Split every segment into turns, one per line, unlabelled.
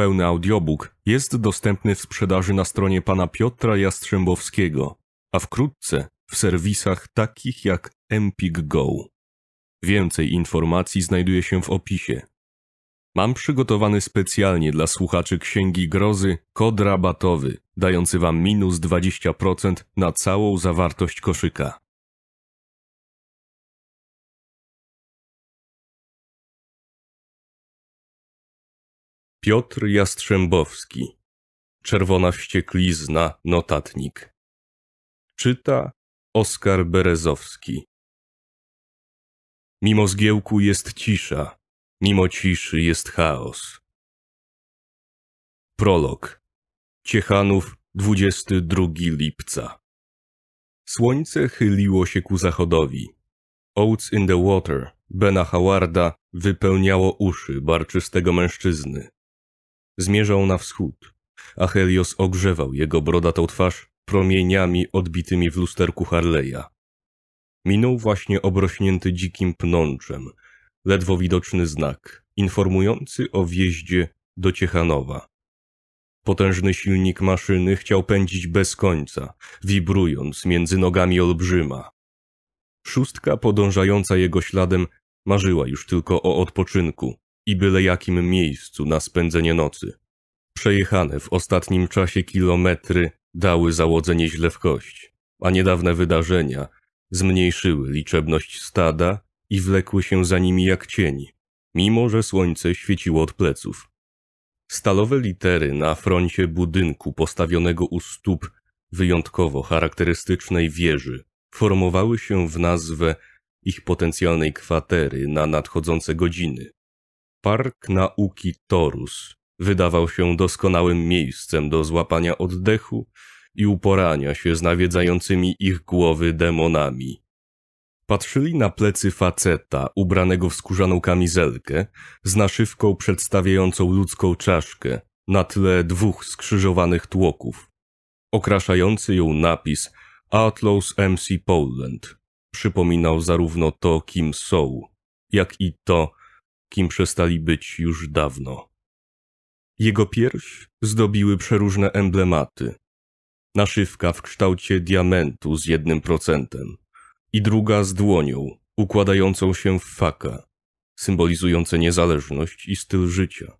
pełny audiobook jest dostępny w sprzedaży na stronie pana Piotra Jastrzębowskiego, a wkrótce w serwisach takich jak Empik Go. Więcej informacji znajduje się w opisie. Mam przygotowany specjalnie dla słuchaczy Księgi Grozy kod rabatowy, dający Wam minus 20% na całą zawartość koszyka. Piotr Jastrzębowski. Czerwona wścieklizna, notatnik. Czyta Oskar Berezowski. Mimo zgiełku jest cisza, mimo ciszy jest chaos. Prolog. Ciechanów, 22 lipca. Słońce chyliło się ku zachodowi. Oats in the Water Bena Howarda wypełniało uszy barczystego mężczyzny. Zmierzał na wschód, a Helios ogrzewał jego brodatą twarz promieniami odbitymi w lusterku Harleya. Minął właśnie obrośnięty dzikim pnączem, ledwo widoczny znak, informujący o wjeździe do Ciechanowa. Potężny silnik maszyny chciał pędzić bez końca, wibrując między nogami olbrzyma. Szóstka podążająca jego śladem marzyła już tylko o odpoczynku, i byle jakim miejscu na spędzenie nocy. Przejechane w ostatnim czasie kilometry dały załodzenie źle w kość, a niedawne wydarzenia zmniejszyły liczebność stada i wlekły się za nimi jak cieni, mimo że słońce świeciło od pleców. Stalowe litery na froncie budynku postawionego u stóp wyjątkowo charakterystycznej wieży formowały się w nazwę ich potencjalnej kwatery na nadchodzące godziny. Park Nauki Torus wydawał się doskonałym miejscem do złapania oddechu i uporania się z nawiedzającymi ich głowy demonami. Patrzyli na plecy faceta ubranego w skórzaną kamizelkę z naszywką przedstawiającą ludzką czaszkę na tle dwóch skrzyżowanych tłoków. Okraszający ją napis Atlas MC Poland przypominał zarówno to, kim są, jak i to, kim przestali być już dawno. Jego pierś zdobiły przeróżne emblematy. Naszywka w kształcie diamentu z jednym procentem i druga z dłonią układającą się w faka, symbolizujące niezależność i styl życia,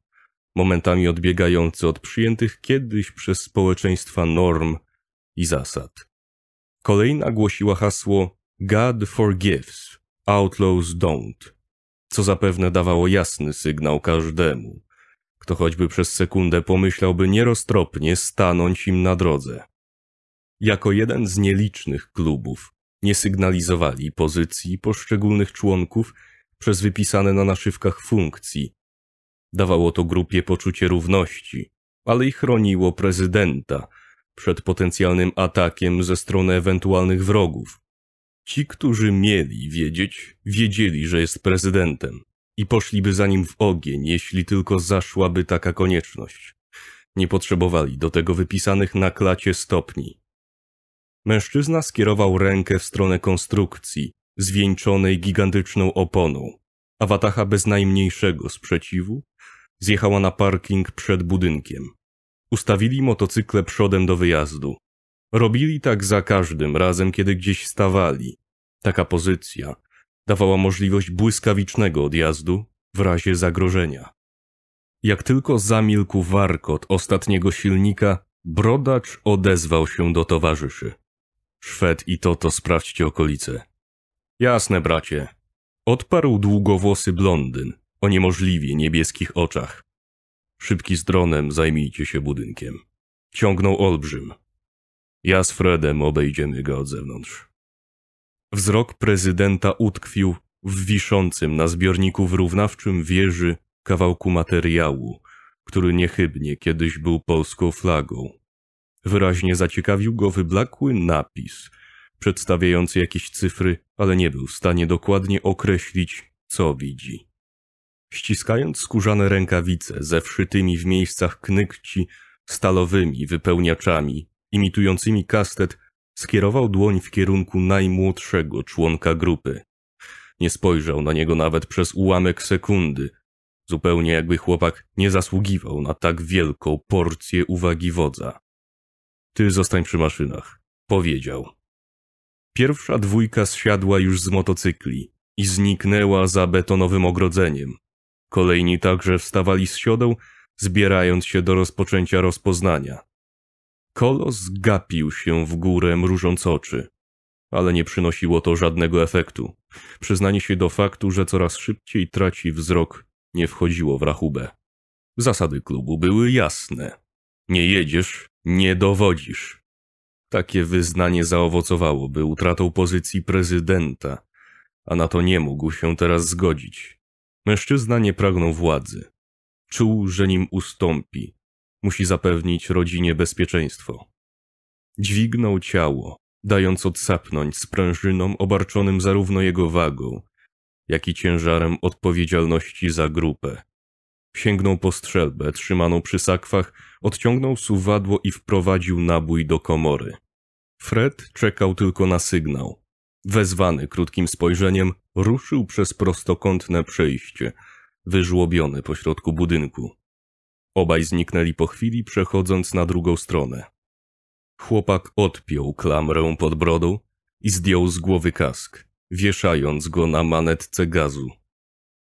momentami odbiegające od przyjętych kiedyś przez społeczeństwa norm i zasad. Kolejna głosiła hasło God forgives, outlaws don't co zapewne dawało jasny sygnał każdemu, kto choćby przez sekundę pomyślałby nieroztropnie stanąć im na drodze. Jako jeden z nielicznych klubów nie sygnalizowali pozycji poszczególnych członków przez wypisane na naszywkach funkcji. Dawało to grupie poczucie równości, ale i chroniło prezydenta przed potencjalnym atakiem ze strony ewentualnych wrogów. Ci, którzy mieli wiedzieć, wiedzieli, że jest prezydentem i poszliby za nim w ogień, jeśli tylko zaszłaby taka konieczność. Nie potrzebowali do tego wypisanych na klacie stopni. Mężczyzna skierował rękę w stronę konstrukcji, zwieńczonej gigantyczną oponą, a watacha bez najmniejszego sprzeciwu zjechała na parking przed budynkiem. Ustawili motocykle przodem do wyjazdu, Robili tak za każdym razem, kiedy gdzieś stawali. Taka pozycja dawała możliwość błyskawicznego odjazdu w razie zagrożenia. Jak tylko zamilkł warkot ostatniego silnika, brodacz odezwał się do towarzyszy. Szwed i Toto sprawdźcie okolice. Jasne, bracie. Odparł długowłosy blondyn o niemożliwie niebieskich oczach. Szybki z dronem zajmijcie się budynkiem. Ciągnął olbrzym. Ja z Fredem obejdziemy go od zewnątrz. Wzrok prezydenta utkwił w wiszącym na zbiorniku wyrównawczym wieży kawałku materiału, który niechybnie kiedyś był polską flagą. Wyraźnie zaciekawił go wyblakły napis, przedstawiający jakieś cyfry, ale nie był w stanie dokładnie określić, co widzi. Ściskając skórzane rękawice ze wszytymi w miejscach knykci stalowymi wypełniaczami, imitującymi kastet, skierował dłoń w kierunku najmłodszego członka grupy. Nie spojrzał na niego nawet przez ułamek sekundy, zupełnie jakby chłopak nie zasługiwał na tak wielką porcję uwagi wodza. Ty zostań przy maszynach, powiedział. Pierwsza dwójka zsiadła już z motocykli i zniknęła za betonowym ogrodzeniem. Kolejni także wstawali z siodeł, zbierając się do rozpoczęcia rozpoznania. Kolos gapił się w górę, mrużąc oczy. Ale nie przynosiło to żadnego efektu. Przyznanie się do faktu, że coraz szybciej traci wzrok, nie wchodziło w rachubę. Zasady klubu były jasne. Nie jedziesz, nie dowodzisz. Takie wyznanie zaowocowałoby utratą pozycji prezydenta, a na to nie mógł się teraz zgodzić. Mężczyzna nie pragnął władzy. Czuł, że nim ustąpi, musi zapewnić rodzinie bezpieczeństwo. Dźwignął ciało, dając odsapnąć sprężynom obarczonym zarówno jego wagą, jak i ciężarem odpowiedzialności za grupę. Sięgnął po strzelbę trzymaną przy sakwach, odciągnął suwadło i wprowadził nabój do komory. Fred czekał tylko na sygnał. Wezwany krótkim spojrzeniem, ruszył przez prostokątne przejście, wyżłobione pośrodku budynku. Obaj zniknęli po chwili, przechodząc na drugą stronę. Chłopak odpiął klamrę pod brodą i zdjął z głowy kask, wieszając go na manetce gazu.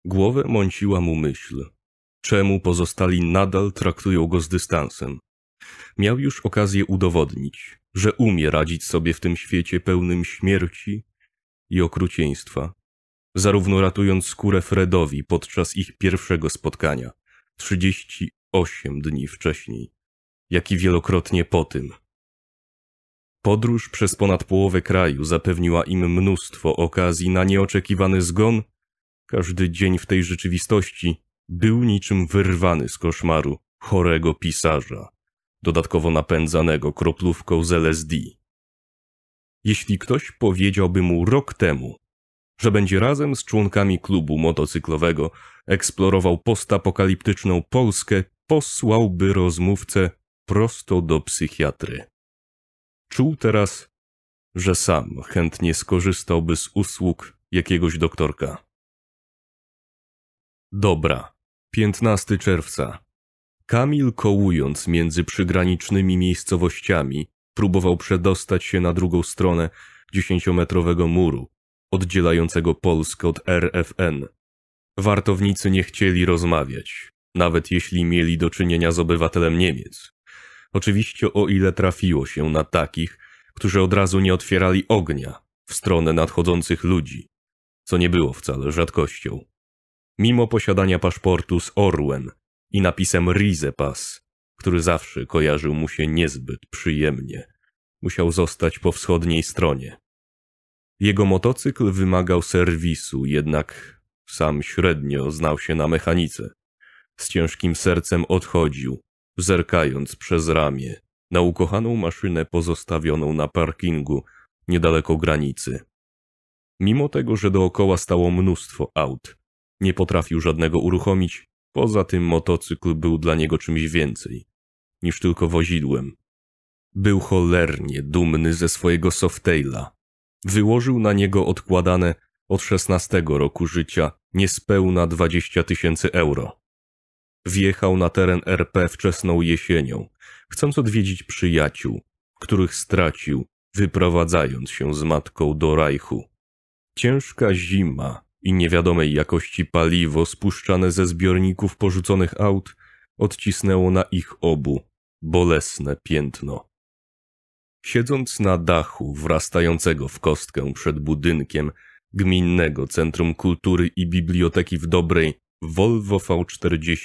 Głowę mąciła mu myśl. Czemu pozostali nadal traktują go z dystansem? Miał już okazję udowodnić, że umie radzić sobie w tym świecie pełnym śmierci i okrucieństwa, zarówno ratując skórę Fredowi podczas ich pierwszego spotkania, 30 osiem dni wcześniej, jak i wielokrotnie po tym. Podróż przez ponad połowę kraju zapewniła im mnóstwo okazji na nieoczekiwany zgon. Każdy dzień w tej rzeczywistości był niczym wyrwany z koszmaru chorego pisarza, dodatkowo napędzanego kroplówką z LSD. Jeśli ktoś powiedziałby mu rok temu, że będzie razem z członkami klubu motocyklowego eksplorował postapokaliptyczną Polskę posłałby rozmówcę prosto do psychiatry. Czuł teraz, że sam chętnie skorzystałby z usług jakiegoś doktorka. Dobra, 15 czerwca. Kamil, kołując między przygranicznymi miejscowościami, próbował przedostać się na drugą stronę dziesięciometrowego muru, oddzielającego Polskę od RFN. Wartownicy nie chcieli rozmawiać, nawet jeśli mieli do czynienia z obywatelem Niemiec. Oczywiście o ile trafiło się na takich, którzy od razu nie otwierali ognia w stronę nadchodzących ludzi, co nie było wcale rzadkością. Mimo posiadania paszportu z orłem i napisem Rizepas, który zawsze kojarzył mu się niezbyt przyjemnie, musiał zostać po wschodniej stronie. Jego motocykl wymagał serwisu, jednak sam średnio znał się na mechanice. Z ciężkim sercem odchodził, zerkając przez ramię na ukochaną maszynę pozostawioną na parkingu niedaleko granicy. Mimo tego, że dookoła stało mnóstwo aut, nie potrafił żadnego uruchomić, poza tym motocykl był dla niego czymś więcej niż tylko wozidłem. Był cholernie dumny ze swojego softaila. Wyłożył na niego odkładane od szesnastego roku życia niespełna dwadzieścia tysięcy euro wjechał na teren RP wczesną jesienią, chcąc odwiedzić przyjaciół, których stracił, wyprowadzając się z matką do Rajchu. Ciężka zima i niewiadomej jakości paliwo spuszczane ze zbiorników porzuconych aut odcisnęło na ich obu bolesne piętno. Siedząc na dachu wrastającego w kostkę przed budynkiem gminnego Centrum Kultury i Biblioteki w Dobrej, Volvo V40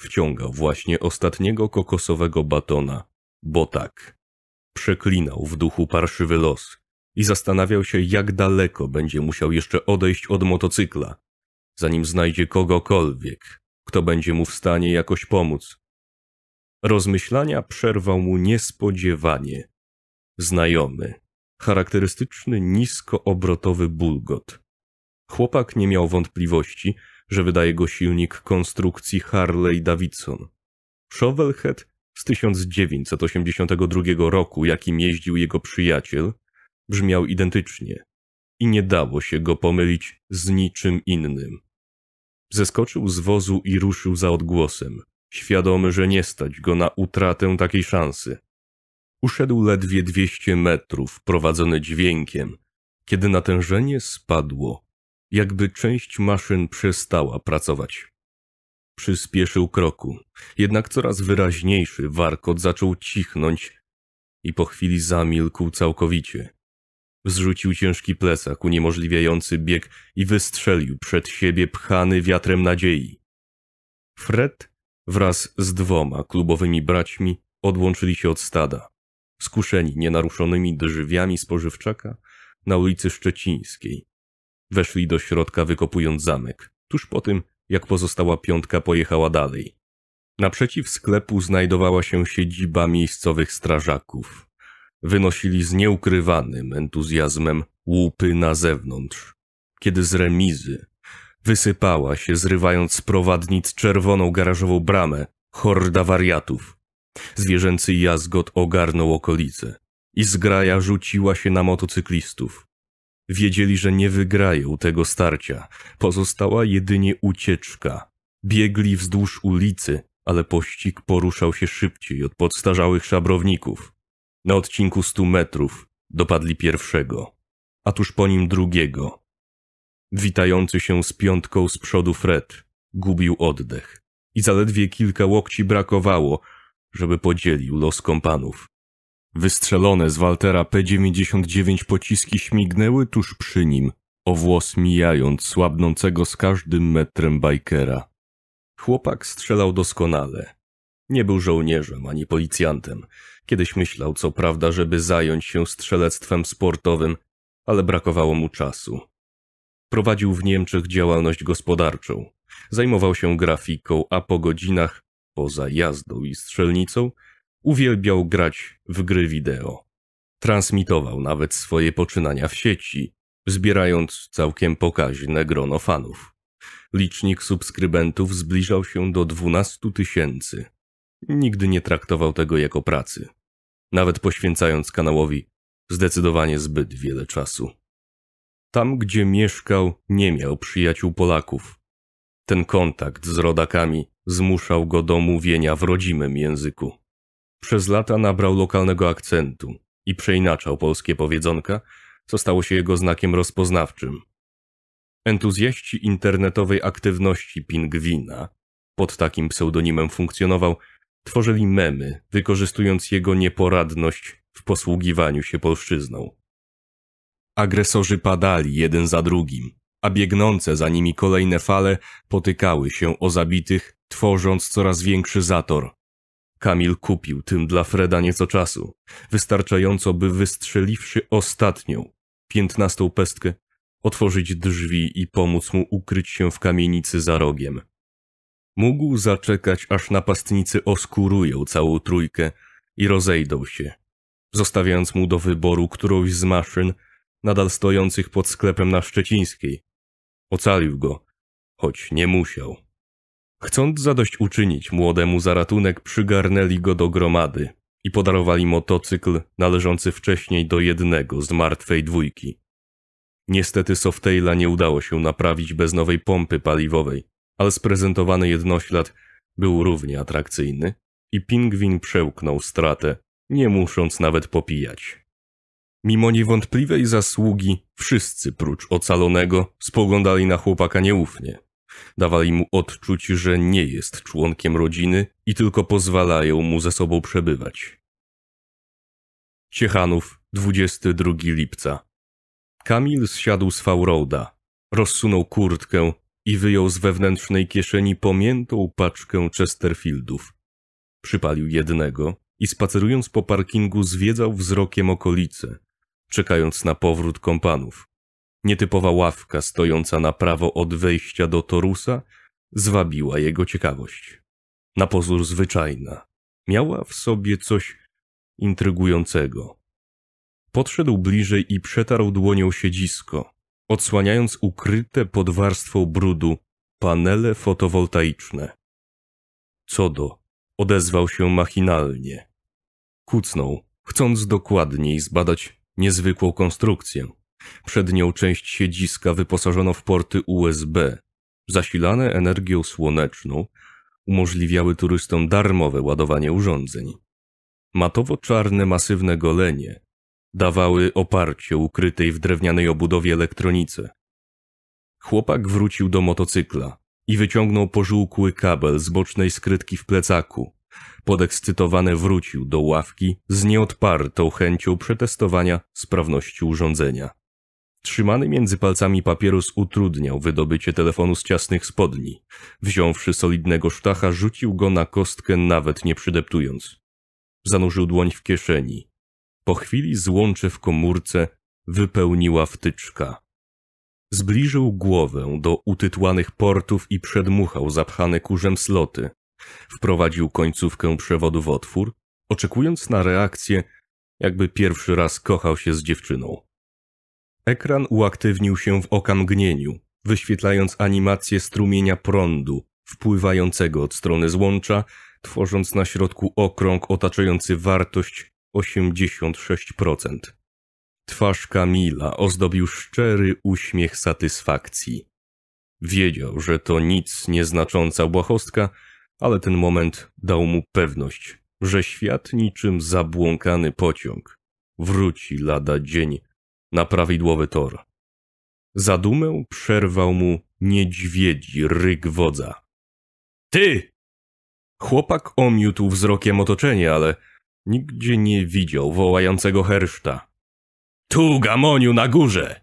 wciągał właśnie ostatniego kokosowego batona, bo tak. Przeklinał w duchu parszywy los i zastanawiał się, jak daleko będzie musiał jeszcze odejść od motocykla, zanim znajdzie kogokolwiek, kto będzie mu w stanie jakoś pomóc. Rozmyślania przerwał mu niespodziewanie. Znajomy, charakterystyczny niskoobrotowy bulgot. Chłopak nie miał wątpliwości, że wydaje go silnik konstrukcji Harley Davidson. Shovelhead z 1982 roku, jakim jeździł jego przyjaciel, brzmiał identycznie i nie dało się go pomylić z niczym innym. Zeskoczył z wozu i ruszył za odgłosem, świadomy, że nie stać go na utratę takiej szansy. Uszedł ledwie 200 metrów, prowadzony dźwiękiem, kiedy natężenie spadło jakby część maszyn przestała pracować. Przyspieszył kroku, jednak coraz wyraźniejszy warkot zaczął cichnąć i po chwili zamilkł całkowicie. Zrzucił ciężki plecak uniemożliwiający bieg i wystrzelił przed siebie pchany wiatrem nadziei. Fred wraz z dwoma klubowymi braćmi odłączyli się od stada. Skuszeni nienaruszonymi drzewiami spożywczaka na ulicy Szczecińskiej, Weszli do środka, wykopując zamek, tuż po tym, jak pozostała piątka pojechała dalej. Naprzeciw sklepu znajdowała się siedziba miejscowych strażaków. Wynosili z nieukrywanym entuzjazmem łupy na zewnątrz, kiedy z remizy wysypała się, zrywając z prowadnic czerwoną garażową bramę, horda wariatów. Zwierzęcy jazgot ogarnął okolice i zgraja rzuciła się na motocyklistów. Wiedzieli, że nie wygrają tego starcia. Pozostała jedynie ucieczka. Biegli wzdłuż ulicy, ale pościg poruszał się szybciej od podstarzałych szabrowników. Na odcinku stu metrów dopadli pierwszego, a tuż po nim drugiego. Witający się z piątką z przodu Fred gubił oddech i zaledwie kilka łokci brakowało, żeby podzielił los kompanów. Wystrzelone z Waltera P-99 pociski śmignęły tuż przy nim, o włos mijając słabnącego z każdym metrem bajkera. Chłopak strzelał doskonale. Nie był żołnierzem ani policjantem. Kiedyś myślał, co prawda, żeby zająć się strzelectwem sportowym, ale brakowało mu czasu. Prowadził w Niemczech działalność gospodarczą. Zajmował się grafiką, a po godzinach, poza jazdą i strzelnicą, Uwielbiał grać w gry wideo. Transmitował nawet swoje poczynania w sieci, zbierając całkiem pokaźne grono fanów. Licznik subskrybentów zbliżał się do 12 tysięcy. Nigdy nie traktował tego jako pracy, nawet poświęcając kanałowi zdecydowanie zbyt wiele czasu. Tam, gdzie mieszkał, nie miał przyjaciół Polaków. Ten kontakt z rodakami zmuszał go do mówienia w rodzimym języku. Przez lata nabrał lokalnego akcentu i przeinaczał polskie powiedzonka, co stało się jego znakiem rozpoznawczym. Entuzjaści internetowej aktywności Pingwina, pod takim pseudonimem funkcjonował, tworzyli memy, wykorzystując jego nieporadność w posługiwaniu się polszczyzną. Agresorzy padali jeden za drugim, a biegnące za nimi kolejne fale potykały się o zabitych, tworząc coraz większy zator, Kamil kupił tym dla Freda nieco czasu, wystarczająco by wystrzeliwszy ostatnią, piętnastą pestkę, otworzyć drzwi i pomóc mu ukryć się w kamienicy za rogiem. Mógł zaczekać, aż napastnicy oskurują całą trójkę i rozejdą się, zostawiając mu do wyboru którąś z maszyn nadal stojących pod sklepem na Szczecińskiej. Ocalił go, choć nie musiał. Chcąc zadośćuczynić młodemu za ratunek, przygarnęli go do gromady i podarowali motocykl należący wcześniej do jednego z martwej dwójki. Niestety Softaila nie udało się naprawić bez nowej pompy paliwowej, ale sprezentowany jednoślad był równie atrakcyjny i pingwin przełknął stratę, nie musząc nawet popijać. Mimo niewątpliwej zasługi, wszyscy prócz ocalonego spoglądali na chłopaka nieufnie. Dawali mu odczuć, że nie jest członkiem rodziny i tylko pozwalają mu ze sobą przebywać. Ciechanów, 22 lipca. Kamil zsiadł z Fauroda, rozsunął kurtkę i wyjął z wewnętrznej kieszeni pomiętą paczkę Chesterfieldów. Przypalił jednego i spacerując po parkingu zwiedzał wzrokiem okolice, czekając na powrót kompanów. Nietypowa ławka stojąca na prawo od wejścia do torusa zwabiła jego ciekawość. Na pozór zwyczajna. Miała w sobie coś intrygującego. Podszedł bliżej i przetarł dłonią siedzisko, odsłaniając ukryte pod warstwą brudu panele fotowoltaiczne. Co do, odezwał się machinalnie. Kucnął, chcąc dokładniej zbadać niezwykłą konstrukcję. Przednią część siedziska wyposażono w porty USB, zasilane energią słoneczną, umożliwiały turystom darmowe ładowanie urządzeń. Matowo-czarne masywne golenie dawały oparcie ukrytej w drewnianej obudowie elektronice. Chłopak wrócił do motocykla i wyciągnął pożółkły kabel z bocznej skrytki w plecaku. Podekscytowany wrócił do ławki z nieodpartą chęcią przetestowania sprawności urządzenia. Trzymany między palcami papierus utrudniał wydobycie telefonu z ciasnych spodni. Wziąwszy solidnego sztacha, rzucił go na kostkę nawet nie przydeptując. Zanurzył dłoń w kieszeni. Po chwili złącze w komórce wypełniła wtyczka. Zbliżył głowę do utytłanych portów i przedmuchał zapchane kurzem sloty. Wprowadził końcówkę przewodu w otwór, oczekując na reakcję, jakby pierwszy raz kochał się z dziewczyną. Ekran uaktywnił się w okamgnieniu, wyświetlając animację strumienia prądu wpływającego od strony złącza, tworząc na środku okrąg otaczający wartość 86%. Twarz Kamila ozdobił szczery uśmiech satysfakcji. Wiedział, że to nic nieznacząca błahostka, ale ten moment dał mu pewność, że świat niczym zabłąkany pociąg wróci lada dzień na prawidłowy tor. Zadumę przerwał mu niedźwiedzi ryk wodza. Ty! Chłopak omiótł wzrokiem otoczenie, ale nigdzie nie widział wołającego herszta. Tu, Gamoniu, na górze!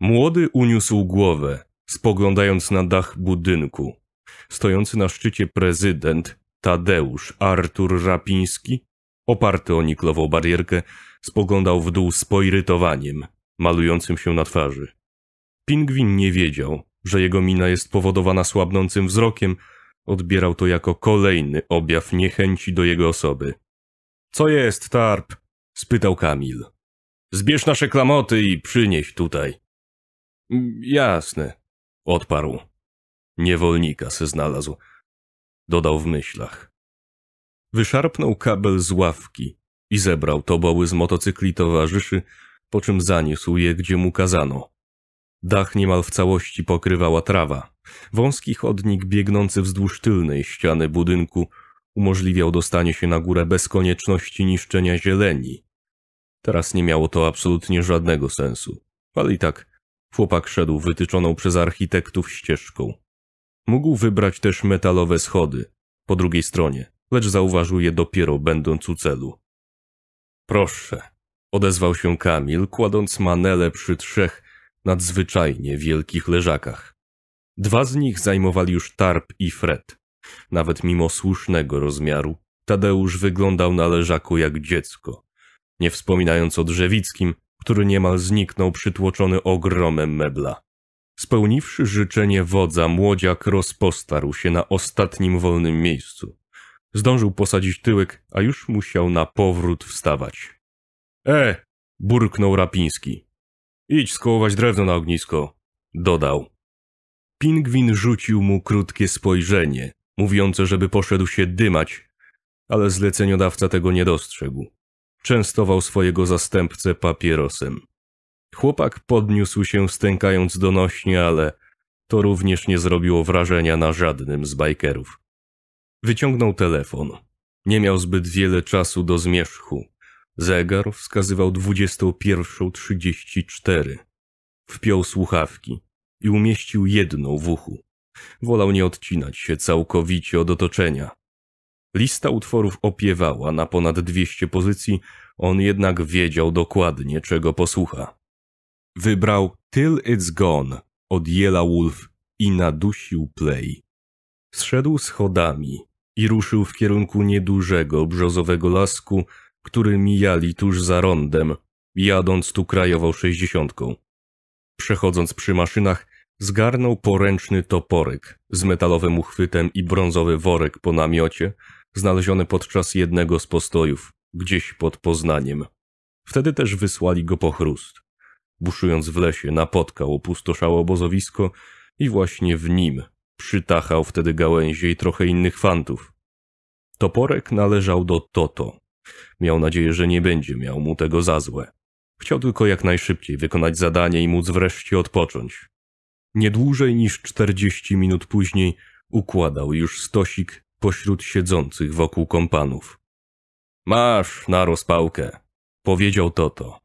Młody uniósł głowę, spoglądając na dach budynku. Stojący na szczycie prezydent Tadeusz Artur Rapiński, oparty o niklową barierkę, spoglądał w dół z poirytowaniem, malującym się na twarzy. Pingwin nie wiedział, że jego mina jest powodowana słabnącym wzrokiem, odbierał to jako kolejny objaw niechęci do jego osoby. Co jest, Tarp? spytał Kamil. Zbierz nasze klamoty i przynieś tutaj. Mm, jasne, odparł. Niewolnika se znalazł. Dodał w myślach. Wyszarpnął kabel z ławki, i zebrał toboły z motocykli towarzyszy, po czym zaniósł je, gdzie mu kazano. Dach niemal w całości pokrywała trawa. Wąski chodnik biegnący wzdłuż tylnej ściany budynku umożliwiał dostanie się na górę bez konieczności niszczenia zieleni. Teraz nie miało to absolutnie żadnego sensu, ale i tak chłopak szedł wytyczoną przez architektów ścieżką. Mógł wybrać też metalowe schody po drugiej stronie, lecz zauważył je dopiero będąc u celu. Proszę, odezwał się Kamil, kładąc manele przy trzech nadzwyczajnie wielkich leżakach. Dwa z nich zajmowali już Tarp i Fred. Nawet mimo słusznego rozmiaru, Tadeusz wyglądał na leżaku jak dziecko. Nie wspominając o Drzewickim, który niemal zniknął przytłoczony ogromem mebla. Spełniwszy życzenie wodza, młodziak rozpostarł się na ostatnim wolnym miejscu. Zdążył posadzić tyłek, a już musiał na powrót wstawać. E! burknął Rapiński. Idź skołować drewno na ognisko, dodał. Pingwin rzucił mu krótkie spojrzenie, mówiące, żeby poszedł się dymać, ale zleceniodawca tego nie dostrzegł. Częstował swojego zastępcę papierosem. Chłopak podniósł się stękając donośnie, ale to również nie zrobiło wrażenia na żadnym z bajkerów. Wyciągnął telefon. Nie miał zbyt wiele czasu do zmierzchu. Zegar wskazywał 21.34. Wpiął słuchawki i umieścił jedną w uchu. Wolał nie odcinać się całkowicie od otoczenia. Lista utworów opiewała na ponad 200 pozycji, on jednak wiedział dokładnie, czego posłucha. Wybrał Till It's Gone od Wolf i nadusił play. Zszedł schodami, i ruszył w kierunku niedużego brzozowego lasku, który mijali tuż za rondem, jadąc tu krajową sześćdziesiątką. Przechodząc przy maszynach, zgarnął poręczny toporek z metalowym uchwytem i brązowy worek po namiocie, znaleziony podczas jednego z postojów, gdzieś pod Poznaniem. Wtedy też wysłali go po chrust. Buszując w lesie, napotkał opustoszałe obozowisko i właśnie w nim Przytachał wtedy gałęzie i trochę innych fantów. Toporek należał do Toto. Miał nadzieję, że nie będzie miał mu tego za złe. Chciał tylko jak najszybciej wykonać zadanie i móc wreszcie odpocząć. Nie dłużej niż czterdzieści minut później układał już stosik pośród siedzących wokół kompanów. Masz na rozpałkę, powiedział Toto.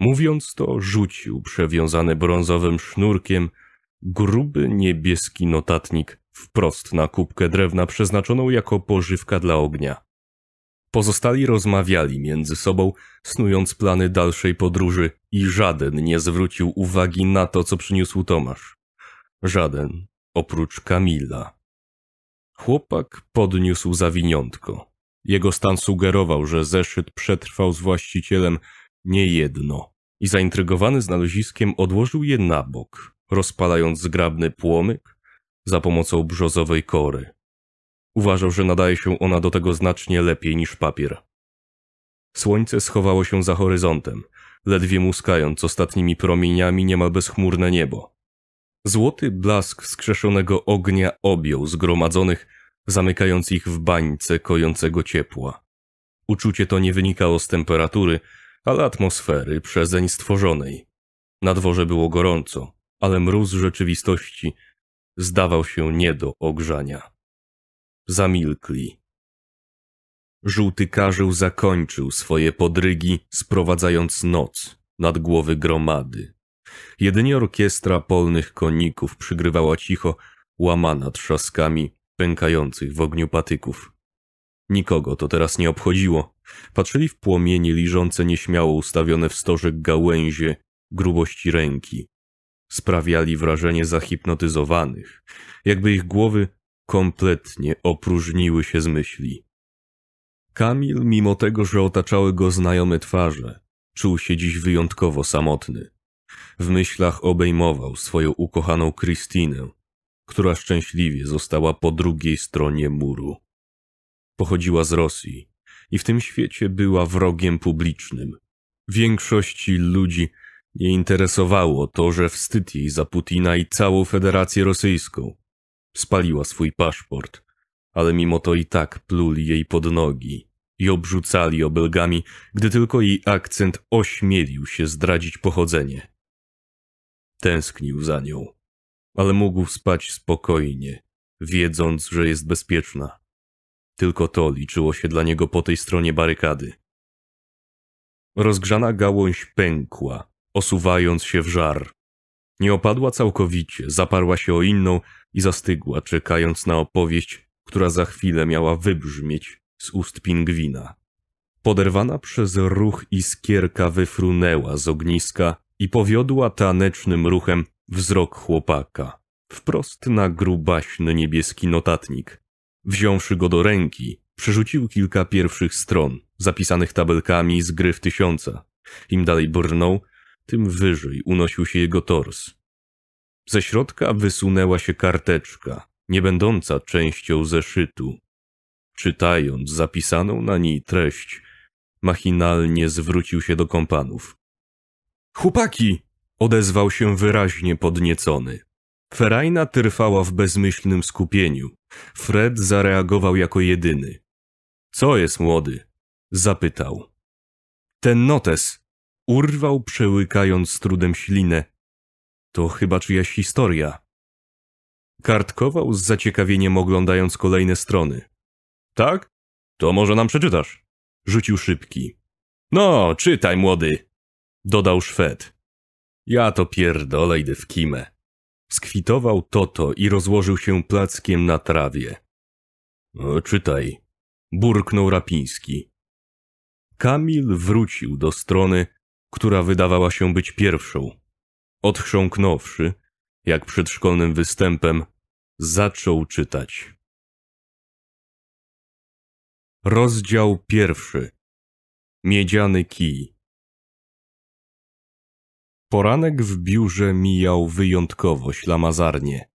Mówiąc to, rzucił przewiązany brązowym sznurkiem gruby niebieski notatnik wprost na kubkę drewna przeznaczoną jako pożywka dla ognia. Pozostali rozmawiali między sobą, snując plany dalszej podróży i żaden nie zwrócił uwagi na to, co przyniósł Tomasz. Żaden, oprócz Kamila. Chłopak podniósł zawiniątko. Jego stan sugerował, że zeszyt przetrwał z właścicielem niejedno i zaintrygowany znaleziskiem odłożył je na bok rozpalając zgrabny płomyk za pomocą brzozowej kory. Uważał, że nadaje się ona do tego znacznie lepiej niż papier. Słońce schowało się za horyzontem, ledwie muskając ostatnimi promieniami niemal bezchmurne niebo. Złoty blask skrzeszonego ognia objął zgromadzonych, zamykając ich w bańce kojącego ciepła. Uczucie to nie wynikało z temperatury, ale atmosfery przezeń stworzonej. Na dworze było gorąco, ale mróz rzeczywistości zdawał się nie do ogrzania. Zamilkli. Żółty karzeł zakończył swoje podrygi, sprowadzając noc nad głowy gromady. Jedynie orkiestra polnych koników przygrywała cicho, łamana trzaskami pękających w ogniu patyków. Nikogo to teraz nie obchodziło. Patrzyli w płomienie liżące nieśmiało ustawione w stożek gałęzie grubości ręki, sprawiali wrażenie zahipnotyzowanych, jakby ich głowy kompletnie opróżniły się z myśli. Kamil, mimo tego, że otaczały go znajome twarze, czuł się dziś wyjątkowo samotny. W myślach obejmował swoją ukochaną Kristinę, która szczęśliwie została po drugiej stronie muru. Pochodziła z Rosji i w tym świecie była wrogiem publicznym. Większości ludzi nie interesowało to, że wstyd jej za Putina i całą Federację Rosyjską. Spaliła swój paszport, ale mimo to i tak pluli jej pod nogi i obrzucali obelgami, gdy tylko jej akcent ośmielił się zdradzić pochodzenie. Tęsknił za nią, ale mógł spać spokojnie, wiedząc, że jest bezpieczna. Tylko to liczyło się dla niego po tej stronie barykady. Rozgrzana gałąź pękła, osuwając się w żar. Nie opadła całkowicie, zaparła się o inną i zastygła, czekając na opowieść, która za chwilę miała wybrzmieć z ust pingwina. Poderwana przez ruch iskierka wyfrunęła z ogniska i powiodła tanecznym ruchem wzrok chłopaka, wprost na grubaśny niebieski notatnik. Wziąwszy go do ręki, przerzucił kilka pierwszych stron, zapisanych tabelkami z gry w tysiąca. Im dalej brnął, tym wyżej unosił się jego tors. Ze środka wysunęła się karteczka, nie będąca częścią zeszytu. Czytając zapisaną na niej treść, machinalnie zwrócił się do kompanów. Chłopaki! odezwał się wyraźnie podniecony. Ferajna trwała w bezmyślnym skupieniu. Fred zareagował jako jedyny. Co jest młody? zapytał. Ten notes, Urwał, przełykając z trudem ślinę. To chyba czyjaś historia. Kartkował z zaciekawieniem oglądając kolejne strony. Tak? To może nam przeczytasz? Rzucił szybki. No, czytaj, młody! Dodał Szwed. Ja to pierdolę, idę w kimę. Skwitował Toto i rozłożył się plackiem na trawie. O, czytaj. Burknął Rapiński. Kamil wrócił do strony, która wydawała się być pierwszą. Odchrząknąwszy, jak przed szkolnym występem, zaczął czytać. Rozdział pierwszy. Miedziany kij. Poranek w biurze mijał wyjątkowo ślamazarnie.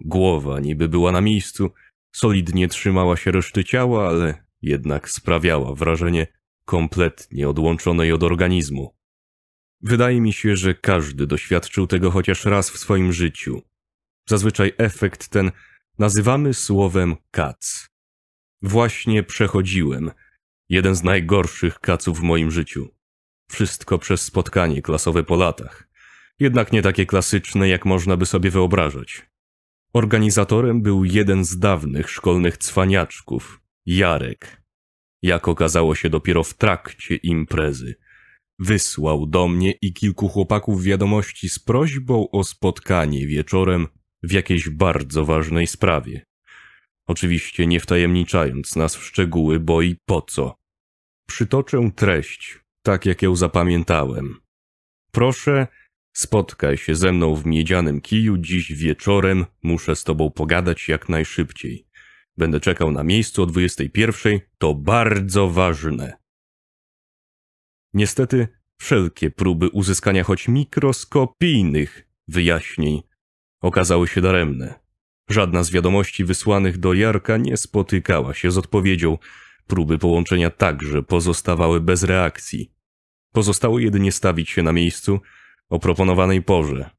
Głowa niby była na miejscu, solidnie trzymała się reszty ciała, ale jednak sprawiała wrażenie kompletnie odłączonej od organizmu. Wydaje mi się, że każdy doświadczył tego chociaż raz w swoim życiu. Zazwyczaj efekt ten nazywamy słowem kac. Właśnie przechodziłem jeden z najgorszych kaców w moim życiu. Wszystko przez spotkanie klasowe po latach. Jednak nie takie klasyczne, jak można by sobie wyobrażać. Organizatorem był jeden z dawnych szkolnych cwaniaczków, Jarek. Jak okazało się dopiero w trakcie imprezy – Wysłał do mnie i kilku chłopaków wiadomości z prośbą o spotkanie wieczorem w jakiejś bardzo ważnej sprawie. Oczywiście nie wtajemniczając nas w szczegóły, bo i po co. Przytoczę treść, tak jak ją zapamiętałem. Proszę, spotkaj się ze mną w miedzianym kiju dziś wieczorem, muszę z tobą pogadać jak najszybciej. Będę czekał na miejscu o 21. To bardzo ważne. Niestety, wszelkie próby uzyskania choć mikroskopijnych wyjaśnień okazały się daremne. Żadna z wiadomości wysłanych do Jarka nie spotykała się z odpowiedzią. Próby połączenia także pozostawały bez reakcji. Pozostało jedynie stawić się na miejscu o proponowanej porze.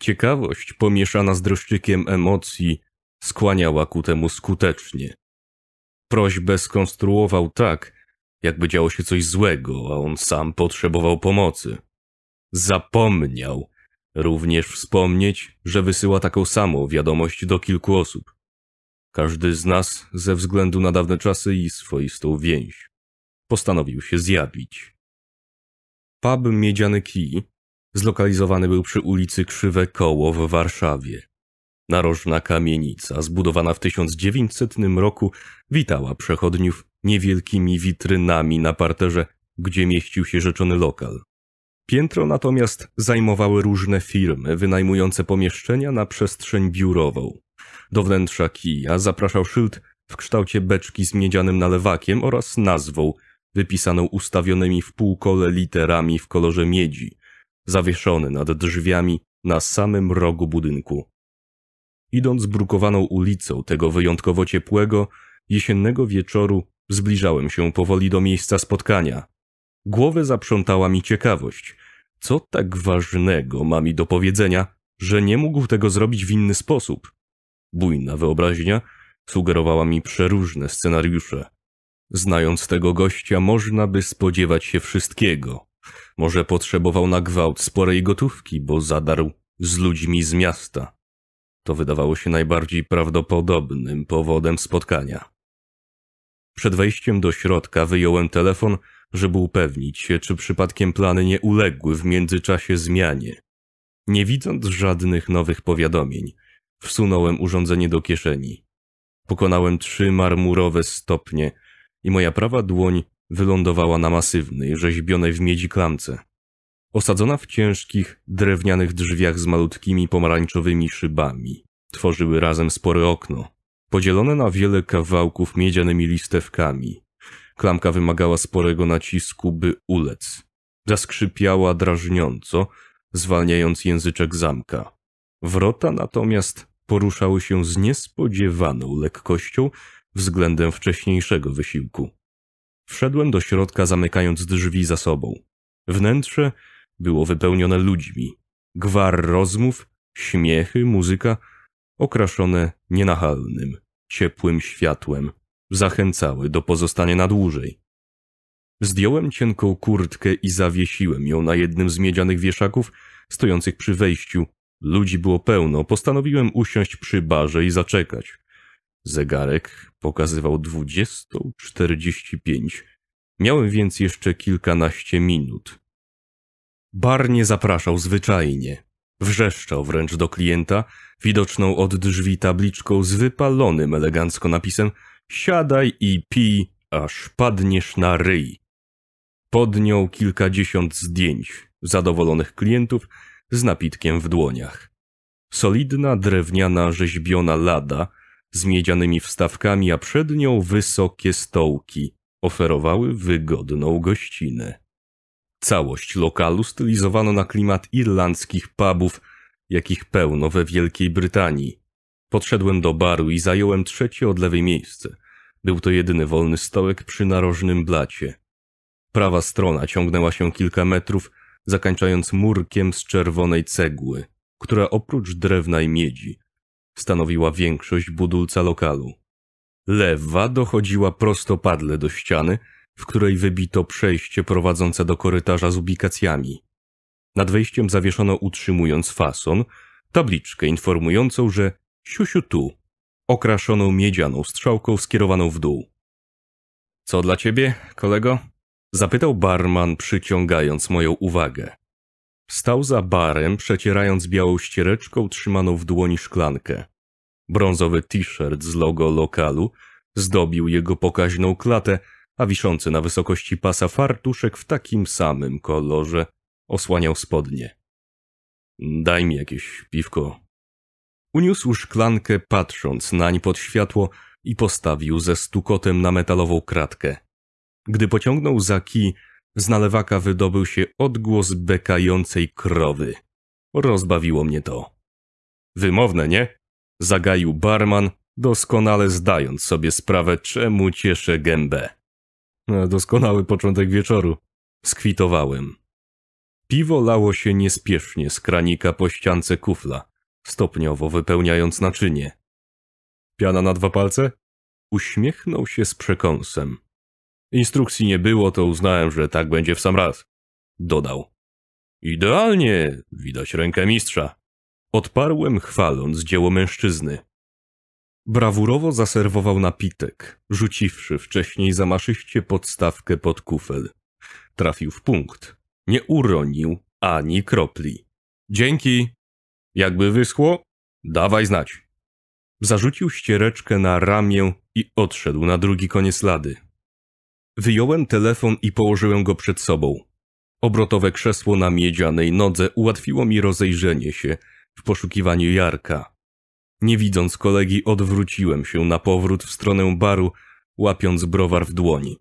Ciekawość pomieszana z dreszczykiem emocji skłaniała ku temu skutecznie. Prośbę skonstruował tak, jakby działo się coś złego, a on sam potrzebował pomocy. Zapomniał również wspomnieć, że wysyła taką samą wiadomość do kilku osób. Każdy z nas ze względu na dawne czasy i swoistą więź postanowił się zjawić. Pub Miedziany Kij zlokalizowany był przy ulicy Krzywe Koło w Warszawie. Narożna kamienica, zbudowana w 1900 roku, witała przechodniów niewielkimi witrynami na parterze, gdzie mieścił się rzeczony lokal. Piętro natomiast zajmowały różne firmy wynajmujące pomieszczenia na przestrzeń biurową. Do wnętrza kija zapraszał szyld w kształcie beczki z miedzianym nalewakiem oraz nazwą, wypisaną ustawionymi w półkole literami w kolorze miedzi, zawieszony nad drzwiami na samym rogu budynku. Idąc brukowaną ulicą tego wyjątkowo ciepłego, jesiennego wieczoru, zbliżałem się powoli do miejsca spotkania. Głowę zaprzątała mi ciekawość. Co tak ważnego ma mi do powiedzenia, że nie mógł tego zrobić w inny sposób? Bujna wyobraźnia sugerowała mi przeróżne scenariusze. Znając tego gościa, można by spodziewać się wszystkiego. Może potrzebował na gwałt sporej gotówki, bo zadarł z ludźmi z miasta. To wydawało się najbardziej prawdopodobnym powodem spotkania. Przed wejściem do środka wyjąłem telefon, żeby upewnić się, czy przypadkiem plany nie uległy w międzyczasie zmianie. Nie widząc żadnych nowych powiadomień, wsunąłem urządzenie do kieszeni. Pokonałem trzy marmurowe stopnie i moja prawa dłoń wylądowała na masywnej, rzeźbionej w miedzi klamce. Osadzona w ciężkich, drewnianych drzwiach z malutkimi pomarańczowymi szybami, tworzyły razem spore okno, podzielone na wiele kawałków miedzianymi listewkami. Klamka wymagała sporego nacisku, by ulec. Zaskrzypiała drażniąco, zwalniając języczek zamka. Wrota natomiast poruszały się z niespodziewaną lekkością względem wcześniejszego wysiłku. Wszedłem do środka, zamykając drzwi za sobą. Wnętrze było wypełnione ludźmi. Gwar rozmów, śmiechy, muzyka, okraszone nienachalnym, ciepłym światłem, zachęcały do pozostania na dłużej. Zdjąłem cienką kurtkę i zawiesiłem ją na jednym z miedzianych wieszaków stojących przy wejściu. Ludzi było pełno, postanowiłem usiąść przy barze i zaczekać. Zegarek pokazywał 20.45. Miałem więc jeszcze kilkanaście minut. Bar nie zapraszał zwyczajnie. Wrzeszczał wręcz do klienta, widoczną od drzwi tabliczką z wypalonym elegancko napisem Siadaj i pij, aż padniesz na ryj. Podniął kilkadziesiąt zdjęć zadowolonych klientów z napitkiem w dłoniach. Solidna, drewniana, rzeźbiona lada z miedzianymi wstawkami, a przed nią wysokie stołki oferowały wygodną gościnę. Całość lokalu stylizowano na klimat irlandzkich pubów, jakich pełno we Wielkiej Brytanii. Podszedłem do baru i zająłem trzecie od lewej miejsce. Był to jedyny wolny stołek przy narożnym blacie. Prawa strona ciągnęła się kilka metrów, zakończając murkiem z czerwonej cegły, która oprócz drewna i miedzi stanowiła większość budulca lokalu. Lewa dochodziła prostopadle do ściany – w której wybito przejście prowadzące do korytarza z ubikacjami. Nad wejściem zawieszono, utrzymując fason, tabliczkę informującą, że siusiu tu, okraszoną miedzianą strzałką skierowaną w dół. Co dla ciebie, kolego? Zapytał barman, przyciągając moją uwagę. Stał za barem, przecierając białą ściereczką trzymaną w dłoni szklankę. Brązowy t-shirt z logo lokalu zdobił jego pokaźną klatę, a wiszący na wysokości pasa fartuszek w takim samym kolorze osłaniał spodnie. Daj mi jakieś piwko. Uniósł szklankę, patrząc nań pod światło i postawił ze stukotem na metalową kratkę. Gdy pociągnął za kij, z nalewaka wydobył się odgłos bekającej krowy. Rozbawiło mnie to. Wymowne, nie? Zagaił barman, doskonale zdając sobie sprawę, czemu cieszę gębę. Doskonały początek wieczoru. Skwitowałem. Piwo lało się niespiesznie z kranika po ściance kufla, stopniowo wypełniając naczynie. Piana na dwa palce? Uśmiechnął się z przekąsem. Instrukcji nie było, to uznałem, że tak będzie w sam raz. Dodał. Idealnie, widać rękę mistrza. Odparłem chwaląc dzieło mężczyzny. Brawurowo zaserwował napitek, rzuciwszy wcześniej zamaszyście podstawkę pod kufel. Trafił w punkt. Nie uronił ani kropli. Dzięki. Jakby wyschło, dawaj znać. Zarzucił ściereczkę na ramię i odszedł na drugi koniec lady. Wyjąłem telefon i położyłem go przed sobą. Obrotowe krzesło na miedzianej nodze ułatwiło mi rozejrzenie się w poszukiwaniu Jarka. Nie widząc kolegi, odwróciłem się na powrót w stronę baru, łapiąc browar w dłoni.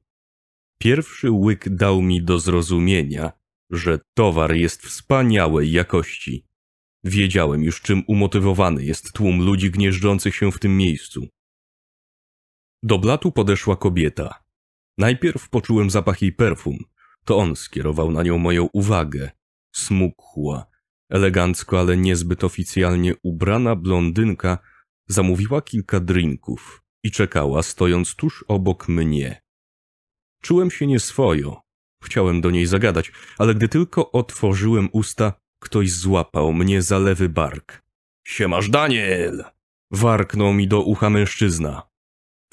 Pierwszy łyk dał mi do zrozumienia, że towar jest wspaniałej jakości. Wiedziałem już, czym umotywowany jest tłum ludzi gnieżdżących się w tym miejscu. Do blatu podeszła kobieta. Najpierw poczułem zapach jej perfum. To on skierował na nią moją uwagę. Smukła, Elegancko, ale niezbyt oficjalnie ubrana blondynka zamówiła kilka drinków i czekała, stojąc tuż obok mnie. Czułem się nieswojo. Chciałem do niej zagadać, ale gdy tylko otworzyłem usta, ktoś złapał mnie za lewy bark. Siemasz, Daniel! Warknął mi do ucha mężczyzna.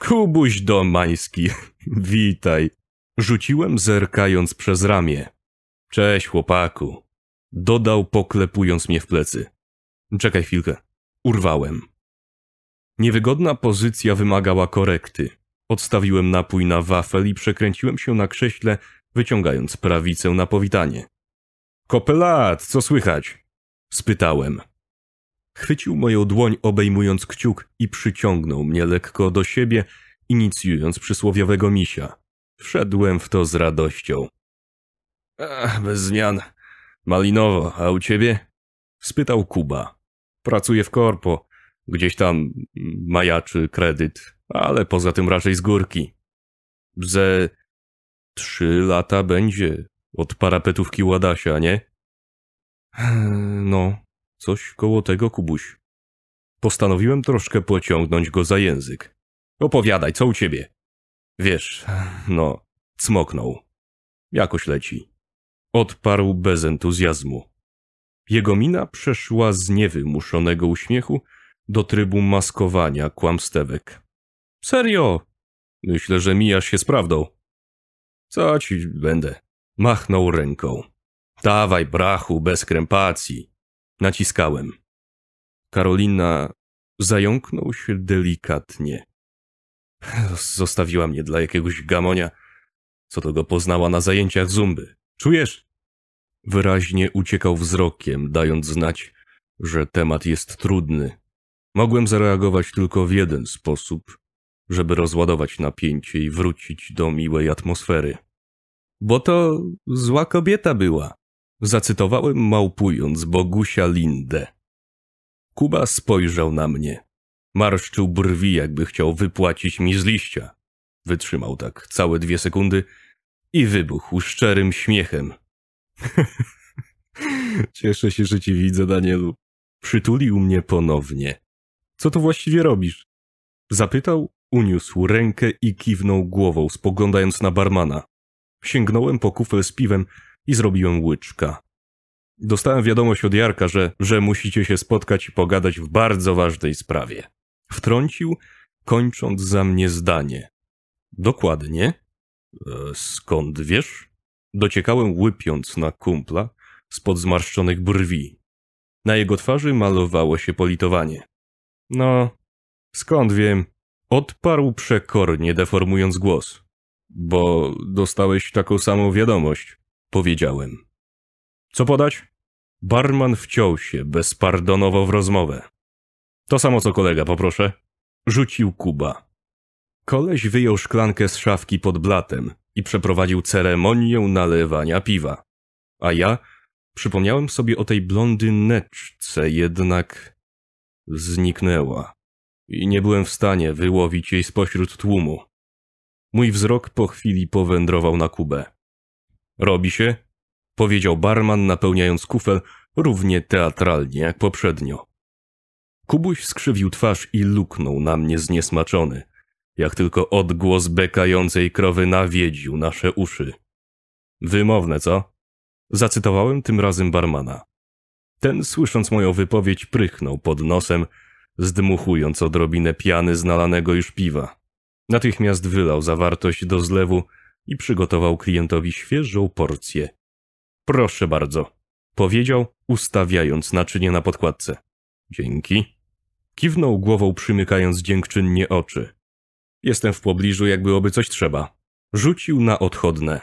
Kubuś Domański, witaj. Rzuciłem zerkając przez ramię. Cześć, chłopaku. Dodał, poklepując mnie w plecy. Czekaj chwilkę. Urwałem. Niewygodna pozycja wymagała korekty. Odstawiłem napój na wafel i przekręciłem się na krześle, wyciągając prawicę na powitanie. Kopelat, co słychać? spytałem. Chwycił moją dłoń, obejmując kciuk i przyciągnął mnie lekko do siebie, inicjując przysłowiowego misia. Wszedłem w to z radością. Ach, bez zmian, Malinowo, a u ciebie? Spytał Kuba. Pracuję w korpo. Gdzieś tam majaczy kredyt, ale poza tym raczej z górki. Ze trzy lata będzie od parapetówki Ładasia, nie? No, coś koło tego, Kubuś. Postanowiłem troszkę pociągnąć go za język. Opowiadaj, co u ciebie? Wiesz, no, cmoknął. Jakoś leci. Odparł bez entuzjazmu. Jego mina przeszła z niewymuszonego uśmiechu do trybu maskowania kłamstewek. Serio? Myślę, że mijasz się z prawdą. Co ci będę? Machnął ręką. Dawaj, brachu, bez krępacji. Naciskałem. Karolina zająknął się delikatnie. Zostawiła mnie dla jakiegoś gamonia, co to go poznała na zajęciach zumby. Czujesz? Wyraźnie uciekał wzrokiem, dając znać, że temat jest trudny. Mogłem zareagować tylko w jeden sposób, żeby rozładować napięcie i wrócić do miłej atmosfery. Bo to zła kobieta była, zacytowałem małpując Bogusia Lindę. Kuba spojrzał na mnie. Marszczył brwi, jakby chciał wypłacić mi z liścia. Wytrzymał tak całe dwie sekundy – i wybuchł szczerym śmiechem. Cieszę się, że cię widzę, Danielu. Przytulił mnie ponownie. Co tu właściwie robisz? Zapytał, uniósł rękę i kiwnął głową, spoglądając na barmana. Sięgnąłem po kufel z piwem i zrobiłem łyczka. Dostałem wiadomość od Jarka, że, że musicie się spotkać i pogadać w bardzo ważnej sprawie. Wtrącił, kończąc za mnie zdanie. Dokładnie, Skąd wiesz? Dociekałem łypiąc na kumpla spod zmarszczonych brwi. Na jego twarzy malowało się politowanie. No, skąd wiem? Odparł przekornie, deformując głos. Bo dostałeś taką samą wiadomość, powiedziałem. Co podać? Barman wciął się bezpardonowo w rozmowę. To samo co kolega, poproszę. Rzucił Kuba. Koleś wyjął szklankę z szafki pod blatem i przeprowadził ceremonię nalewania piwa. A ja przypomniałem sobie o tej blondyneczce, jednak zniknęła i nie byłem w stanie wyłowić jej spośród tłumu. Mój wzrok po chwili powędrował na Kubę. Robi się? powiedział barman, napełniając kufel równie teatralnie jak poprzednio. Kubuś skrzywił twarz i luknął na mnie zniesmaczony jak tylko odgłos bekającej krowy nawiedził nasze uszy. Wymowne, co? Zacytowałem tym razem barmana. Ten, słysząc moją wypowiedź, prychnął pod nosem, zdmuchując odrobinę piany z nalanego już piwa. Natychmiast wylał zawartość do zlewu i przygotował klientowi świeżą porcję. Proszę bardzo, powiedział, ustawiając naczynie na podkładce. Dzięki. Kiwnął głową, przymykając dziękczynnie oczy. Jestem w pobliżu, jak byłoby coś trzeba. Rzucił na odchodne.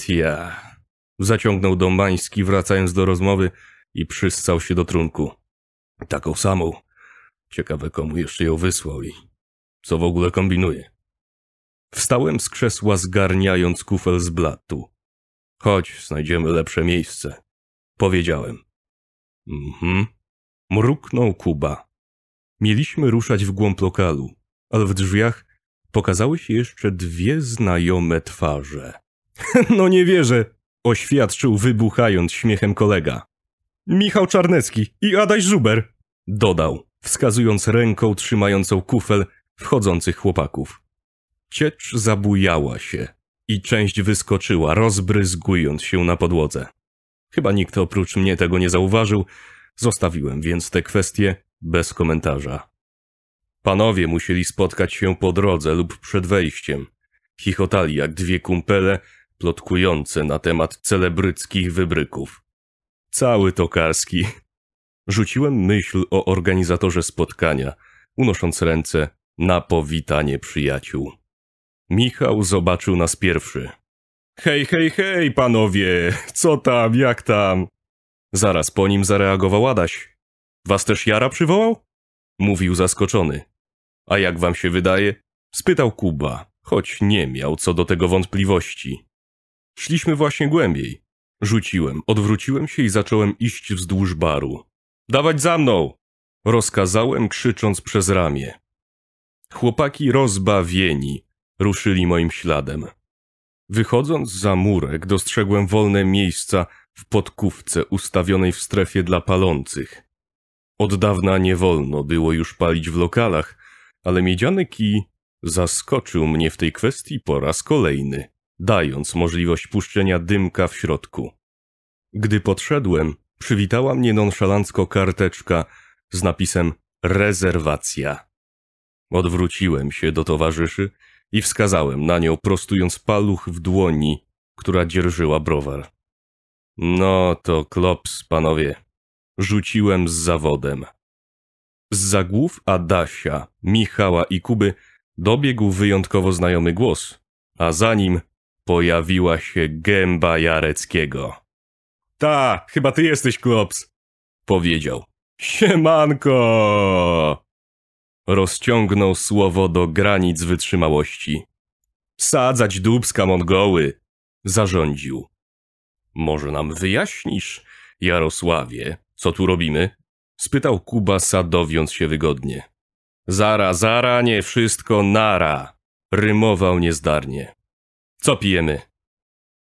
Tia. Zaciągnął Dombański, wracając do rozmowy i przyscał się do trunku. Taką samą. Ciekawe, komu jeszcze ją wysłał i co w ogóle kombinuje. Wstałem z krzesła, zgarniając kufel z blatu. Chodź, znajdziemy lepsze miejsce. Powiedziałem. Mhm. Mruknął Kuba. Mieliśmy ruszać w głąb lokalu, ale w drzwiach pokazały się jeszcze dwie znajome twarze. no nie wierzę, oświadczył wybuchając śmiechem kolega. Michał Czarnecki i Adaś Żuber, dodał, wskazując ręką trzymającą kufel wchodzących chłopaków. Ciecz zabujała się i część wyskoczyła, rozbryzgując się na podłodze. Chyba nikt oprócz mnie tego nie zauważył, zostawiłem więc tę kwestię bez komentarza. Panowie musieli spotkać się po drodze lub przed wejściem. Chichotali jak dwie kumpele plotkujące na temat celebryckich wybryków. Cały tokarski. Rzuciłem myśl o organizatorze spotkania, unosząc ręce na powitanie przyjaciół. Michał zobaczył nas pierwszy. Hej, hej, hej, panowie! Co tam, jak tam? Zaraz po nim zareagował Adaś. Was też Jara przywołał? Mówił zaskoczony. A jak wam się wydaje? spytał Kuba, choć nie miał co do tego wątpliwości. Szliśmy właśnie głębiej. Rzuciłem, odwróciłem się i zacząłem iść wzdłuż baru. Dawać za mną! Rozkazałem, krzycząc przez ramię. Chłopaki rozbawieni ruszyli moim śladem. Wychodząc za murek, dostrzegłem wolne miejsca w podkówce ustawionej w strefie dla palących. Od dawna nie wolno było już palić w lokalach, ale miedziany kij zaskoczył mnie w tej kwestii po raz kolejny, dając możliwość puszczenia dymka w środku. Gdy podszedłem, przywitała mnie nonszalancko karteczka z napisem rezerwacja. Odwróciłem się do towarzyszy i wskazałem na nią, prostując paluch w dłoni, która dzierżyła browar. No to klops, panowie. Rzuciłem z zawodem. Z zagłów Adasia, Michała i Kuby dobiegł wyjątkowo znajomy głos, a za nim pojawiła się gęba Jareckiego. Ta, chyba ty jesteś klops, powiedział. Siemanko! Rozciągnął słowo do granic wytrzymałości. Sadzać dubska Mongoły, zarządził. Może nam wyjaśnisz, Jarosławie, co tu robimy? spytał Kuba, sadowiąc się wygodnie. Zara, zara, nie wszystko nara, rymował niezdarnie. Co pijemy?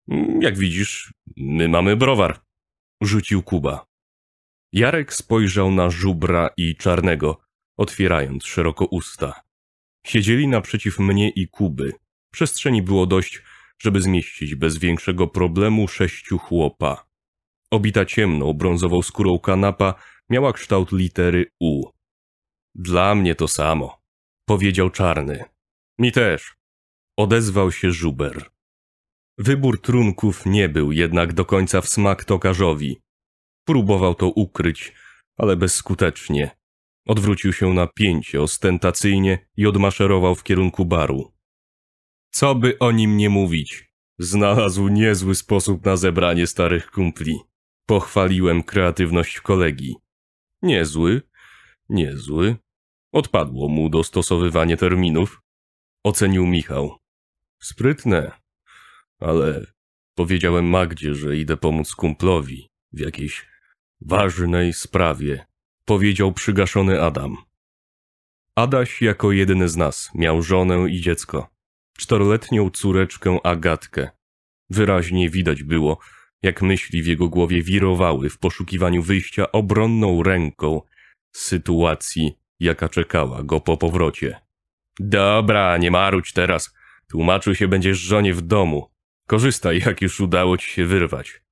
Mm, jak widzisz, my mamy browar, rzucił Kuba. Jarek spojrzał na żubra i czarnego, otwierając szeroko usta. Siedzieli naprzeciw mnie i Kuby. Przestrzeni było dość, żeby zmieścić bez większego problemu sześciu chłopa. Obita ciemną, brązową skórą kanapa miała kształt litery U. Dla mnie to samo, powiedział czarny. Mi też, odezwał się żuber. Wybór trunków nie był jednak do końca w smak tokarzowi. Próbował to ukryć, ale bezskutecznie. Odwrócił się na pięcie ostentacyjnie i odmaszerował w kierunku baru. Co by o nim nie mówić, znalazł niezły sposób na zebranie starych kumpli. Pochwaliłem kreatywność kolegi. Niezły, niezły. Odpadło mu dostosowywanie terminów. Ocenił Michał. Sprytne, ale powiedziałem Magdzie, że idę pomóc kumplowi w jakiejś ważnej sprawie, powiedział przygaszony Adam. Adaś jako jedyny z nas miał żonę i dziecko. Czteroletnią córeczkę Agatkę. Wyraźnie widać było, jak myśli w jego głowie wirowały w poszukiwaniu wyjścia obronną ręką z sytuacji, jaka czekała go po powrocie. Dobra, nie marudź teraz. Tłumaczył się będziesz żonie w domu. Korzystaj, jak już udało ci się wyrwać.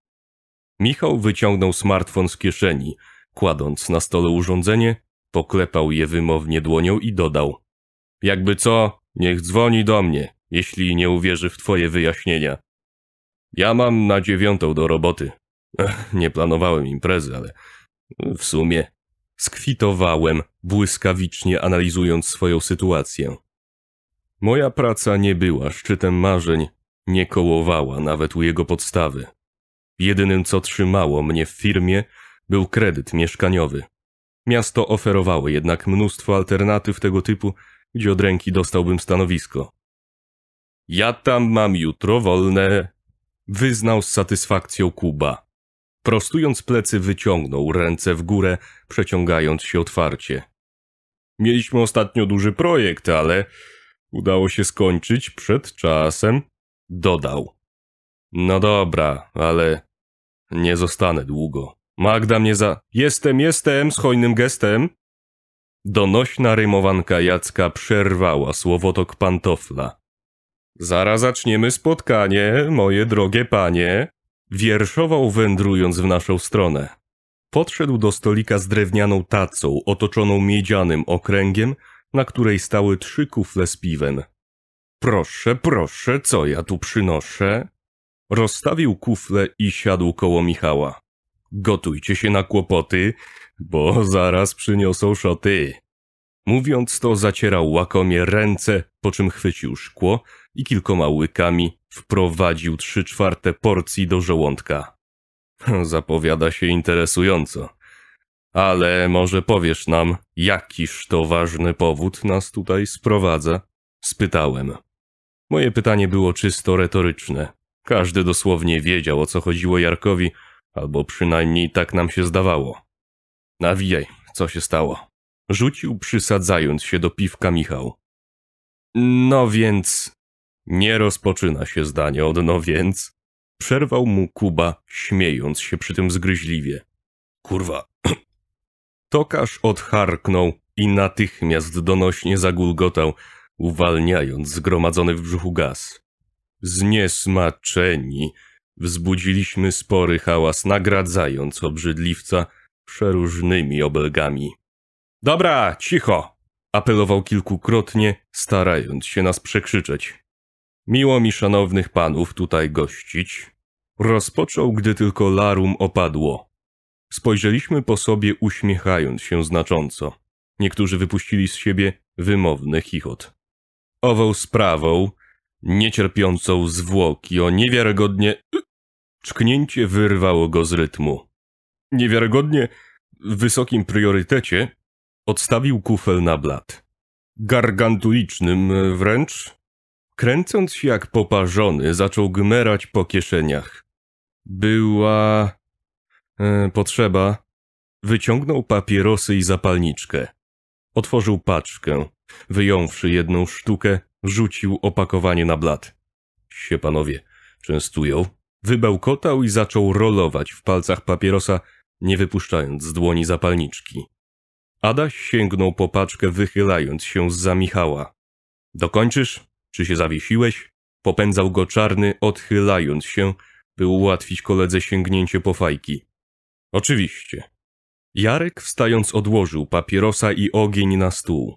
Michał wyciągnął smartfon z kieszeni, kładąc na stole urządzenie, poklepał je wymownie dłonią i dodał. Jakby co, niech dzwoni do mnie, jeśli nie uwierzy w twoje wyjaśnienia. Ja mam na dziewiątą do roboty. nie planowałem imprezy, ale w sumie skwitowałem, błyskawicznie analizując swoją sytuację. Moja praca nie była szczytem marzeń, nie kołowała nawet u jego podstawy. Jedynym, co trzymało mnie w firmie, był kredyt mieszkaniowy. Miasto oferowało jednak mnóstwo alternatyw tego typu, gdzie od ręki dostałbym stanowisko. Ja tam mam jutro wolne, Wyznał z satysfakcją Kuba. Prostując plecy wyciągnął ręce w górę, przeciągając się otwarcie. Mieliśmy ostatnio duży projekt, ale udało się skończyć przed czasem, dodał. No dobra, ale nie zostanę długo. Magda mnie za... Jestem, jestem, z hojnym gestem. Donośna rymowanka Jacka przerwała słowotok pantofla. Zaraz zaczniemy spotkanie, moje drogie panie. Wierszował wędrując w naszą stronę. Podszedł do stolika z drewnianą tacą otoczoną miedzianym okręgiem, na której stały trzy kufle z piwem. Proszę, proszę, co ja tu przynoszę? Rozstawił kufle i siadł koło Michała. Gotujcie się na kłopoty, bo zaraz przyniosą szoty. Mówiąc to, zacierał łakomie ręce, po czym chwycił szkło, i kilkoma łykami wprowadził trzy czwarte porcji do żołądka. Zapowiada się interesująco. Ale może powiesz nam, jakiż to ważny powód nas tutaj sprowadza? Spytałem. Moje pytanie było czysto retoryczne. Każdy dosłownie wiedział, o co chodziło Jarkowi, albo przynajmniej tak nam się zdawało. Nawijaj, co się stało? Rzucił, przysadzając się do piwka Michał. No więc, nie rozpoczyna się zdanie od no więc. Przerwał mu Kuba, śmiejąc się przy tym zgryźliwie. Kurwa. Tokarz odcharknął i natychmiast donośnie zagulgotał, uwalniając zgromadzony w brzuchu gaz. Zniesmaczeni wzbudziliśmy spory hałas, nagradzając obrzydliwca przeróżnymi obelgami. Dobra, cicho! apelował kilkukrotnie, starając się nas przekrzyczeć. Miło mi szanownych panów tutaj gościć. Rozpoczął, gdy tylko larum opadło. Spojrzeliśmy po sobie, uśmiechając się znacząco. Niektórzy wypuścili z siebie wymowny chichot. Ową sprawą, niecierpiącą zwłoki o niewiarygodnie... Czknięcie wyrwało go z rytmu. Niewiarygodnie wysokim priorytecie odstawił kufel na blat. Gargantulicznym e, wręcz Kręcąc się jak poparzony, zaczął gmerać po kieszeniach. Była... E, potrzeba. Wyciągnął papierosy i zapalniczkę. Otworzył paczkę. Wyjąwszy jedną sztukę, rzucił opakowanie na blat. Się panowie częstują. Wybełkotał i zaczął rolować w palcach papierosa, nie wypuszczając z dłoni zapalniczki. Adaś sięgnął po paczkę, wychylając się z za Michała. Dokończysz? Czy się zawiesiłeś? Popędzał go czarny, odchylając się, by ułatwić koledze sięgnięcie po fajki. Oczywiście. Jarek wstając odłożył papierosa i ogień na stół.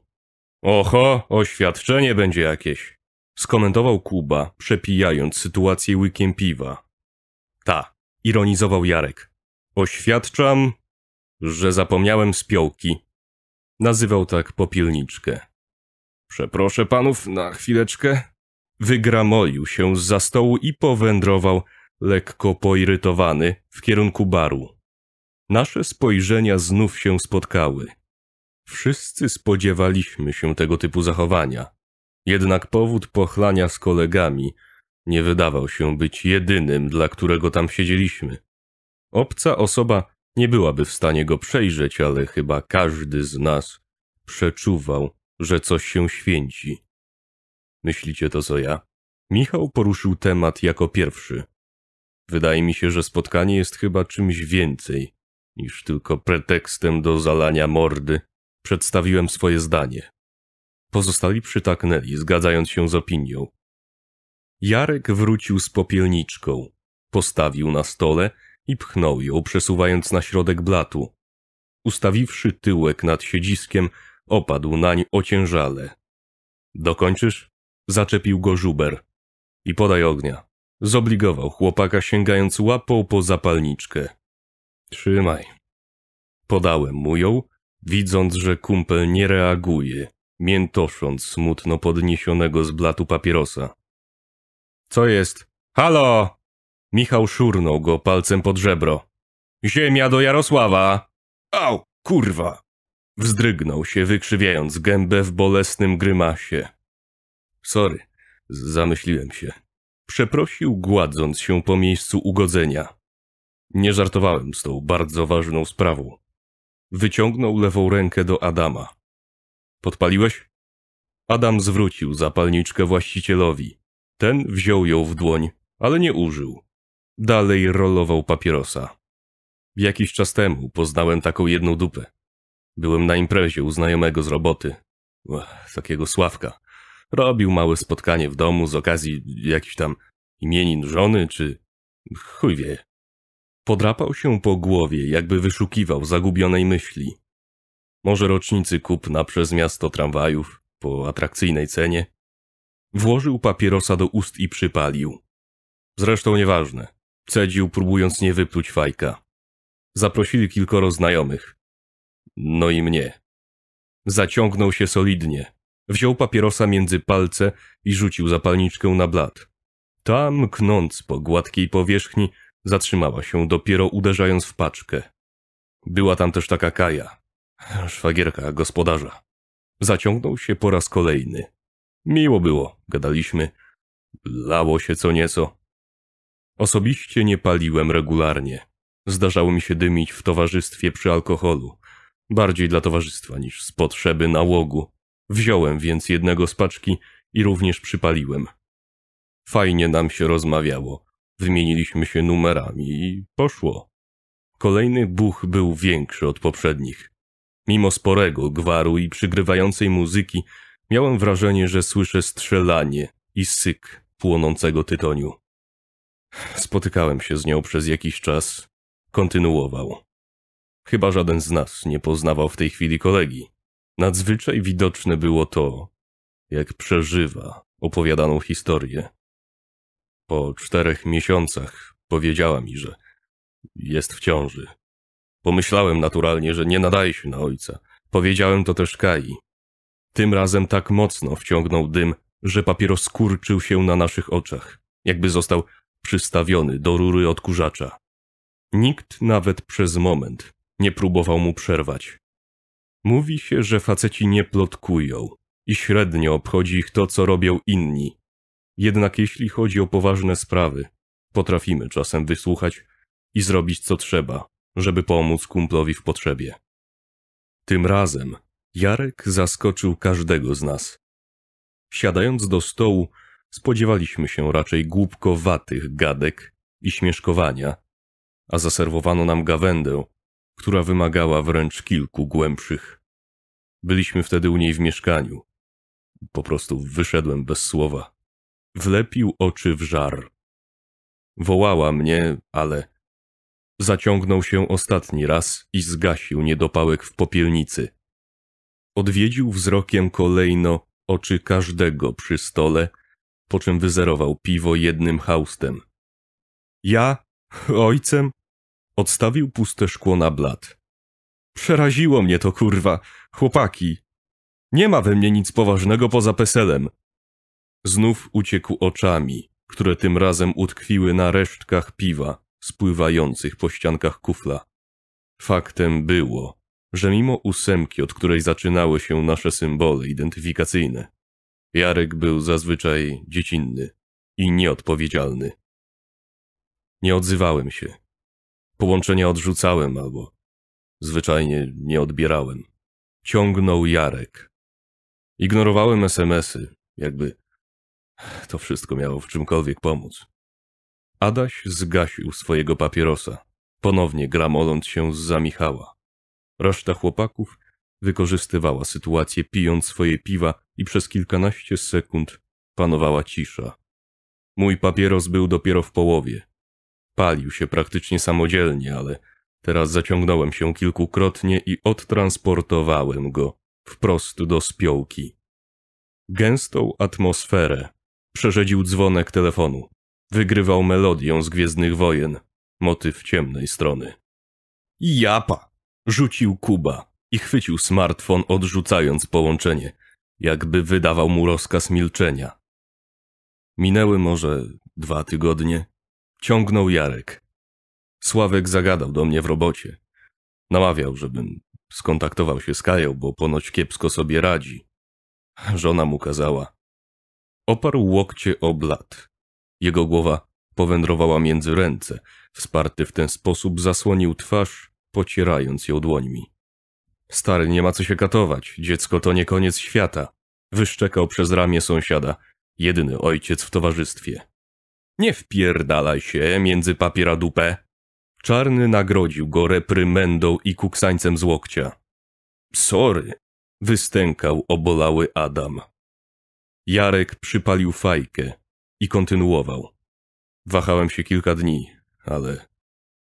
Oho, oświadczenie będzie jakieś, skomentował Kuba, przepijając sytuację łykiem piwa. Ta, ironizował Jarek. Oświadczam, że zapomniałem spiołki. Nazywał tak popielniczkę. Przeproszę panów na chwileczkę. Wygramoił się z za stołu i powędrował, lekko poirytowany, w kierunku baru. Nasze spojrzenia znów się spotkały. Wszyscy spodziewaliśmy się tego typu zachowania. Jednak powód pochlania z kolegami nie wydawał się być jedynym, dla którego tam siedzieliśmy. Obca osoba nie byłaby w stanie go przejrzeć, ale chyba każdy z nas przeczuwał, że coś się święci. Myślicie to co ja? Michał poruszył temat jako pierwszy. Wydaje mi się, że spotkanie jest chyba czymś więcej niż tylko pretekstem do zalania mordy. Przedstawiłem swoje zdanie. Pozostali przytaknęli, zgadzając się z opinią. Jarek wrócił z popielniczką, postawił na stole i pchnął ją, przesuwając na środek blatu. Ustawiwszy tyłek nad siedziskiem, Opadł nań ociężale. Dokończysz? Zaczepił go żuber. I podaj ognia. Zobligował chłopaka, sięgając łapą po zapalniczkę. Trzymaj. Podałem mu ją, widząc, że kumpel nie reaguje, miętosząc smutno podniesionego z blatu papierosa. Co jest? Halo! Michał szurnął go palcem pod żebro. Ziemia do Jarosława! Au, kurwa! Wzdrygnął się, wykrzywiając gębę w bolesnym grymasie. Sorry, zamyśliłem się. Przeprosił, gładząc się po miejscu ugodzenia. Nie żartowałem z tą bardzo ważną sprawą. Wyciągnął lewą rękę do Adama. Podpaliłeś? Adam zwrócił zapalniczkę właścicielowi. Ten wziął ją w dłoń, ale nie użył. Dalej rolował papierosa. Jakiś czas temu poznałem taką jedną dupę. Byłem na imprezie u znajomego z roboty. Uch, takiego Sławka. Robił małe spotkanie w domu z okazji jakichś tam imienin żony, czy... chuj wie. Podrapał się po głowie, jakby wyszukiwał zagubionej myśli. Może rocznicy kupna przez miasto tramwajów, po atrakcyjnej cenie. Włożył papierosa do ust i przypalił. Zresztą nieważne. Cedził, próbując nie wypluć fajka. Zaprosili kilkoro znajomych. No i mnie. Zaciągnął się solidnie. Wziął papierosa między palce i rzucił zapalniczkę na blat. Ta, mknąc po gładkiej powierzchni, zatrzymała się dopiero uderzając w paczkę. Była tam też taka Kaja, szwagierka gospodarza. Zaciągnął się po raz kolejny. Miło było, gadaliśmy. Lało się co nieco. Osobiście nie paliłem regularnie. Zdarzało mi się dymić w towarzystwie przy alkoholu bardziej dla towarzystwa niż z potrzeby nałogu. Wziąłem więc jednego z paczki i również przypaliłem. Fajnie nam się rozmawiało, wymieniliśmy się numerami i poszło. Kolejny buch był większy od poprzednich. Mimo sporego gwaru i przygrywającej muzyki, miałem wrażenie, że słyszę strzelanie i syk płonącego tytoniu. Spotykałem się z nią przez jakiś czas. Kontynuował. Chyba żaden z nas nie poznawał w tej chwili kolegi. Nadzwyczaj widoczne było to, jak przeżywa opowiadaną historię. Po czterech miesiącach powiedziała mi, że jest w ciąży. Pomyślałem naturalnie, że nie nadaje się na ojca. Powiedziałem to też Kai. Tym razem tak mocno wciągnął dym, że papieros skurczył się na naszych oczach, jakby został przystawiony do rury odkurzacza. Nikt nawet przez moment nie próbował mu przerwać. Mówi się, że faceci nie plotkują i średnio obchodzi ich to, co robią inni. Jednak jeśli chodzi o poważne sprawy, potrafimy czasem wysłuchać i zrobić co trzeba, żeby pomóc kumplowi w potrzebie. Tym razem Jarek zaskoczył każdego z nas. Siadając do stołu, spodziewaliśmy się raczej głupkowatych gadek i śmieszkowania, a zaserwowano nam gawędę, która wymagała wręcz kilku głębszych. Byliśmy wtedy u niej w mieszkaniu. Po prostu wyszedłem bez słowa. Wlepił oczy w żar. Wołała mnie, ale zaciągnął się ostatni raz i zgasił niedopałek w popielnicy. Odwiedził wzrokiem kolejno oczy każdego przy stole, po czym wyzerował piwo jednym haustem. Ja? Ojcem? Odstawił puste szkło na blat. Przeraziło mnie to, kurwa. Chłopaki. Nie ma we mnie nic poważnego poza peselem. Znów uciekł oczami, które tym razem utkwiły na resztkach piwa, spływających po ściankach kufla. Faktem było, że mimo ósemki, od której zaczynały się nasze symbole identyfikacyjne, Jarek był zazwyczaj dziecinny i nieodpowiedzialny. Nie odzywałem się. Połączenia odrzucałem albo zwyczajnie nie odbierałem. Ciągnął Jarek. Ignorowałem SMSy, jakby to wszystko miało w czymkolwiek pomóc. Adaś zgasił swojego papierosa, ponownie gramoląc się z Michała. Reszta chłopaków wykorzystywała sytuację, pijąc swoje piwa i przez kilkanaście sekund panowała cisza. Mój papieros był dopiero w połowie palił się praktycznie samodzielnie, ale teraz zaciągnąłem się kilkukrotnie i odtransportowałem go wprost do spiołki. Gęstą atmosferę przerzedził dzwonek telefonu. Wygrywał melodię z Gwiezdnych Wojen, motyw ciemnej strony. Japa! Rzucił Kuba i chwycił smartfon, odrzucając połączenie, jakby wydawał mu rozkaz milczenia. Minęły może dwa tygodnie. Ciągnął Jarek. Sławek zagadał do mnie w robocie. Namawiał, żebym skontaktował się z Kają, bo ponoć kiepsko sobie radzi. Żona mu kazała. Oparł łokcie o blat. Jego głowa powędrowała między ręce. Wsparty w ten sposób zasłonił twarz, pocierając ją dłońmi. Stary, nie ma co się katować. Dziecko to nie koniec świata. Wyszczekał przez ramię sąsiada. Jedyny ojciec w towarzystwie. Nie wpierdalaj się między papiera dupę. Czarny nagrodził go reprymendą i kuksańcem z łokcia. Sorry, wystękał obolały Adam. Jarek przypalił fajkę i kontynuował. Wahałem się kilka dni, ale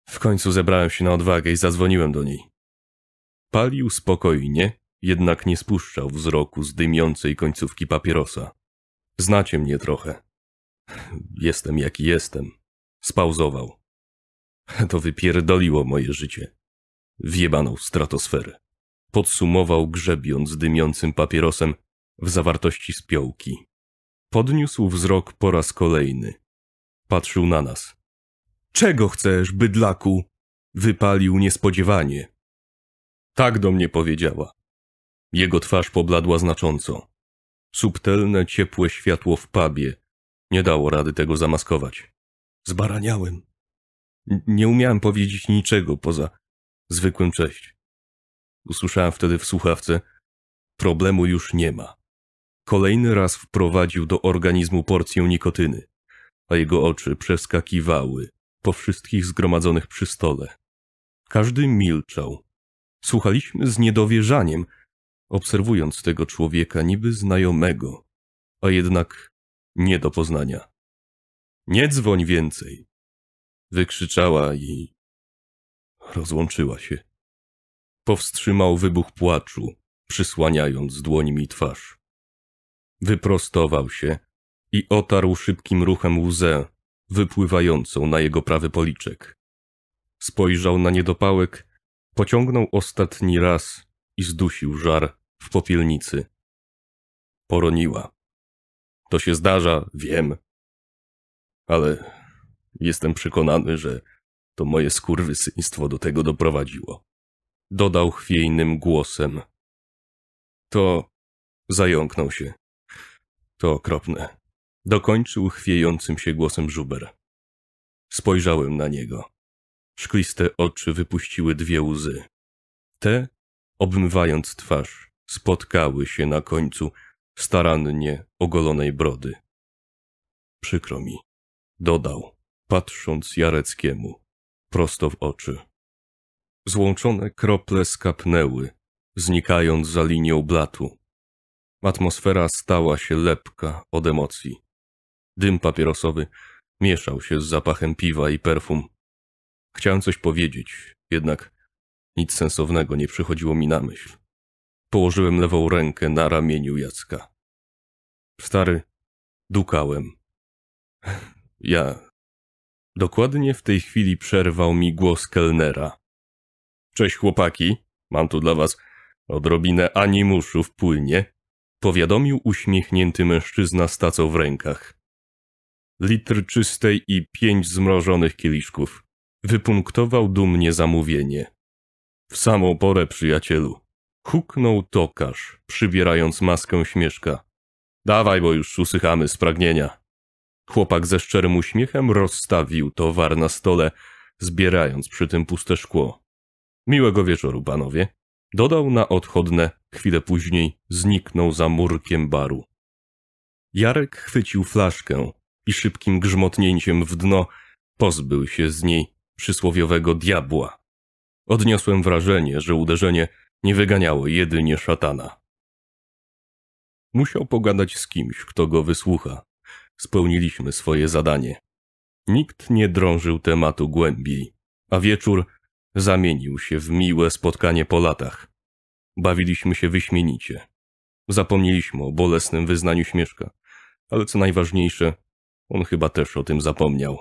w końcu zebrałem się na odwagę i zadzwoniłem do niej. Palił spokojnie, jednak nie spuszczał wzroku z dymiącej końcówki papierosa. Znacie mnie trochę. Jestem jaki jestem. Spauzował. To wypierdoliło moje życie. Wjebaną stratosferę. Podsumował grzebiąc dymiącym papierosem w zawartości spiołki. Podniósł wzrok po raz kolejny. Patrzył na nas. Czego chcesz, bydlaku? Wypalił niespodziewanie. Tak do mnie powiedziała. Jego twarz pobladła znacząco. Subtelne, ciepłe światło w pubie nie dało rady tego zamaskować. Zbaraniałem. Nie umiałem powiedzieć niczego poza zwykłym cześć. Usłyszałem wtedy w słuchawce: Problemu już nie ma. Kolejny raz wprowadził do organizmu porcję nikotyny, a jego oczy przeskakiwały po wszystkich zgromadzonych przy stole. Każdy milczał. Słuchaliśmy z niedowierzaniem, obserwując tego człowieka niby znajomego, a jednak nie do poznania. Nie dzwoń więcej! Wykrzyczała i rozłączyła się. Powstrzymał wybuch płaczu, przysłaniając dłońmi twarz. Wyprostował się i otarł szybkim ruchem łzę wypływającą na jego prawy policzek. Spojrzał na niedopałek, pociągnął ostatni raz i zdusił żar w popielnicy. Poroniła. To się zdarza, wiem. Ale jestem przekonany, że to moje skurwysyństwo do tego doprowadziło. Dodał chwiejnym głosem. To zająknął się. To okropne. Dokończył chwiejącym się głosem żuber. Spojrzałem na niego. Szkliste oczy wypuściły dwie łzy. Te, obmywając twarz, spotkały się na końcu starannie ogolonej brody. Przykro mi, dodał, patrząc Jareckiemu prosto w oczy. Złączone krople skapnęły, znikając za linią blatu. Atmosfera stała się lepka od emocji. Dym papierosowy mieszał się z zapachem piwa i perfum. Chciałem coś powiedzieć, jednak nic sensownego nie przychodziło mi na myśl. Położyłem lewą rękę na ramieniu Jacka. Stary, dukałem. Ja. Dokładnie w tej chwili przerwał mi głos kelnera. Cześć chłopaki, mam tu dla was odrobinę animuszu w płynie, powiadomił uśmiechnięty mężczyzna z tacą w rękach. Litr czystej i pięć zmrożonych kieliszków. Wypunktował dumnie zamówienie. W samą porę, przyjacielu. Huknął tokarz, przybierając maskę śmieszka. Dawaj, bo już usychamy z pragnienia. Chłopak ze szczerym uśmiechem rozstawił towar na stole, zbierając przy tym puste szkło. Miłego wieczoru, panowie. Dodał na odchodne, chwilę później zniknął za murkiem baru. Jarek chwycił flaszkę i szybkim grzmotnięciem w dno pozbył się z niej przysłowiowego diabła. Odniosłem wrażenie, że uderzenie nie wyganiało jedynie szatana. Musiał pogadać z kimś, kto go wysłucha. Spełniliśmy swoje zadanie. Nikt nie drążył tematu głębiej, a wieczór zamienił się w miłe spotkanie po latach. Bawiliśmy się wyśmienicie. Zapomnieliśmy o bolesnym wyznaniu śmieszka, ale co najważniejsze, on chyba też o tym zapomniał.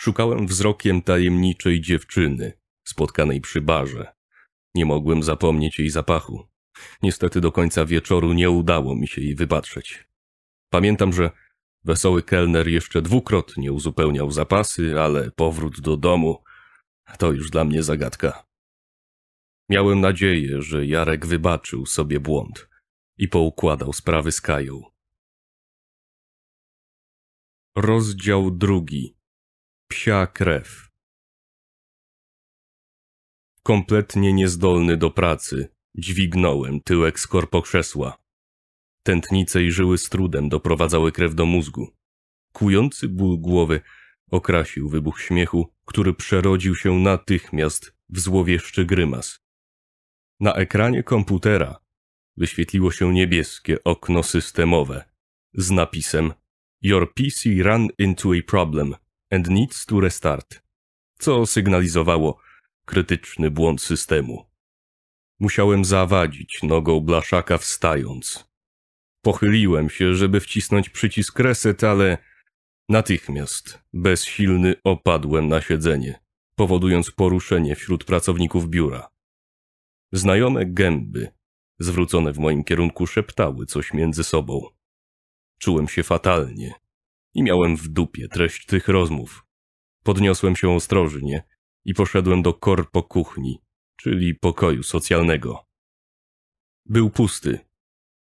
Szukałem wzrokiem tajemniczej dziewczyny, spotkanej przy barze. Nie mogłem zapomnieć jej zapachu. Niestety do końca wieczoru nie udało mi się jej wypatrzeć. Pamiętam, że wesoły kelner jeszcze dwukrotnie uzupełniał zapasy, ale powrót do domu to już dla mnie zagadka. Miałem nadzieję, że Jarek wybaczył sobie błąd i poukładał sprawy z Kają. Rozdział drugi. Psia krew. Kompletnie niezdolny do pracy, dźwignąłem tyłek z korpokrzesła. Tętnice i żyły z trudem doprowadzały krew do mózgu. Kłujący ból głowy okrasił wybuch śmiechu, który przerodził się natychmiast w złowieszczy grymas. Na ekranie komputera wyświetliło się niebieskie okno systemowe z napisem Your PC ran into a problem and needs to restart, co sygnalizowało, krytyczny błąd systemu. Musiałem zawadzić nogą blaszaka wstając. Pochyliłem się, żeby wcisnąć przycisk reset, ale natychmiast, bezsilny, opadłem na siedzenie, powodując poruszenie wśród pracowników biura. Znajome gęby, zwrócone w moim kierunku, szeptały coś między sobą. Czułem się fatalnie i miałem w dupie treść tych rozmów. Podniosłem się ostrożnie, i poszedłem do korpo kuchni, czyli pokoju socjalnego. Był pusty,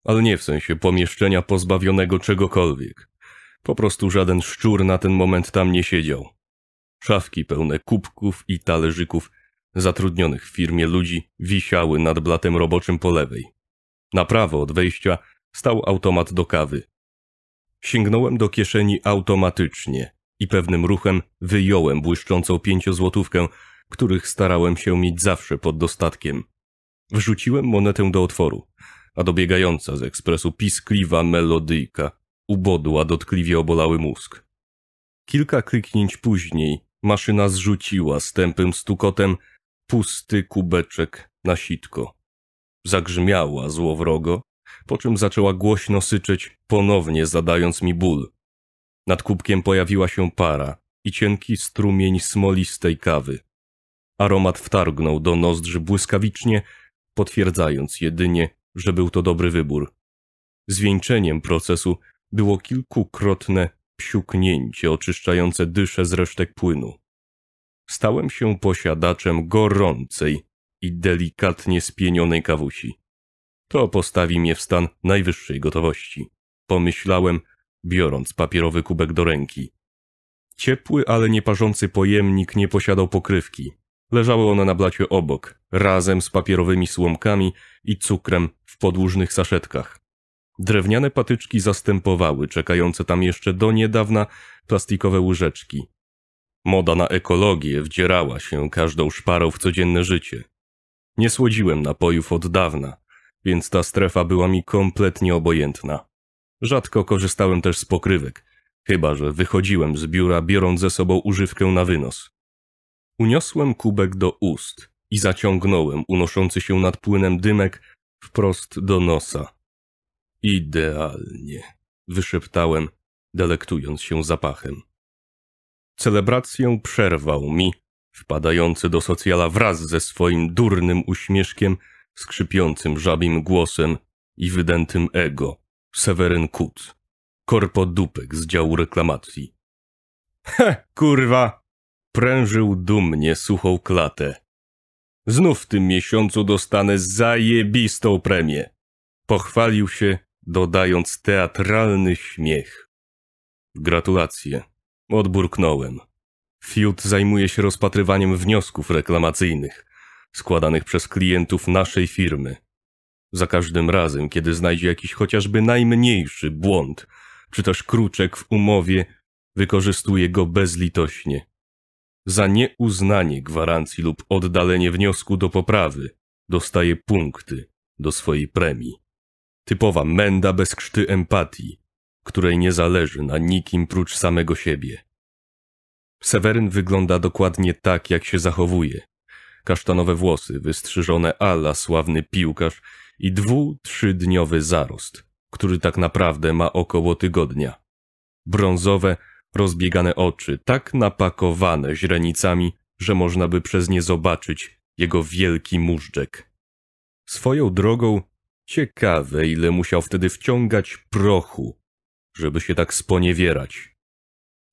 ale nie w sensie pomieszczenia pozbawionego czegokolwiek. Po prostu żaden szczur na ten moment tam nie siedział. Szafki pełne kubków i talerzyków zatrudnionych w firmie ludzi wisiały nad blatem roboczym po lewej. Na prawo od wejścia stał automat do kawy. Sięgnąłem do kieszeni automatycznie, i pewnym ruchem wyjąłem błyszczącą pięciozłotówkę, których starałem się mieć zawsze pod dostatkiem. Wrzuciłem monetę do otworu, a dobiegająca z ekspresu piskliwa melodyjka ubodła dotkliwie obolały mózg. Kilka kliknięć później maszyna zrzuciła z tępym stukotem pusty kubeczek na sitko. Zagrzmiała złowrogo, po czym zaczęła głośno syczeć, ponownie zadając mi ból. Nad kubkiem pojawiła się para i cienki strumień smolistej kawy. Aromat wtargnął do nozdrzy błyskawicznie, potwierdzając jedynie, że był to dobry wybór. Zwieńczeniem procesu było kilkukrotne psiuknięcie oczyszczające dyszę z resztek płynu. Stałem się posiadaczem gorącej i delikatnie spienionej kawusi. To postawi mnie w stan najwyższej gotowości. Pomyślałem, biorąc papierowy kubek do ręki. Ciepły, ale nieparzący pojemnik nie posiadał pokrywki. Leżały one na blacie obok, razem z papierowymi słomkami i cukrem w podłużnych saszetkach. Drewniane patyczki zastępowały czekające tam jeszcze do niedawna plastikowe łyżeczki. Moda na ekologię wdzierała się każdą szparą w codzienne życie. Nie słodziłem napojów od dawna, więc ta strefa była mi kompletnie obojętna. Rzadko korzystałem też z pokrywek, chyba że wychodziłem z biura biorąc ze sobą używkę na wynos. Uniosłem kubek do ust i zaciągnąłem unoszący się nad płynem dymek wprost do nosa. Idealnie, wyszeptałem, delektując się zapachem. Celebrację przerwał mi, wpadający do socjala wraz ze swoim durnym uśmieszkiem, skrzypiącym żabim głosem i wydętym ego. Seweryn Kut. Korpo Dupek z działu reklamacji. He, kurwa! Prężył dumnie suchą klatę. Znów w tym miesiącu dostanę zajebistą premię. Pochwalił się, dodając teatralny śmiech. Gratulacje. Odburknąłem. Fiut zajmuje się rozpatrywaniem wniosków reklamacyjnych składanych przez klientów naszej firmy. Za każdym razem, kiedy znajdzie jakiś chociażby najmniejszy błąd, czy też kruczek w umowie, wykorzystuje go bezlitośnie. Za nieuznanie gwarancji lub oddalenie wniosku do poprawy dostaje punkty do swojej premii. Typowa menda bez krzty empatii, której nie zależy na nikim prócz samego siebie. Seweryn wygląda dokładnie tak, jak się zachowuje. Kasztanowe włosy, wystrzyżone ala sławny piłkarz i dwu, trzydniowy zarost, który tak naprawdę ma około tygodnia. Brązowe, rozbiegane oczy, tak napakowane źrenicami, że można by przez nie zobaczyć jego wielki móżdżek. Swoją drogą ciekawe, ile musiał wtedy wciągać prochu, żeby się tak sponiewierać.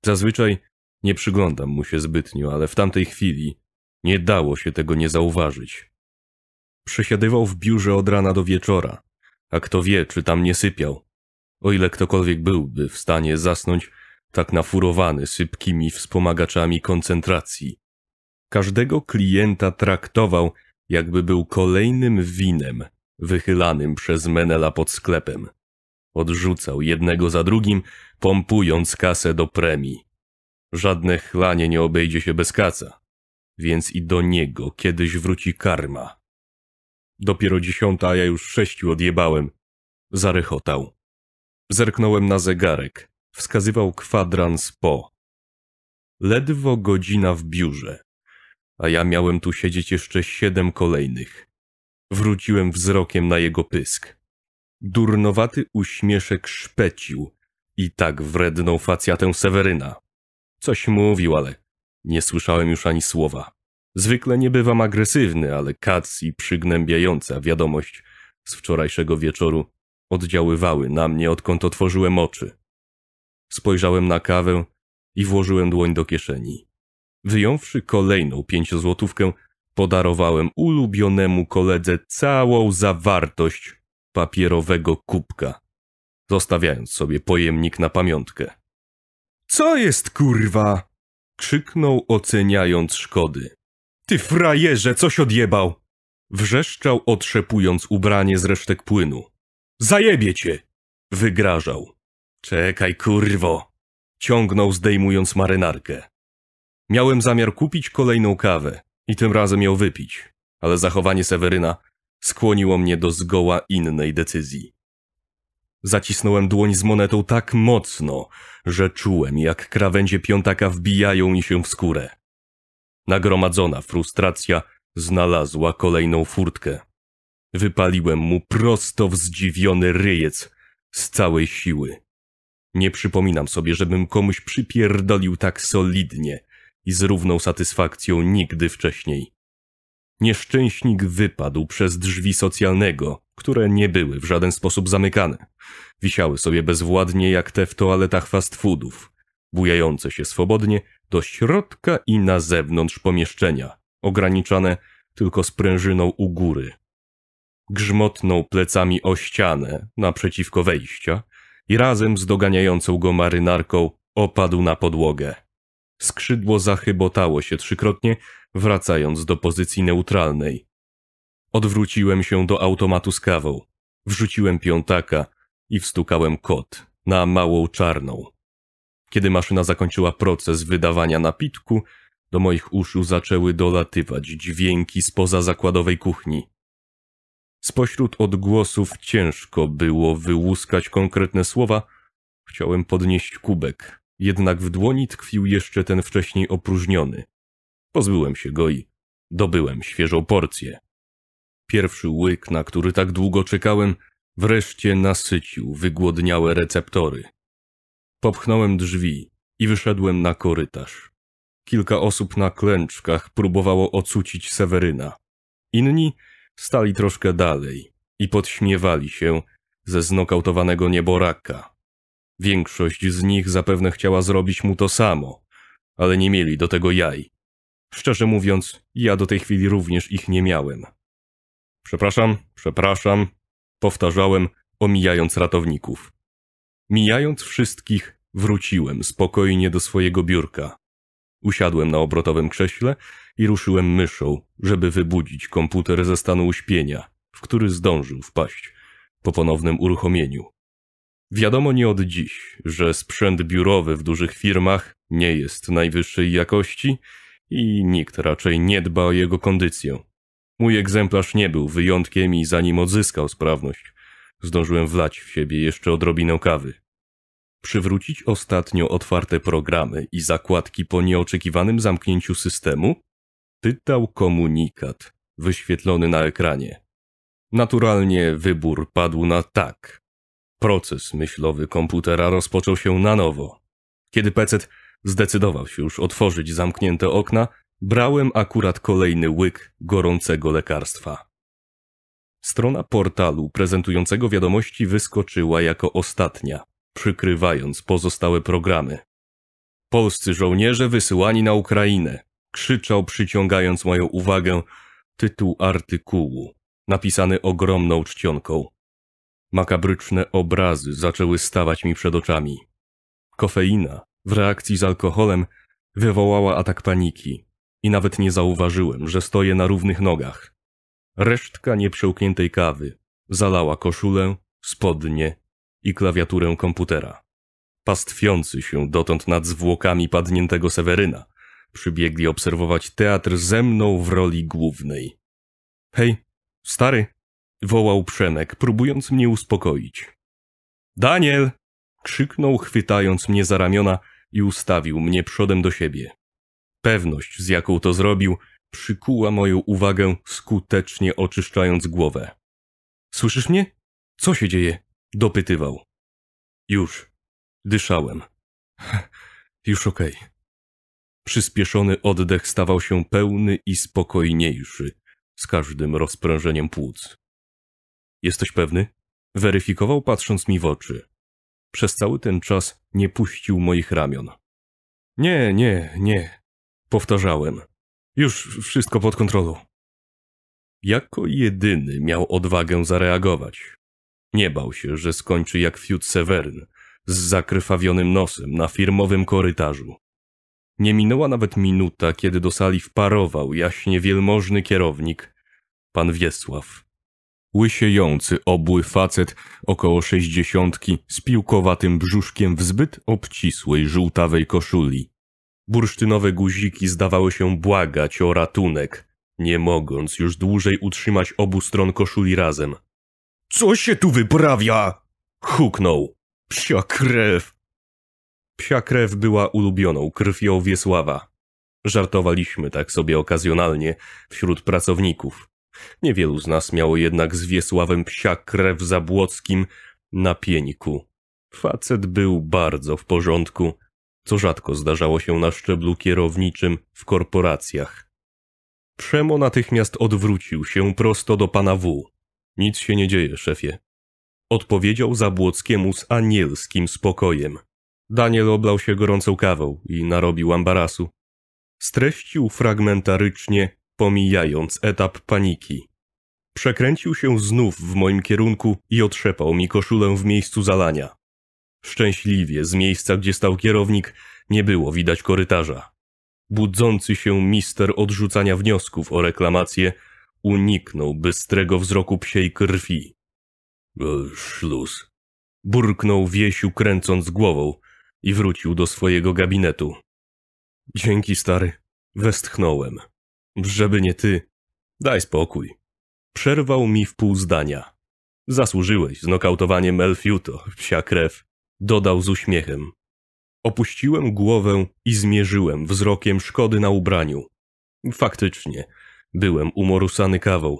Zazwyczaj nie przyglądam mu się zbytnio, ale w tamtej chwili nie dało się tego nie zauważyć. Przesiadywał w biurze od rana do wieczora, a kto wie, czy tam nie sypiał. O ile ktokolwiek byłby w stanie zasnąć, tak nafurowany sypkimi wspomagaczami koncentracji. Każdego klienta traktował, jakby był kolejnym winem wychylanym przez Menela pod sklepem. Odrzucał jednego za drugim, pompując kasę do premii. Żadne chlanie nie obejdzie się bez kaca, więc i do niego kiedyś wróci karma. Dopiero dziesiąta, a ja już sześciu odjebałem. Zarychotał. Zerknąłem na zegarek. Wskazywał kwadrans po. Ledwo godzina w biurze. A ja miałem tu siedzieć jeszcze siedem kolejnych. Wróciłem wzrokiem na jego pysk. Durnowaty uśmieszek szpecił i tak wredną facjatę Seweryna. Coś mówił, ale nie słyszałem już ani słowa. Zwykle nie bywam agresywny, ale kac i przygnębiająca wiadomość z wczorajszego wieczoru oddziaływały na mnie, odkąd otworzyłem oczy. Spojrzałem na kawę i włożyłem dłoń do kieszeni. Wyjąwszy kolejną pięciozłotówkę, podarowałem ulubionemu koledze całą zawartość papierowego kubka, zostawiając sobie pojemnik na pamiątkę. Co jest kurwa? krzyknął, oceniając szkody. Ty frajerze, coś odjebał! Wrzeszczał, otrzepując ubranie z resztek płynu. Zajebie cię! Wygrażał. Czekaj, kurwo! Ciągnął, zdejmując marynarkę. Miałem zamiar kupić kolejną kawę i tym razem ją wypić, ale zachowanie Seweryna skłoniło mnie do zgoła innej decyzji. Zacisnąłem dłoń z monetą tak mocno, że czułem, jak krawędzie piątaka wbijają mi się w skórę. Nagromadzona frustracja znalazła kolejną furtkę. Wypaliłem mu prosto w zdziwiony ryjec z całej siły. Nie przypominam sobie, żebym komuś przypierdolił tak solidnie i z równą satysfakcją nigdy wcześniej. Nieszczęśnik wypadł przez drzwi socjalnego, które nie były w żaden sposób zamykane. Wisiały sobie bezwładnie jak te w toaletach fast foodów bujające się swobodnie do środka i na zewnątrz pomieszczenia, ograniczane tylko sprężyną u góry. Grzmotnął plecami o ścianę naprzeciwko wejścia i razem z doganiającą go marynarką opadł na podłogę. Skrzydło zachybotało się trzykrotnie, wracając do pozycji neutralnej. Odwróciłem się do automatu z kawą, wrzuciłem piątaka i wstukałem kot na małą czarną. Kiedy maszyna zakończyła proces wydawania napitku, do moich uszu zaczęły dolatywać dźwięki spoza zakładowej kuchni. Spośród odgłosów ciężko było wyłuskać konkretne słowa. Chciałem podnieść kubek, jednak w dłoni tkwił jeszcze ten wcześniej opróżniony. Pozbyłem się go i dobyłem świeżą porcję. Pierwszy łyk, na który tak długo czekałem, wreszcie nasycił wygłodniałe receptory. Popchnąłem drzwi i wyszedłem na korytarz. Kilka osób na klęczkach próbowało ocucić Seweryna. Inni stali troszkę dalej i podśmiewali się ze znokautowanego nieboraka. Większość z nich zapewne chciała zrobić mu to samo, ale nie mieli do tego jaj. Szczerze mówiąc, ja do tej chwili również ich nie miałem. Przepraszam, przepraszam, powtarzałem, omijając ratowników. Mijając wszystkich, wróciłem spokojnie do swojego biurka. Usiadłem na obrotowym krześle i ruszyłem myszą, żeby wybudzić komputer ze stanu uśpienia, w który zdążył wpaść po ponownym uruchomieniu. Wiadomo nie od dziś, że sprzęt biurowy w dużych firmach nie jest najwyższej jakości i nikt raczej nie dba o jego kondycję. Mój egzemplarz nie był wyjątkiem i zanim odzyskał sprawność, Zdążyłem wlać w siebie jeszcze odrobinę kawy. Przywrócić ostatnio otwarte programy i zakładki po nieoczekiwanym zamknięciu systemu? Pytał komunikat, wyświetlony na ekranie. Naturalnie wybór padł na tak. Proces myślowy komputera rozpoczął się na nowo. Kiedy pecet zdecydował się już otworzyć zamknięte okna, brałem akurat kolejny łyk gorącego lekarstwa. Strona portalu prezentującego wiadomości wyskoczyła jako ostatnia, przykrywając pozostałe programy. Polscy żołnierze wysyłani na Ukrainę, krzyczał przyciągając moją uwagę tytuł artykułu, napisany ogromną czcionką. Makabryczne obrazy zaczęły stawać mi przed oczami. Kofeina w reakcji z alkoholem wywołała atak paniki i nawet nie zauważyłem, że stoję na równych nogach. Resztka nieprzełkniętej kawy zalała koszulę, spodnie i klawiaturę komputera. Pastwiący się dotąd nad zwłokami padniętego Seweryna przybiegli obserwować teatr ze mną w roli głównej. Hej, stary, wołał Przemek, próbując mnie uspokoić. Daniel! krzyknął, chwytając mnie za ramiona i ustawił mnie przodem do siebie. Pewność, z jaką to zrobił, przykuła moją uwagę, skutecznie oczyszczając głowę. Słyszysz mnie? Co się dzieje? dopytywał. Już. Dyszałem. Już okej. Okay. Przyspieszony oddech stawał się pełny i spokojniejszy z każdym rozprężeniem płuc. Jesteś pewny? Weryfikował patrząc mi w oczy. Przez cały ten czas nie puścił moich ramion. Nie, nie, nie. Powtarzałem. Już wszystko pod kontrolą. Jako jedyny miał odwagę zareagować. Nie bał się, że skończy jak fiut Severn z zakrwawionym nosem na firmowym korytarzu. Nie minęła nawet minuta, kiedy do sali wparował jaśnie wielmożny kierownik, pan Wiesław. Łysiejący obły facet, około sześćdziesiątki, z piłkowatym brzuszkiem w zbyt obcisłej żółtawej koszuli. Bursztynowe guziki zdawały się błagać o ratunek, nie mogąc już dłużej utrzymać obu stron koszuli razem. Co się tu wyprawia? Huknął. Psia krew. Psia krew była ulubioną krwią Wiesława. Żartowaliśmy tak sobie okazjonalnie wśród pracowników. Niewielu z nas miało jednak z Wiesławem psia krew zabłockim na pieńku. Facet był bardzo w porządku co rzadko zdarzało się na szczeblu kierowniczym w korporacjach. Przemo natychmiast odwrócił się prosto do pana W. Nic się nie dzieje, szefie. Odpowiedział Zabłockiemu z anielskim spokojem. Daniel oblał się gorącą kawą i narobił ambarasu. Streścił fragmentarycznie, pomijając etap paniki. Przekręcił się znów w moim kierunku i otrzepał mi koszulę w miejscu zalania. Szczęśliwie z miejsca, gdzie stał kierownik, nie było widać korytarza. Budzący się mister odrzucania wniosków o reklamację uniknął bystrego wzroku psiej krwi. szluz. Burknął Wiesiu kręcąc głową i wrócił do swojego gabinetu. Dzięki, stary. Westchnąłem. Żeby nie ty. Daj spokój. Przerwał mi w pół zdania. Zasłużyłeś znokautowaniem Elfiuto, psia krew dodał z uśmiechem. Opuściłem głowę i zmierzyłem wzrokiem szkody na ubraniu. Faktycznie, byłem umorusany kawą.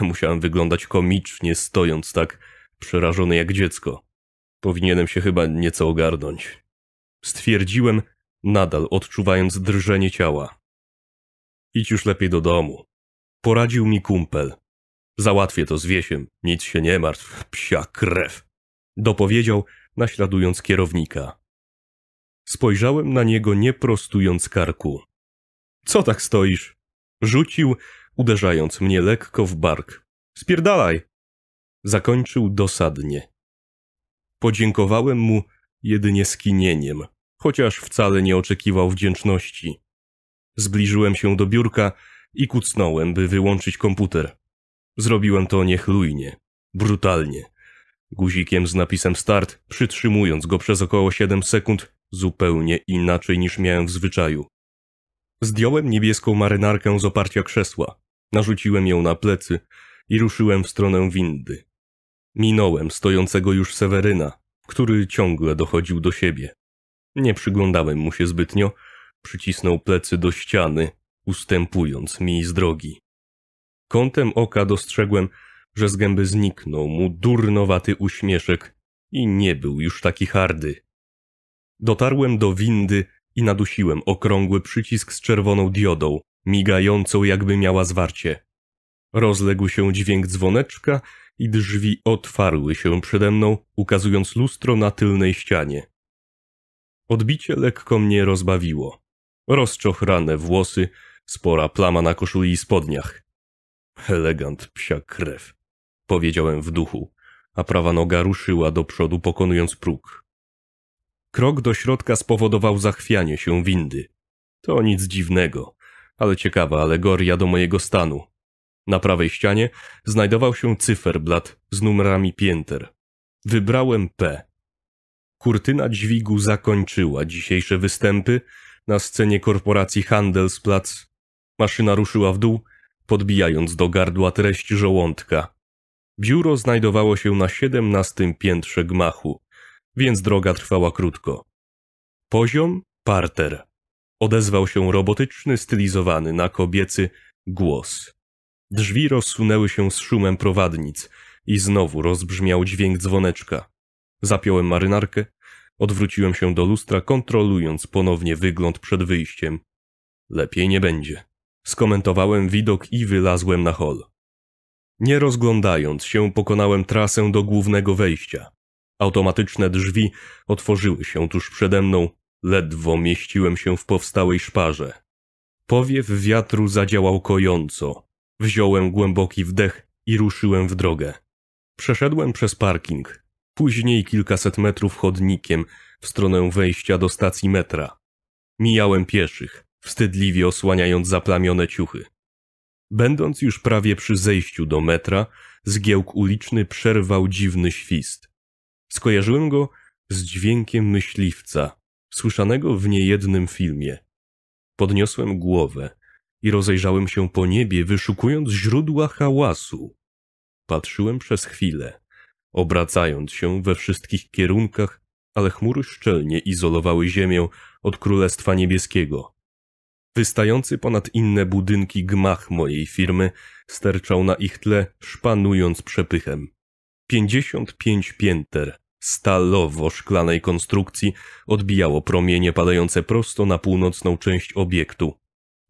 Musiałem wyglądać komicznie, stojąc tak przerażony jak dziecko. Powinienem się chyba nieco ogarnąć. Stwierdziłem, nadal odczuwając drżenie ciała. Idź już lepiej do domu. Poradził mi kumpel. Załatwię to z Wiesiem, nic się nie martw, psia krew. Dopowiedział, naśladując kierownika. Spojrzałem na niego nie prostując karku. Co tak stoisz? Rzucił, uderzając mnie lekko w bark. Spierdalaj! Zakończył dosadnie. Podziękowałem mu jedynie skinieniem, chociaż wcale nie oczekiwał wdzięczności. Zbliżyłem się do biurka i kucnąłem, by wyłączyć komputer. Zrobiłem to niechlujnie, brutalnie guzikiem z napisem start, przytrzymując go przez około 7 sekund, zupełnie inaczej niż miałem w zwyczaju. Zdjąłem niebieską marynarkę z oparcia krzesła, narzuciłem ją na plecy i ruszyłem w stronę windy. Minąłem stojącego już Seweryna, który ciągle dochodził do siebie. Nie przyglądałem mu się zbytnio, przycisnął plecy do ściany, ustępując mi z drogi. Kątem oka dostrzegłem, że z gęby zniknął mu durnowaty uśmieszek i nie był już taki hardy. Dotarłem do windy i nadusiłem okrągły przycisk z czerwoną diodą, migającą jakby miała zwarcie. Rozległ się dźwięk dzwoneczka i drzwi otwarły się przede mną, ukazując lustro na tylnej ścianie. Odbicie lekko mnie rozbawiło. Rozczochrane włosy, spora plama na koszuli i spodniach. Elegant psia krew powiedziałem w duchu, a prawa noga ruszyła do przodu, pokonując próg. Krok do środka spowodował zachwianie się windy. To nic dziwnego, ale ciekawa alegoria do mojego stanu. Na prawej ścianie znajdował się cyferblat z numerami pięter. Wybrałem P. Kurtyna dźwigu zakończyła dzisiejsze występy na scenie korporacji Handelsplatz. Maszyna ruszyła w dół, podbijając do gardła treść żołądka. Biuro znajdowało się na siedemnastym piętrze gmachu, więc droga trwała krótko. Poziom parter. Odezwał się robotyczny, stylizowany na kobiecy głos. Drzwi rozsunęły się z szumem prowadnic i znowu rozbrzmiał dźwięk dzwoneczka. Zapiąłem marynarkę, odwróciłem się do lustra, kontrolując ponownie wygląd przed wyjściem. Lepiej nie będzie. Skomentowałem widok i wylazłem na hol. Nie rozglądając się, pokonałem trasę do głównego wejścia. Automatyczne drzwi otworzyły się tuż przede mną, ledwo mieściłem się w powstałej szparze. Powiew wiatru zadziałał kojąco. Wziąłem głęboki wdech i ruszyłem w drogę. Przeszedłem przez parking, później kilkaset metrów chodnikiem w stronę wejścia do stacji metra. Mijałem pieszych, wstydliwie osłaniając zaplamione ciuchy. Będąc już prawie przy zejściu do metra, zgiełk uliczny przerwał dziwny świst. Skojarzyłem go z dźwiękiem myśliwca, słyszanego w niejednym filmie. Podniosłem głowę i rozejrzałem się po niebie, wyszukując źródła hałasu. Patrzyłem przez chwilę, obracając się we wszystkich kierunkach, ale chmury szczelnie izolowały ziemię od Królestwa Niebieskiego. Wystający ponad inne budynki gmach mojej firmy sterczał na ich tle, szpanując przepychem. Pięćdziesiąt pięć pięter, stalowo-szklanej konstrukcji, odbijało promienie padające prosto na północną część obiektu.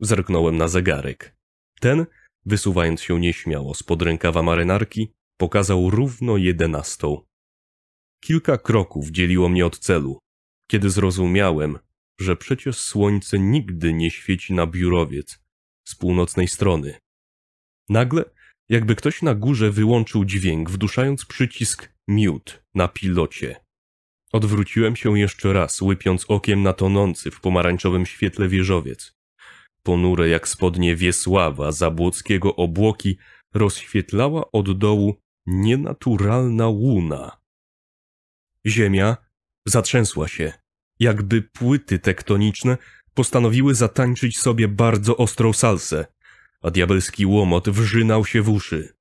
Zerknąłem na zegarek. Ten, wysuwając się nieśmiało spod rękawa marynarki, pokazał równo jedenastą. Kilka kroków dzieliło mnie od celu. Kiedy zrozumiałem, że przecież słońce nigdy nie świeci na biurowiec z północnej strony. Nagle, jakby ktoś na górze wyłączył dźwięk, wduszając przycisk mute na pilocie. Odwróciłem się jeszcze raz, łypiąc okiem na tonący w pomarańczowym świetle wieżowiec. Ponure jak spodnie Wiesława Zabłockiego obłoki rozświetlała od dołu nienaturalna łuna. Ziemia zatrzęsła się jakby płyty tektoniczne postanowiły zatańczyć sobie bardzo ostrą salsę, a diabelski łomot wrzynał się w uszy.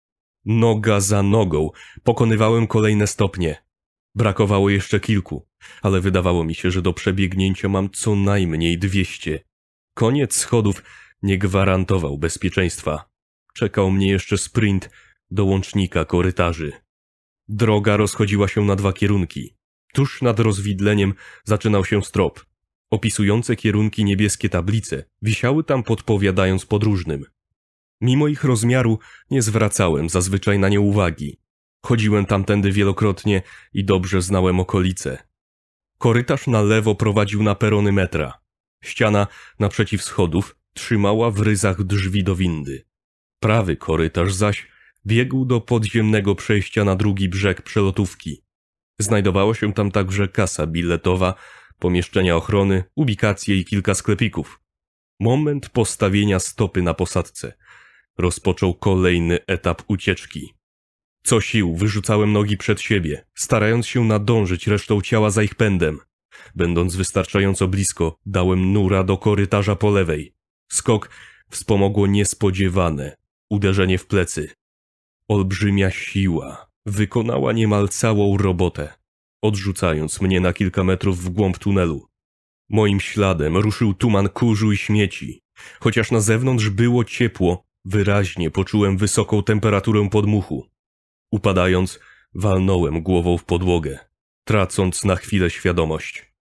Noga za nogą pokonywałem kolejne stopnie. Brakowało jeszcze kilku, ale wydawało mi się, że do przebiegnięcia mam co najmniej dwieście. Koniec schodów nie gwarantował bezpieczeństwa. Czekał mnie jeszcze sprint do łącznika korytarzy. Droga rozchodziła się na dwa kierunki. Tuż nad rozwidleniem zaczynał się strop. Opisujące kierunki niebieskie tablice wisiały tam podpowiadając podróżnym. Mimo ich rozmiaru nie zwracałem zazwyczaj na nie uwagi. Chodziłem tamtędy wielokrotnie i dobrze znałem okolice. Korytarz na lewo prowadził na perony metra. Ściana naprzeciw schodów trzymała w ryzach drzwi do windy. Prawy korytarz zaś biegł do podziemnego przejścia na drugi brzeg przelotówki. Znajdowało się tam także kasa biletowa, pomieszczenia ochrony, ubikacje i kilka sklepików. Moment postawienia stopy na posadce. Rozpoczął kolejny etap ucieczki. Co sił wyrzucałem nogi przed siebie, starając się nadążyć resztą ciała za ich pędem. Będąc wystarczająco blisko, dałem nura do korytarza po lewej. Skok wspomogło niespodziewane uderzenie w plecy. Olbrzymia siła Wykonała niemal całą robotę, odrzucając mnie na kilka metrów w głąb tunelu. Moim śladem ruszył tuman kurzu i śmieci. Chociaż na zewnątrz było ciepło, wyraźnie poczułem wysoką temperaturę podmuchu. Upadając, walnąłem głową w podłogę, tracąc na chwilę świadomość.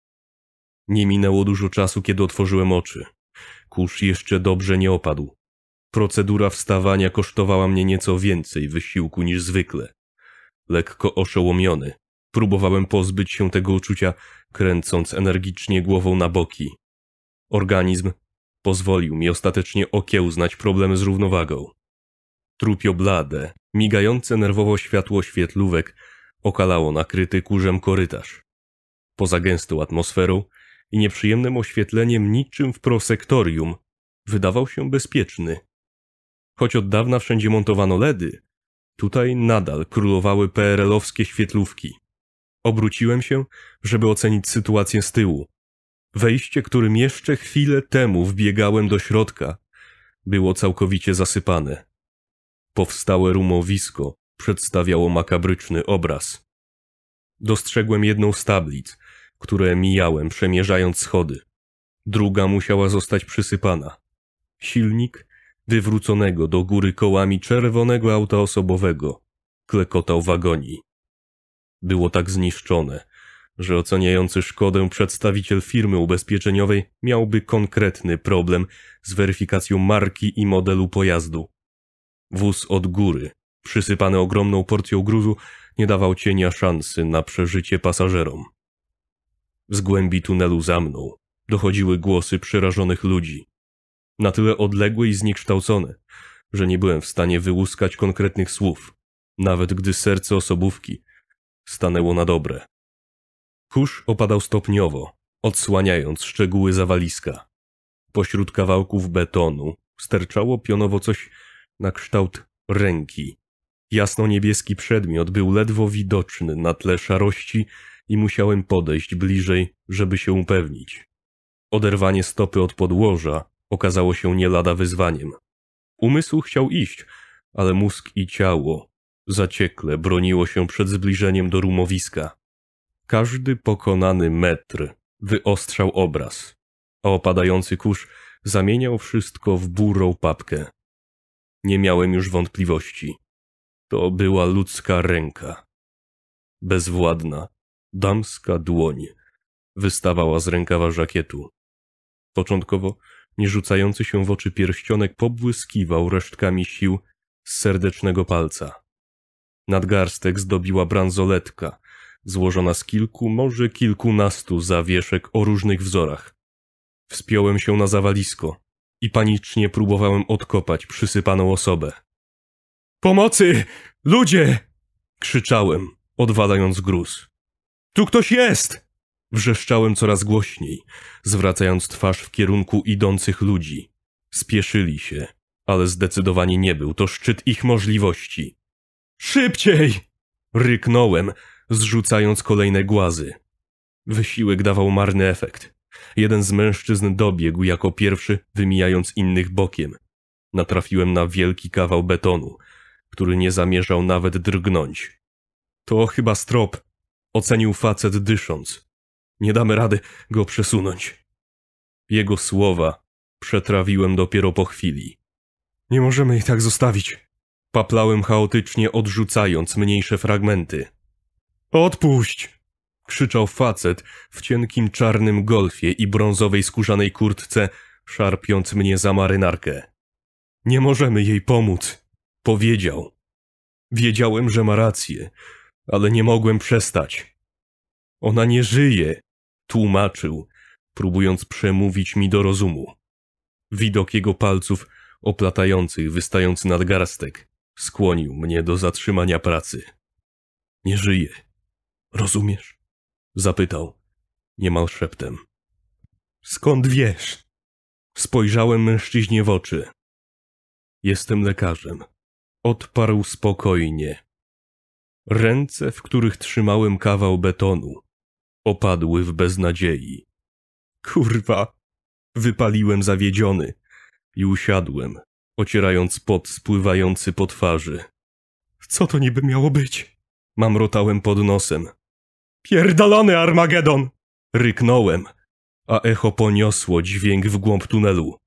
Nie minęło dużo czasu, kiedy otworzyłem oczy. Kurz jeszcze dobrze nie opadł. Procedura wstawania kosztowała mnie nieco więcej wysiłku niż zwykle lekko oszołomiony. Próbowałem pozbyć się tego uczucia, kręcąc energicznie głową na boki. Organizm pozwolił mi ostatecznie okiełznać problem z równowagą. Trupio blade, migające nerwowo światło świetlówek okalało nakryty kurzem korytarz. Poza gęstą atmosferą i nieprzyjemnym oświetleniem niczym w prosektorium wydawał się bezpieczny. Choć od dawna wszędzie montowano LEDy, Tutaj nadal królowały PRL-owskie świetlówki. Obróciłem się, żeby ocenić sytuację z tyłu. Wejście, którym jeszcze chwilę temu wbiegałem do środka, było całkowicie zasypane. Powstałe rumowisko przedstawiało makabryczny obraz. Dostrzegłem jedną z tablic, które mijałem przemierzając schody. Druga musiała zostać przysypana. Silnik wywróconego do góry kołami czerwonego auta osobowego, klekotał wagoni. Było tak zniszczone, że oceniający szkodę przedstawiciel firmy ubezpieczeniowej miałby konkretny problem z weryfikacją marki i modelu pojazdu. Wóz od góry, przysypany ogromną porcją gruzu, nie dawał cienia szansy na przeżycie pasażerom. Z głębi tunelu za mną dochodziły głosy przerażonych ludzi na tyle odległe i zniekształcony, że nie byłem w stanie wyłuskać konkretnych słów, nawet gdy serce osobówki stanęło na dobre. Kurz opadał stopniowo, odsłaniając szczegóły zawaliska. Pośród kawałków betonu sterczało pionowo coś na kształt ręki. Jasno-niebieski przedmiot był ledwo widoczny na tle szarości i musiałem podejść bliżej, żeby się upewnić. Oderwanie stopy od podłoża okazało się nie lada wyzwaniem. Umysł chciał iść, ale mózg i ciało zaciekle broniło się przed zbliżeniem do rumowiska. Każdy pokonany metr wyostrzał obraz, a opadający kurz zamieniał wszystko w burą papkę. Nie miałem już wątpliwości. To była ludzka ręka. Bezwładna, damska dłoń wystawała z rękawa żakietu. Początkowo nie rzucający się w oczy pierścionek pobłyskiwał resztkami sił z serdecznego palca. Nadgarstek zdobiła bransoletka, złożona z kilku, może kilkunastu zawieszek o różnych wzorach. Wspiąłem się na zawalisko i panicznie próbowałem odkopać przysypaną osobę. Pomocy! Ludzie! krzyczałem, odwalając gruz. Tu ktoś jest! Wrzeszczałem coraz głośniej, zwracając twarz w kierunku idących ludzi. Spieszyli się, ale zdecydowanie nie był to szczyt ich możliwości. Szybciej! Ryknąłem, zrzucając kolejne głazy. Wysiłek dawał marny efekt. Jeden z mężczyzn dobiegł jako pierwszy, wymijając innych bokiem. Natrafiłem na wielki kawał betonu, który nie zamierzał nawet drgnąć. To chyba strop, ocenił facet dysząc. Nie damy rady go przesunąć. Jego słowa przetrawiłem dopiero po chwili. Nie możemy jej tak zostawić. Paplałem chaotycznie, odrzucając mniejsze fragmenty. Odpuść! krzyczał facet w cienkim czarnym golfie i brązowej skórzanej kurtce, szarpiąc mnie za marynarkę. Nie możemy jej pomóc, powiedział. Wiedziałem, że ma rację, ale nie mogłem przestać. Ona nie żyje tłumaczył, próbując przemówić mi do rozumu. Widok jego palców oplatających wystający nadgarstek skłonił mnie do zatrzymania pracy. Nie żyje. Rozumiesz? Zapytał, niemal szeptem. Skąd wiesz? Spojrzałem mężczyźnie w oczy. Jestem lekarzem. Odparł spokojnie. Ręce, w których trzymałem kawał betonu, opadły w beznadziei. Kurwa! Wypaliłem zawiedziony i usiadłem, ocierając pot spływający po twarzy. Co to niby miało być? Mamrotałem pod nosem. Pierdolony Armagedon! Ryknąłem, a echo poniosło dźwięk w głąb tunelu.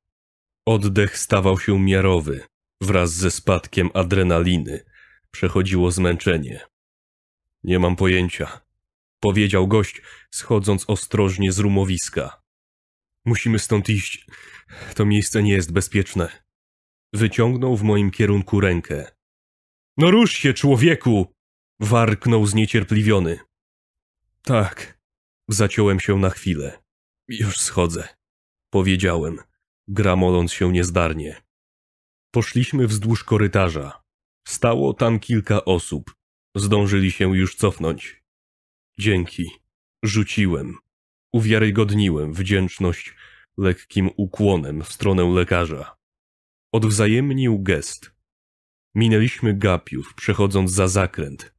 Oddech stawał się miarowy. Wraz ze spadkiem adrenaliny przechodziło zmęczenie. Nie mam pojęcia, powiedział gość, schodząc ostrożnie z rumowiska. Musimy stąd iść. To miejsce nie jest bezpieczne. Wyciągnął w moim kierunku rękę. No rusz się, człowieku! Warknął zniecierpliwiony. Tak. Zaciąłem się na chwilę. Już schodzę. Powiedziałem, gramoląc się niezdarnie. Poszliśmy wzdłuż korytarza. Stało tam kilka osób. Zdążyli się już cofnąć. Dzięki. Rzuciłem. Uwiarygodniłem wdzięczność lekkim ukłonem w stronę lekarza. Odwzajemnił gest. Minęliśmy gapiów, przechodząc za zakręt.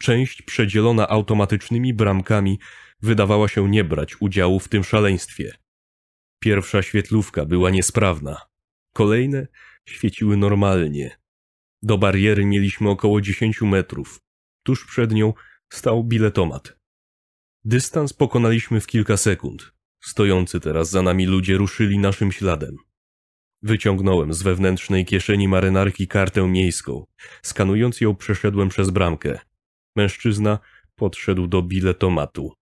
Część przedzielona automatycznymi bramkami wydawała się nie brać udziału w tym szaleństwie. Pierwsza świetlówka była niesprawna. Kolejne świeciły normalnie. Do bariery mieliśmy około 10 metrów. Tuż przed nią stał biletomat. Dystans pokonaliśmy w kilka sekund. Stojący teraz za nami ludzie ruszyli naszym śladem. Wyciągnąłem z wewnętrznej kieszeni marynarki kartę miejską. Skanując ją, przeszedłem przez bramkę. Mężczyzna podszedł do biletomatu.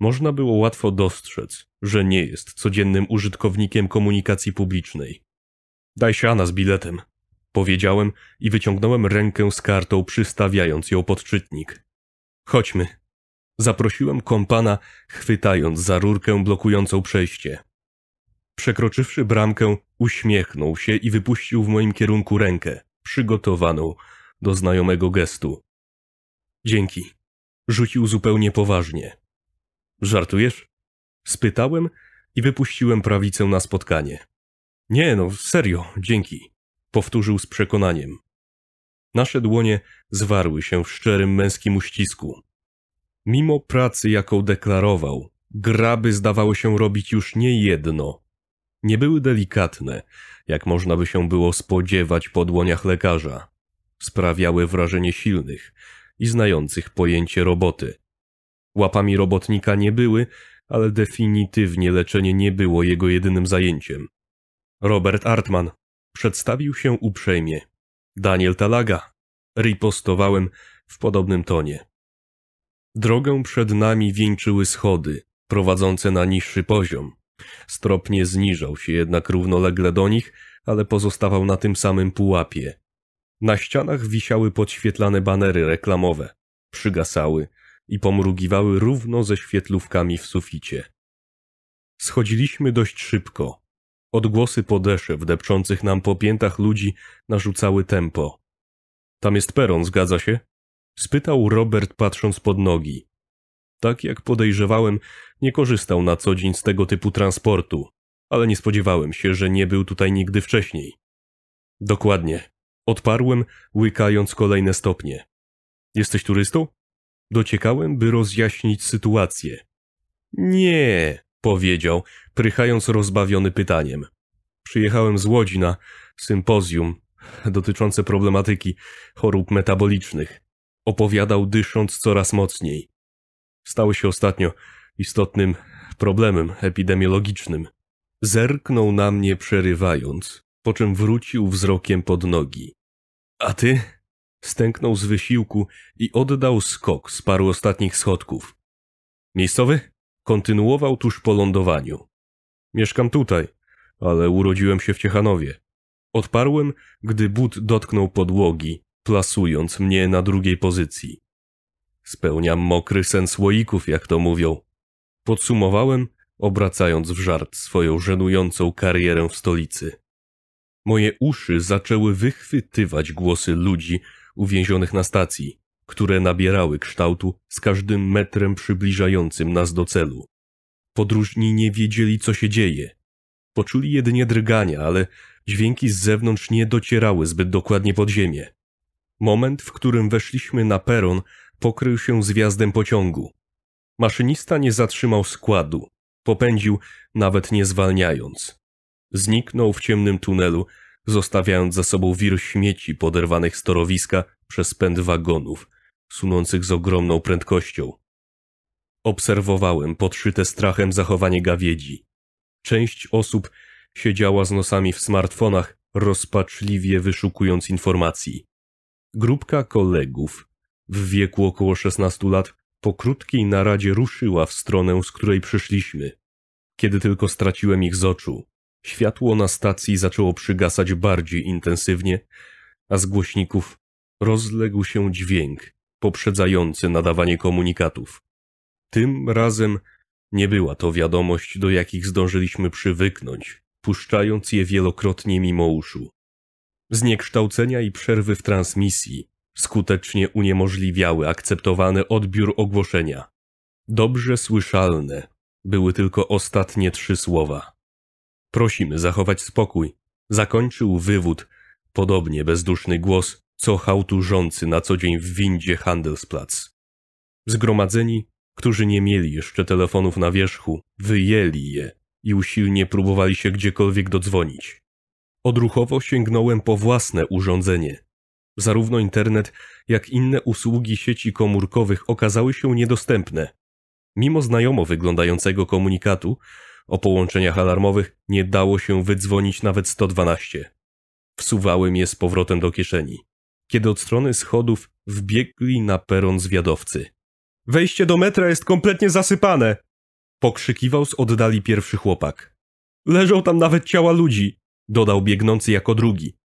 Można było łatwo dostrzec, że nie jest codziennym użytkownikiem komunikacji publicznej. Daj siana z biletem, powiedziałem i wyciągnąłem rękę z kartą, przystawiając ją pod czytnik. Chodźmy, Zaprosiłem kompana, chwytając za rurkę blokującą przejście. Przekroczywszy bramkę, uśmiechnął się i wypuścił w moim kierunku rękę, przygotowaną do znajomego gestu. Dzięki. Rzucił zupełnie poważnie. Żartujesz? Spytałem i wypuściłem prawicę na spotkanie. Nie, no serio, dzięki. Powtórzył z przekonaniem. Nasze dłonie zwarły się w szczerym męskim uścisku. Mimo pracy, jaką deklarował, graby zdawały się robić już nie jedno. Nie były delikatne, jak można by się było spodziewać po dłoniach lekarza. Sprawiały wrażenie silnych i znających pojęcie roboty. Łapami robotnika nie były, ale definitywnie leczenie nie było jego jedynym zajęciem. Robert Artman przedstawił się uprzejmie. Daniel Talaga. Ripostowałem w podobnym tonie. Drogę przed nami wieńczyły schody, prowadzące na niższy poziom. Strop nie zniżał się jednak równolegle do nich, ale pozostawał na tym samym pułapie. Na ścianach wisiały podświetlane banery reklamowe. Przygasały i pomrugiwały równo ze świetlówkami w suficie. Schodziliśmy dość szybko. Odgłosy podeszew depczących nam po piętach ludzi narzucały tempo. Tam jest peron, zgadza się? spytał Robert patrząc pod nogi. Tak jak podejrzewałem, nie korzystał na co dzień z tego typu transportu, ale nie spodziewałem się, że nie był tutaj nigdy wcześniej. Dokładnie. Odparłem, łykając kolejne stopnie. Jesteś turystą? Dociekałem, by rozjaśnić sytuację. Nie, powiedział, prychając rozbawiony pytaniem. Przyjechałem z Łodzi na sympozjum dotyczące problematyki chorób metabolicznych. Opowiadał dysząc coraz mocniej. Stały się ostatnio istotnym problemem epidemiologicznym. Zerknął na mnie przerywając, po czym wrócił wzrokiem pod nogi. A ty? Stęknął z wysiłku i oddał skok z paru ostatnich schodków. Miejscowy? Kontynuował tuż po lądowaniu. Mieszkam tutaj, ale urodziłem się w Ciechanowie. Odparłem, gdy but dotknął podłogi, plasując mnie na drugiej pozycji. Spełniam mokry sen słoików, jak to mówią. Podsumowałem, obracając w żart swoją żenującą karierę w stolicy. Moje uszy zaczęły wychwytywać głosy ludzi uwięzionych na stacji, które nabierały kształtu z każdym metrem przybliżającym nas do celu. Podróżni nie wiedzieli, co się dzieje. Poczuli jedynie drgania, ale dźwięki z zewnątrz nie docierały zbyt dokładnie pod ziemię. Moment, w którym weszliśmy na peron, pokrył się zjazdem pociągu. Maszynista nie zatrzymał składu. Popędził, nawet nie zwalniając. Zniknął w ciemnym tunelu, zostawiając za sobą wir śmieci poderwanych z torowiska przez pęd wagonów, sunących z ogromną prędkością. Obserwowałem podszyte strachem zachowanie gawiedzi. Część osób siedziała z nosami w smartfonach, rozpaczliwie wyszukując informacji. Grupka kolegów w wieku około 16 lat po krótkiej naradzie ruszyła w stronę, z której przyszliśmy. Kiedy tylko straciłem ich z oczu, światło na stacji zaczęło przygasać bardziej intensywnie, a z głośników rozległ się dźwięk poprzedzający nadawanie komunikatów. Tym razem nie była to wiadomość, do jakich zdążyliśmy przywyknąć, puszczając je wielokrotnie mimo uszu zniekształcenia i przerwy w transmisji skutecznie uniemożliwiały akceptowany odbiór ogłoszenia. Dobrze słyszalne były tylko ostatnie trzy słowa. Prosimy zachować spokój. Zakończył wywód, podobnie bezduszny głos, co hałturzący na co dzień w windzie Handelsplatz. Zgromadzeni, którzy nie mieli jeszcze telefonów na wierzchu, wyjęli je i usilnie próbowali się gdziekolwiek dodzwonić. Odruchowo sięgnąłem po własne urządzenie. Zarówno internet, jak inne usługi sieci komórkowych okazały się niedostępne. Mimo znajomo wyglądającego komunikatu o połączeniach alarmowych, nie dało się wydzwonić nawet 112. Wsuwałem je z powrotem do kieszeni, kiedy od strony schodów wbiegli na peron zwiadowcy. Wejście do metra jest kompletnie zasypane! Pokrzykiwał z oddali pierwszy chłopak. Leżą tam nawet ciała ludzi dodał biegnący jako drugi.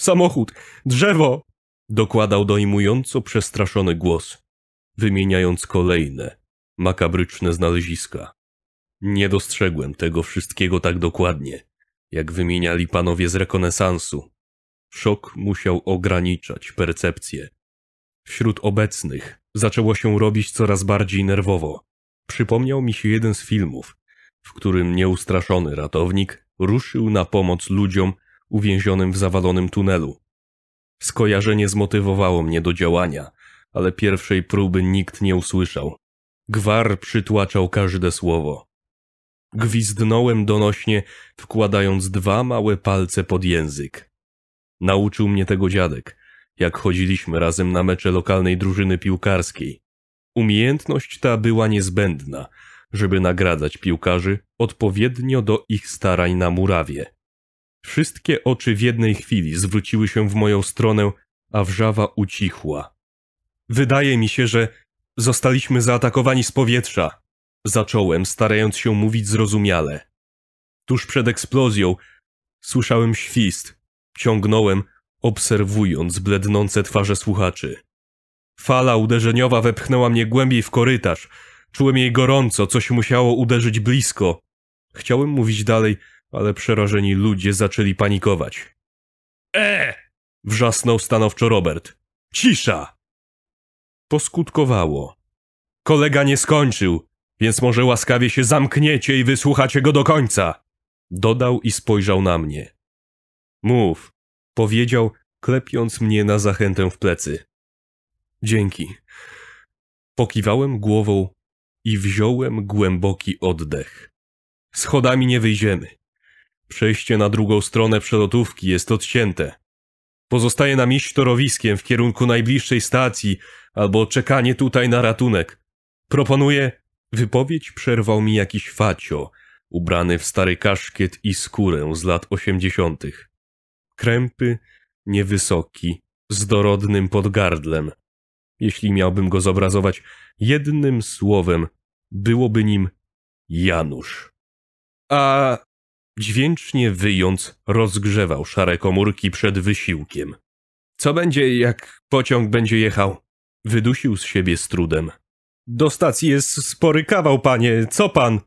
Samochód, drzewo! dokładał dojmująco przestraszony głos, wymieniając kolejne makabryczne znaleziska. Nie dostrzegłem tego wszystkiego tak dokładnie, jak wymieniali panowie z rekonesansu. Szok musiał ograniczać percepcję. Wśród obecnych zaczęło się robić coraz bardziej nerwowo. Przypomniał mi się jeden z filmów, w którym nieustraszony ratownik ruszył na pomoc ludziom uwięzionym w zawalonym tunelu. Skojarzenie zmotywowało mnie do działania, ale pierwszej próby nikt nie usłyszał. Gwar przytłaczał każde słowo. Gwizdnąłem donośnie, wkładając dwa małe palce pod język. Nauczył mnie tego dziadek, jak chodziliśmy razem na mecze lokalnej drużyny piłkarskiej. Umiejętność ta była niezbędna – żeby nagradzać piłkarzy odpowiednio do ich starań na murawie. Wszystkie oczy w jednej chwili zwróciły się w moją stronę, a wrzawa ucichła. Wydaje mi się, że zostaliśmy zaatakowani z powietrza, zacząłem, starając się mówić zrozumiale. Tuż przed eksplozją słyszałem świst. Ciągnąłem, obserwując blednące twarze słuchaczy. Fala uderzeniowa wepchnęła mnie głębiej w korytarz, Czułem jej gorąco, coś musiało uderzyć blisko. Chciałem mówić dalej, ale przerażeni ludzie zaczęli panikować. E! wrzasnął stanowczo Robert. Cisza! Poskutkowało. Kolega nie skończył, więc może łaskawie się zamkniecie i wysłuchacie go do końca! Dodał i spojrzał na mnie. Mów, powiedział, klepiąc mnie na zachętę w plecy. Dzięki. Pokiwałem głową i wziąłem głęboki oddech. Schodami nie wyjdziemy. Przejście na drugą stronę przelotówki jest odcięte. Pozostaje nam iść torowiskiem w kierunku najbliższej stacji albo czekanie tutaj na ratunek. Proponuję... Wypowiedź przerwał mi jakiś facio, ubrany w stary kaszkiet i skórę z lat osiemdziesiątych. Krępy, niewysoki, z dorodnym podgardlem jeśli miałbym go zobrazować jednym słowem, byłoby nim Janusz. A dźwięcznie wyjąc, rozgrzewał szare komórki przed wysiłkiem. Co będzie, jak pociąg będzie jechał? Wydusił z siebie z trudem. Do stacji jest spory kawał, panie, co pan?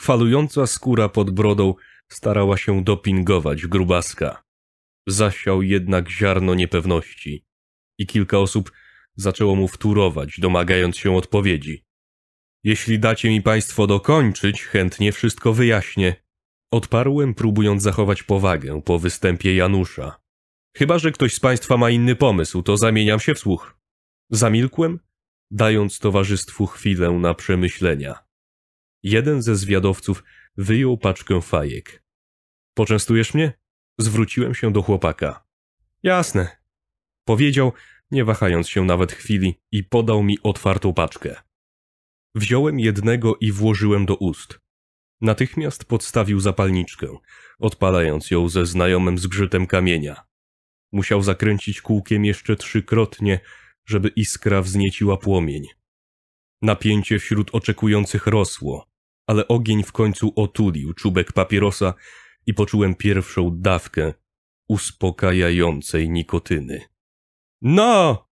Falująca skóra pod brodą starała się dopingować grubaska. Zasiał jednak ziarno niepewności i kilka osób zaczęło mu wturować, domagając się odpowiedzi. Jeśli dacie mi państwo dokończyć, chętnie wszystko wyjaśnię. Odparłem, próbując zachować powagę po występie Janusza. Chyba, że ktoś z państwa ma inny pomysł, to zamieniam się w słuch. Zamilkłem, dając towarzystwu chwilę na przemyślenia. Jeden ze zwiadowców wyjął paczkę fajek. Poczęstujesz mnie? Zwróciłem się do chłopaka. Jasne. Powiedział, nie wahając się nawet chwili, i podał mi otwartą paczkę. Wziąłem jednego i włożyłem do ust. Natychmiast podstawił zapalniczkę, odpalając ją ze znajomym zgrzytem kamienia. Musiał zakręcić kółkiem jeszcze trzykrotnie, żeby iskra wznieciła płomień. Napięcie wśród oczekujących rosło, ale ogień w końcu otulił czubek papierosa i poczułem pierwszą dawkę uspokajającej nikotyny. No!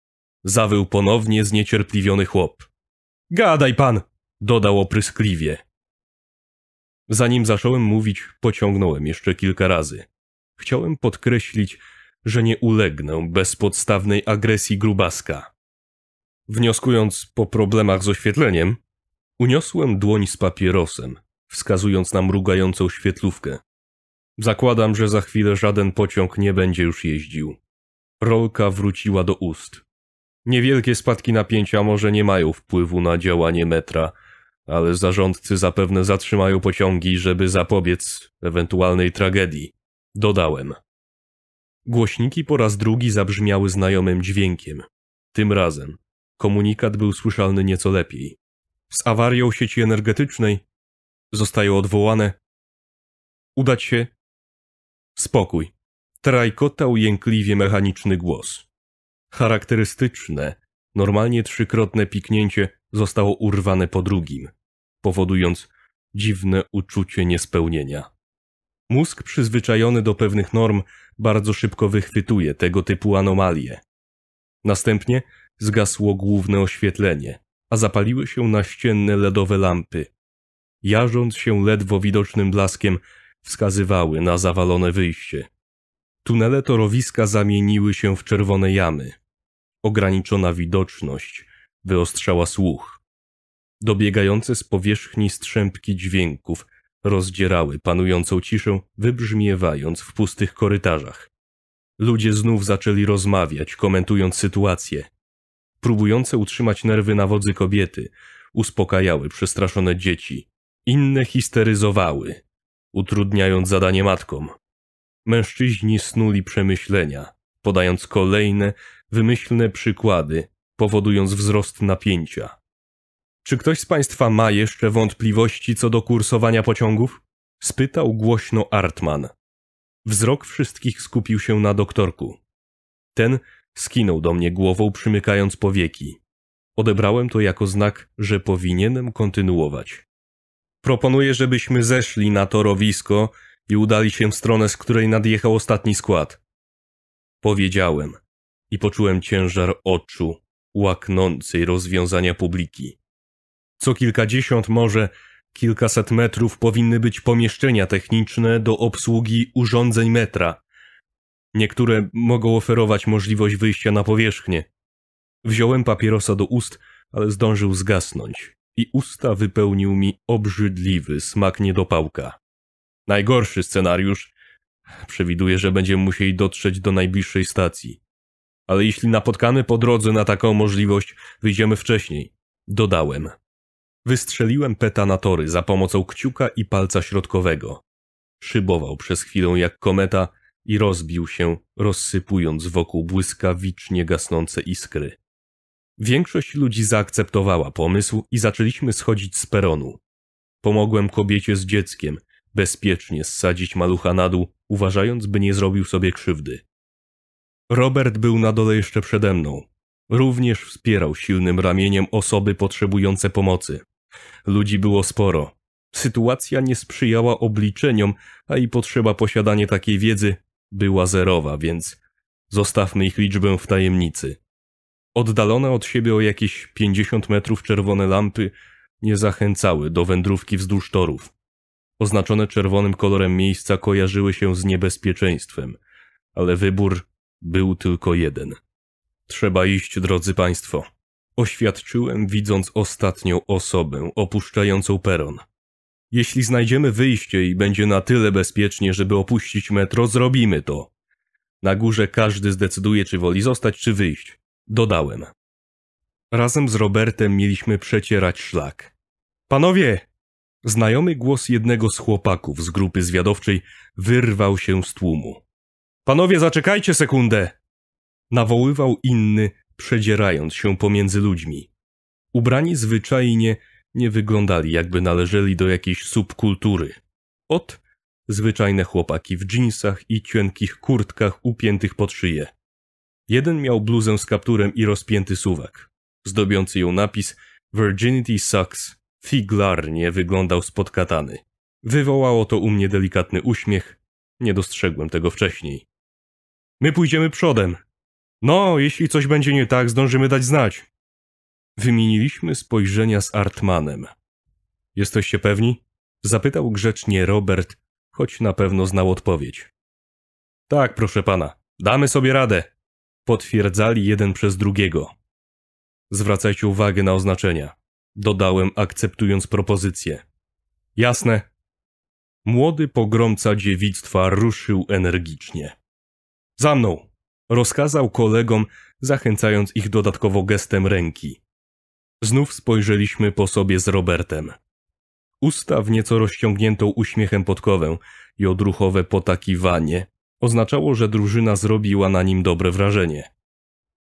Zawył ponownie zniecierpliwiony chłop. Gadaj pan! Dodał opryskliwie. Zanim zacząłem mówić, pociągnąłem jeszcze kilka razy. Chciałem podkreślić, że nie ulegnę bezpodstawnej agresji grubaska. Wnioskując po problemach z oświetleniem, uniosłem dłoń z papierosem, wskazując na mrugającą świetlówkę. Zakładam, że za chwilę żaden pociąg nie będzie już jeździł. Rolka wróciła do ust. Niewielkie spadki napięcia może nie mają wpływu na działanie metra, ale zarządcy zapewne zatrzymają pociągi, żeby zapobiec ewentualnej tragedii. Dodałem. Głośniki po raz drugi zabrzmiały znajomym dźwiękiem. Tym razem komunikat był słyszalny nieco lepiej. Z awarią sieci energetycznej zostają odwołane. Udać się. Spokój trajkotał jękliwie mechaniczny głos. Charakterystyczne, normalnie trzykrotne piknięcie zostało urwane po drugim, powodując dziwne uczucie niespełnienia. Mózg przyzwyczajony do pewnych norm bardzo szybko wychwytuje tego typu anomalie. Następnie zgasło główne oświetlenie, a zapaliły się naścienne LEDowe lampy. Jarząc się ledwo widocznym blaskiem, wskazywały na zawalone wyjście. Tunele torowiska zamieniły się w czerwone jamy. Ograniczona widoczność wyostrzała słuch. Dobiegające z powierzchni strzępki dźwięków rozdzierały panującą ciszę, wybrzmiewając w pustych korytarzach. Ludzie znów zaczęli rozmawiać, komentując sytuację. Próbujące utrzymać nerwy na wodzy kobiety uspokajały przestraszone dzieci. Inne histeryzowały, utrudniając zadanie matkom mężczyźni snuli przemyślenia, podając kolejne, wymyślne przykłady, powodując wzrost napięcia. Czy ktoś z Państwa ma jeszcze wątpliwości co do kursowania pociągów? spytał głośno Artman. Wzrok wszystkich skupił się na doktorku. Ten skinął do mnie głową, przymykając powieki. Odebrałem to jako znak, że powinienem kontynuować. Proponuję, żebyśmy zeszli na torowisko i udali się w stronę, z której nadjechał ostatni skład. Powiedziałem i poczułem ciężar oczu, łaknącej rozwiązania publiki. Co kilkadziesiąt, może kilkaset metrów powinny być pomieszczenia techniczne do obsługi urządzeń metra. Niektóre mogą oferować możliwość wyjścia na powierzchnię. Wziąłem papierosa do ust, ale zdążył zgasnąć i usta wypełnił mi obrzydliwy smak niedopałka. Najgorszy scenariusz przewiduje, że będziemy musieli dotrzeć do najbliższej stacji. Ale jeśli napotkamy po drodze na taką możliwość, wyjdziemy wcześniej. Dodałem. Wystrzeliłem petanatory za pomocą kciuka i palca środkowego. Szybował przez chwilę jak kometa i rozbił się, rozsypując wokół błyskawicznie gasnące iskry. Większość ludzi zaakceptowała pomysł i zaczęliśmy schodzić z peronu. Pomogłem kobiecie z dzieckiem, bezpiecznie zsadzić malucha na dół, uważając, by nie zrobił sobie krzywdy. Robert był na dole jeszcze przede mną. Również wspierał silnym ramieniem osoby potrzebujące pomocy. Ludzi było sporo. Sytuacja nie sprzyjała obliczeniom, a i potrzeba posiadania takiej wiedzy była zerowa, więc zostawmy ich liczbę w tajemnicy. Oddalone od siebie o jakieś 50 metrów czerwone lampy nie zachęcały do wędrówki wzdłuż torów. Oznaczone czerwonym kolorem miejsca kojarzyły się z niebezpieczeństwem, ale wybór był tylko jeden. Trzeba iść, drodzy Państwo. Oświadczyłem, widząc ostatnią osobę opuszczającą peron. Jeśli znajdziemy wyjście i będzie na tyle bezpiecznie, żeby opuścić metro, zrobimy to. Na górze każdy zdecyduje, czy woli zostać, czy wyjść. Dodałem. Razem z Robertem mieliśmy przecierać szlak. Panowie, Znajomy głos jednego z chłopaków z grupy zwiadowczej wyrwał się z tłumu. Panowie, zaczekajcie sekundę! Nawoływał inny, przedzierając się pomiędzy ludźmi. Ubrani zwyczajnie nie wyglądali, jakby należeli do jakiejś subkultury. Ot, zwyczajne chłopaki w dżinsach i cienkich kurtkach upiętych pod szyję. Jeden miał bluzę z kapturem i rozpięty suwak, zdobiący ją napis Virginity Sucks figlarnie wyglądał spod katany. Wywołało to u mnie delikatny uśmiech. Nie dostrzegłem tego wcześniej. My pójdziemy przodem. No, jeśli coś będzie nie tak, zdążymy dać znać. Wymieniliśmy spojrzenia z Artmanem. Jesteście pewni? Zapytał grzecznie Robert, choć na pewno znał odpowiedź. Tak, proszę pana, damy sobie radę. Potwierdzali jeden przez drugiego. Zwracajcie uwagę na oznaczenia dodałem akceptując propozycję. Jasne. Młody pogromca dziewictwa ruszył energicznie. Za mną! rozkazał kolegom, zachęcając ich dodatkowo gestem ręki. Znów spojrzeliśmy po sobie z Robertem. Usta w nieco rozciągniętą uśmiechem podkowę i odruchowe potakiwanie oznaczało, że drużyna zrobiła na nim dobre wrażenie.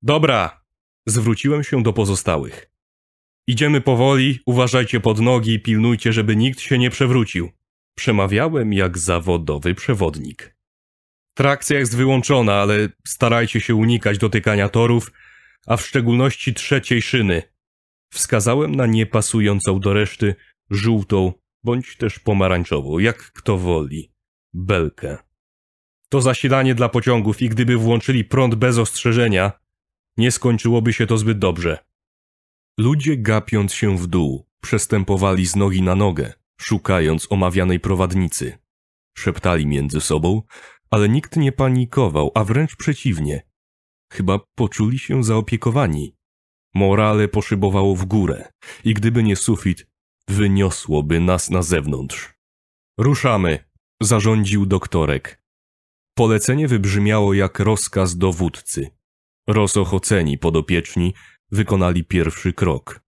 Dobra! Zwróciłem się do pozostałych. Idziemy powoli, uważajcie pod nogi i pilnujcie, żeby nikt się nie przewrócił. Przemawiałem jak zawodowy przewodnik. Trakcja jest wyłączona, ale starajcie się unikać dotykania torów, a w szczególności trzeciej szyny. Wskazałem na niepasującą do reszty żółtą bądź też pomarańczową, jak kto woli, belkę. To zasilanie dla pociągów i gdyby włączyli prąd bez ostrzeżenia, nie skończyłoby się to zbyt dobrze. Ludzie gapiąc się w dół, przestępowali z nogi na nogę, szukając omawianej prowadnicy. Szeptali między sobą, ale nikt nie panikował, a wręcz przeciwnie. Chyba poczuli się zaopiekowani. Morale poszybowało w górę i gdyby nie sufit, wyniosłoby nas na zewnątrz. Ruszamy, zarządził doktorek. Polecenie wybrzmiało jak rozkaz dowódcy. Rosochoceni podopieczni wykonali pierwszy krok.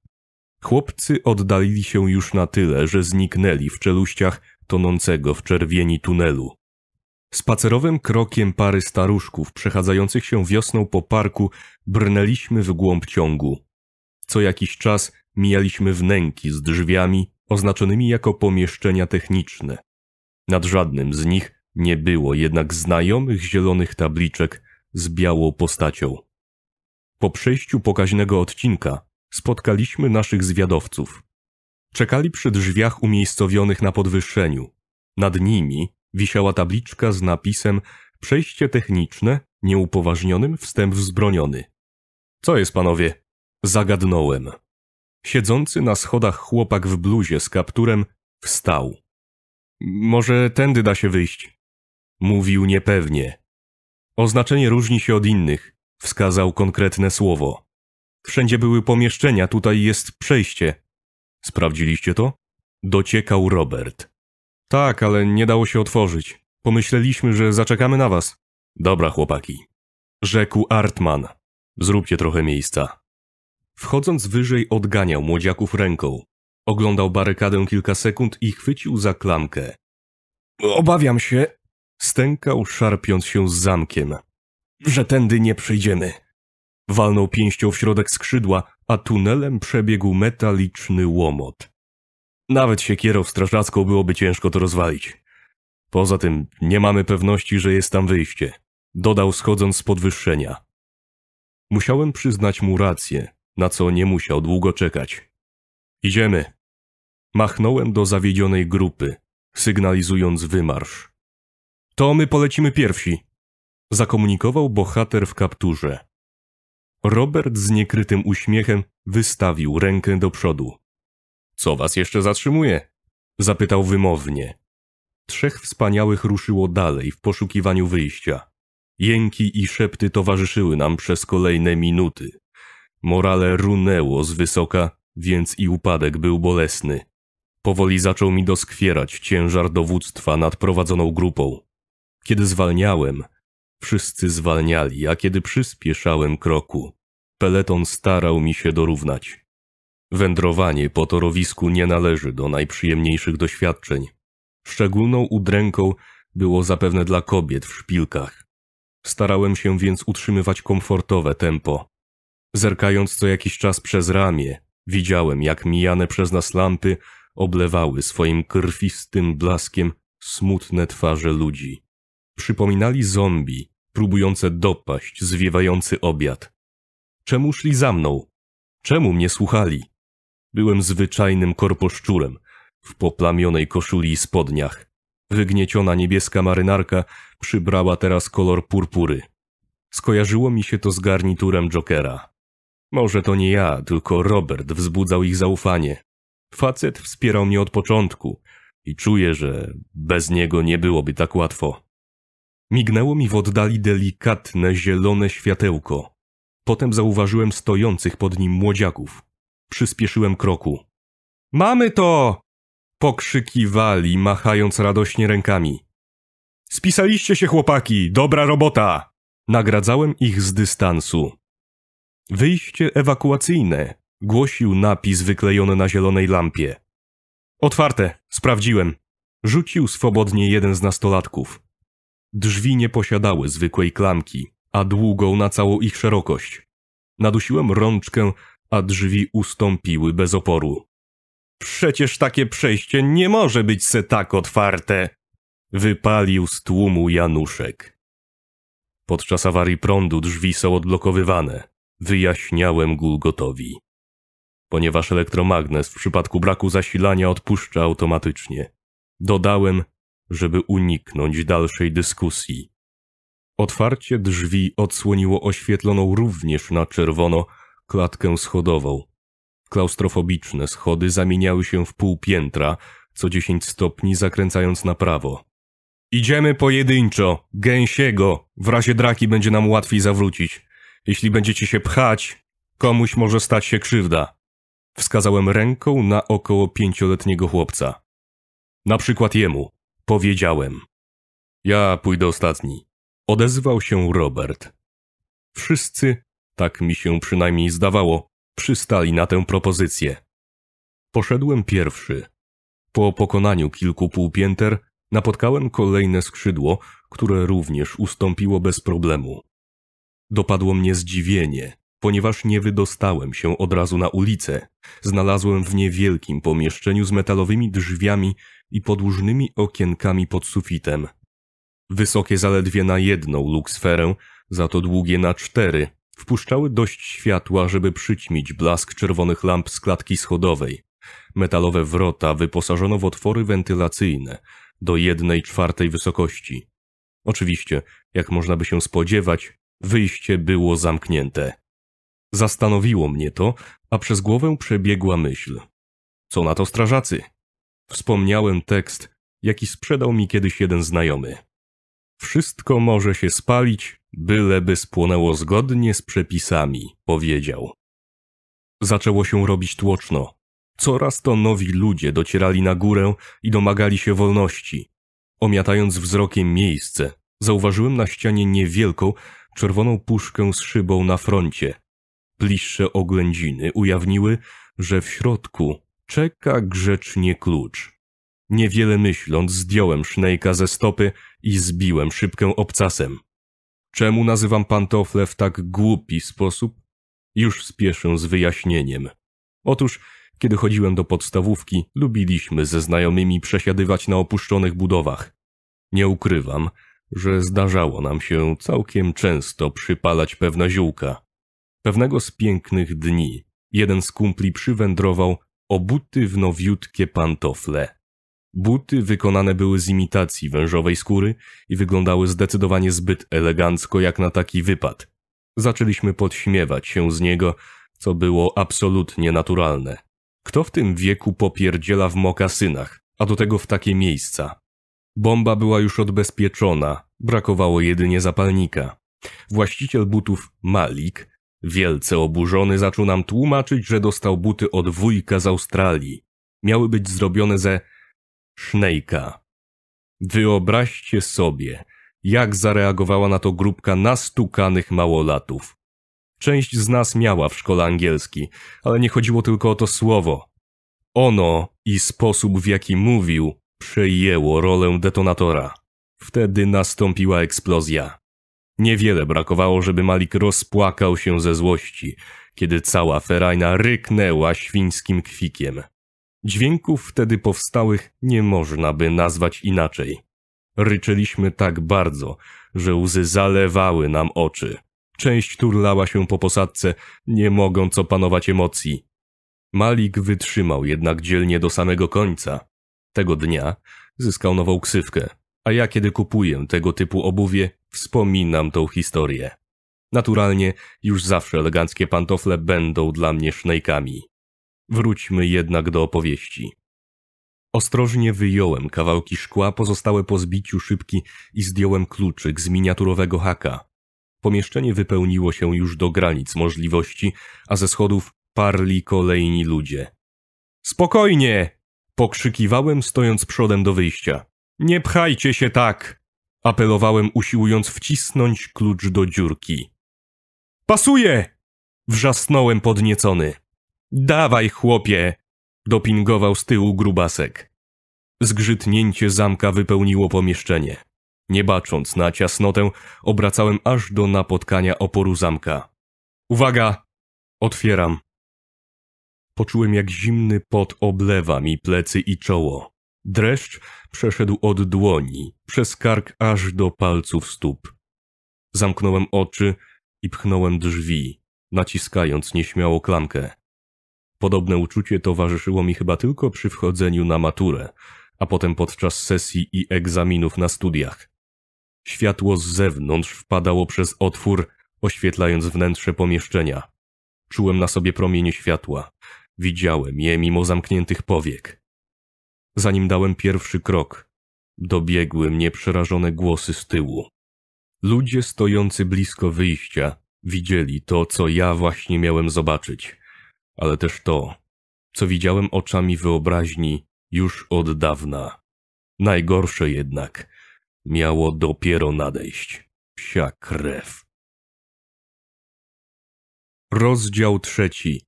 Chłopcy oddalili się już na tyle, że zniknęli w czeluściach tonącego w czerwieni tunelu. Spacerowym krokiem pary staruszków przechadzających się wiosną po parku brnęliśmy w głąb ciągu. Co jakiś czas mijaliśmy wnęki z drzwiami oznaczonymi jako pomieszczenia techniczne. Nad żadnym z nich nie było jednak znajomych zielonych tabliczek z białą postacią. Po przejściu pokaźnego odcinka spotkaliśmy naszych zwiadowców. Czekali przy drzwiach umiejscowionych na podwyższeniu. Nad nimi wisiała tabliczka z napisem Przejście techniczne, nieupoważnionym wstęp wzbroniony. Co jest, panowie? Zagadnąłem. Siedzący na schodach chłopak w bluzie z kapturem wstał. Może tędy da się wyjść. Mówił niepewnie. Oznaczenie różni się od innych. Wskazał konkretne słowo. Wszędzie były pomieszczenia, tutaj jest przejście. Sprawdziliście to? Dociekał Robert. Tak, ale nie dało się otworzyć. Pomyśleliśmy, że zaczekamy na was. Dobra, chłopaki. Rzekł Artman. Zróbcie trochę miejsca. Wchodząc wyżej, odganiał młodziaków ręką. Oglądał barykadę kilka sekund i chwycił za klamkę. Obawiam się. Stękał, szarpiąc się z zamkiem że tędy nie przejdziemy. Walnął pięścią w środek skrzydła, a tunelem przebiegł metaliczny łomot. Nawet siekierą strażacką byłoby ciężko to rozwalić. Poza tym nie mamy pewności, że jest tam wyjście. Dodał schodząc z podwyższenia. Musiałem przyznać mu rację, na co nie musiał długo czekać. Idziemy. Machnąłem do zawiedzionej grupy, sygnalizując wymarsz. To my polecimy pierwsi, zakomunikował bohater w kapturze. Robert z niekrytym uśmiechem wystawił rękę do przodu. Co was jeszcze zatrzymuje? zapytał wymownie. Trzech wspaniałych ruszyło dalej w poszukiwaniu wyjścia. Jęki i szepty towarzyszyły nam przez kolejne minuty. Morale runęło z wysoka, więc i upadek był bolesny. Powoli zaczął mi doskwierać ciężar dowództwa nad prowadzoną grupą. Kiedy zwalniałem, Wszyscy zwalniali, a kiedy przyspieszałem kroku, peleton starał mi się dorównać. Wędrowanie po torowisku nie należy do najprzyjemniejszych doświadczeń. Szczególną udręką było zapewne dla kobiet w szpilkach. Starałem się więc utrzymywać komfortowe tempo. Zerkając co jakiś czas przez ramię, widziałem jak mijane przez nas lampy oblewały swoim krwistym blaskiem smutne twarze ludzi. Przypominali zombie, próbujące dopaść zwiewający obiad. Czemu szli za mną? Czemu mnie słuchali? Byłem zwyczajnym korposzczurem, w poplamionej koszuli i spodniach. Wygnieciona niebieska marynarka przybrała teraz kolor purpury. Skojarzyło mi się to z garniturem Jokera. Może to nie ja, tylko Robert wzbudzał ich zaufanie. Facet wspierał mnie od początku i czuję, że bez niego nie byłoby tak łatwo. Mignęło mi w oddali delikatne, zielone światełko. Potem zauważyłem stojących pod nim młodziaków. Przyspieszyłem kroku. Mamy to! Pokrzykiwali, machając radośnie rękami. Spisaliście się, chłopaki! Dobra robota! Nagradzałem ich z dystansu. Wyjście ewakuacyjne, głosił napis wyklejony na zielonej lampie. Otwarte, sprawdziłem. Rzucił swobodnie jeden z nastolatków. Drzwi nie posiadały zwykłej klamki, a długą na całą ich szerokość. Nadusiłem rączkę, a drzwi ustąpiły bez oporu. Przecież takie przejście nie może być se tak otwarte! Wypalił z tłumu Januszek. Podczas awarii prądu drzwi są odblokowywane. Wyjaśniałem Gulgotowi. Ponieważ elektromagnes w przypadku braku zasilania odpuszcza automatycznie. Dodałem, żeby uniknąć dalszej dyskusji. Otwarcie drzwi odsłoniło oświetloną również na czerwono klatkę schodową. Klaustrofobiczne schody zamieniały się w pół piętra, co dziesięć stopni zakręcając na prawo. Idziemy pojedynczo, gęsiego, w razie draki będzie nam łatwiej zawrócić. Jeśli będziecie się pchać, komuś może stać się krzywda. Wskazałem ręką na około pięcioletniego chłopca. Na przykład jemu. Powiedziałem. Ja pójdę ostatni. Odezwał się Robert. Wszyscy, tak mi się przynajmniej zdawało, przystali na tę propozycję. Poszedłem pierwszy. Po pokonaniu kilku półpięter napotkałem kolejne skrzydło, które również ustąpiło bez problemu. Dopadło mnie zdziwienie, ponieważ nie wydostałem się od razu na ulicę. Znalazłem w niewielkim pomieszczeniu z metalowymi drzwiami i podłużnymi okienkami pod sufitem. Wysokie zaledwie na jedną luksferę, za to długie na cztery, wpuszczały dość światła, żeby przyćmić blask czerwonych lamp z klatki schodowej. Metalowe wrota wyposażono w otwory wentylacyjne do jednej czwartej wysokości. Oczywiście, jak można by się spodziewać, wyjście było zamknięte. Zastanowiło mnie to, a przez głowę przebiegła myśl. Co na to strażacy? Wspomniałem tekst, jaki sprzedał mi kiedyś jeden znajomy. Wszystko może się spalić, byleby spłonęło zgodnie z przepisami, powiedział. Zaczęło się robić tłoczno. Coraz to nowi ludzie docierali na górę i domagali się wolności. Omiatając wzrokiem miejsce, zauważyłem na ścianie niewielką, czerwoną puszkę z szybą na froncie. Bliższe oględziny ujawniły, że w środku czeka grzecznie klucz. Niewiele myśląc, zdjąłem sznejka ze stopy i zbiłem szybkę obcasem. Czemu nazywam pantofle w tak głupi sposób? Już spieszę z wyjaśnieniem. Otóż, kiedy chodziłem do podstawówki, lubiliśmy ze znajomymi przesiadywać na opuszczonych budowach. Nie ukrywam, że zdarzało nam się całkiem często przypalać pewne ziółka. Pewnego z pięknych dni jeden z kumpli przywędrował obuty w nowiutkie pantofle. Buty wykonane były z imitacji wężowej skóry i wyglądały zdecydowanie zbyt elegancko jak na taki wypad. Zaczęliśmy podśmiewać się z niego, co było absolutnie naturalne. Kto w tym wieku popierdziela w mokasynach, a do tego w takie miejsca? Bomba była już odbezpieczona, brakowało jedynie zapalnika. Właściciel butów, Malik, Wielce oburzony zaczął nam tłumaczyć, że dostał buty od wujka z Australii. Miały być zrobione ze sznejka. Wyobraźcie sobie, jak zareagowała na to grupka nastukanych małolatów. Część z nas miała w szkole angielski, ale nie chodziło tylko o to słowo. Ono i sposób, w jaki mówił, przejęło rolę detonatora. Wtedy nastąpiła eksplozja. Niewiele brakowało, żeby Malik rozpłakał się ze złości, kiedy cała ferajna ryknęła świńskim kwikiem. Dźwięków wtedy powstałych nie można by nazwać inaczej. Ryczeliśmy tak bardzo, że łzy zalewały nam oczy. Część turlała się po posadce, nie mogąc opanować emocji. Malik wytrzymał jednak dzielnie do samego końca. Tego dnia zyskał nową ksywkę a ja kiedy kupuję tego typu obuwie, wspominam tą historię. Naturalnie, już zawsze eleganckie pantofle będą dla mnie sznejkami. Wróćmy jednak do opowieści. Ostrożnie wyjąłem kawałki szkła pozostałe po zbiciu szybki i zdjąłem kluczyk z miniaturowego haka. Pomieszczenie wypełniło się już do granic możliwości, a ze schodów parli kolejni ludzie. Spokojnie! Pokrzykiwałem, stojąc przodem do wyjścia. Nie pchajcie się tak! Apelowałem, usiłując wcisnąć klucz do dziurki. Pasuje! Wrzasnąłem podniecony. Dawaj, chłopie! Dopingował z tyłu grubasek. Zgrzytnięcie zamka wypełniło pomieszczenie. Nie bacząc na ciasnotę, obracałem aż do napotkania oporu zamka. Uwaga! Otwieram. Poczułem, jak zimny pot oblewa mi plecy i czoło. Dreszcz przeszedł od dłoni, przez kark aż do palców stóp. Zamknąłem oczy i pchnąłem drzwi, naciskając nieśmiało klamkę. Podobne uczucie towarzyszyło mi chyba tylko przy wchodzeniu na maturę, a potem podczas sesji i egzaminów na studiach. Światło z zewnątrz wpadało przez otwór, oświetlając wnętrze pomieszczenia. Czułem na sobie promienie światła. Widziałem je mimo zamkniętych powiek. Zanim dałem pierwszy krok, dobiegły mnie przerażone głosy z tyłu. Ludzie stojący blisko wyjścia widzieli to, co ja właśnie miałem zobaczyć, ale też to, co widziałem oczami wyobraźni już od dawna. Najgorsze jednak miało dopiero nadejść. Psia krew. Rozdział trzeci.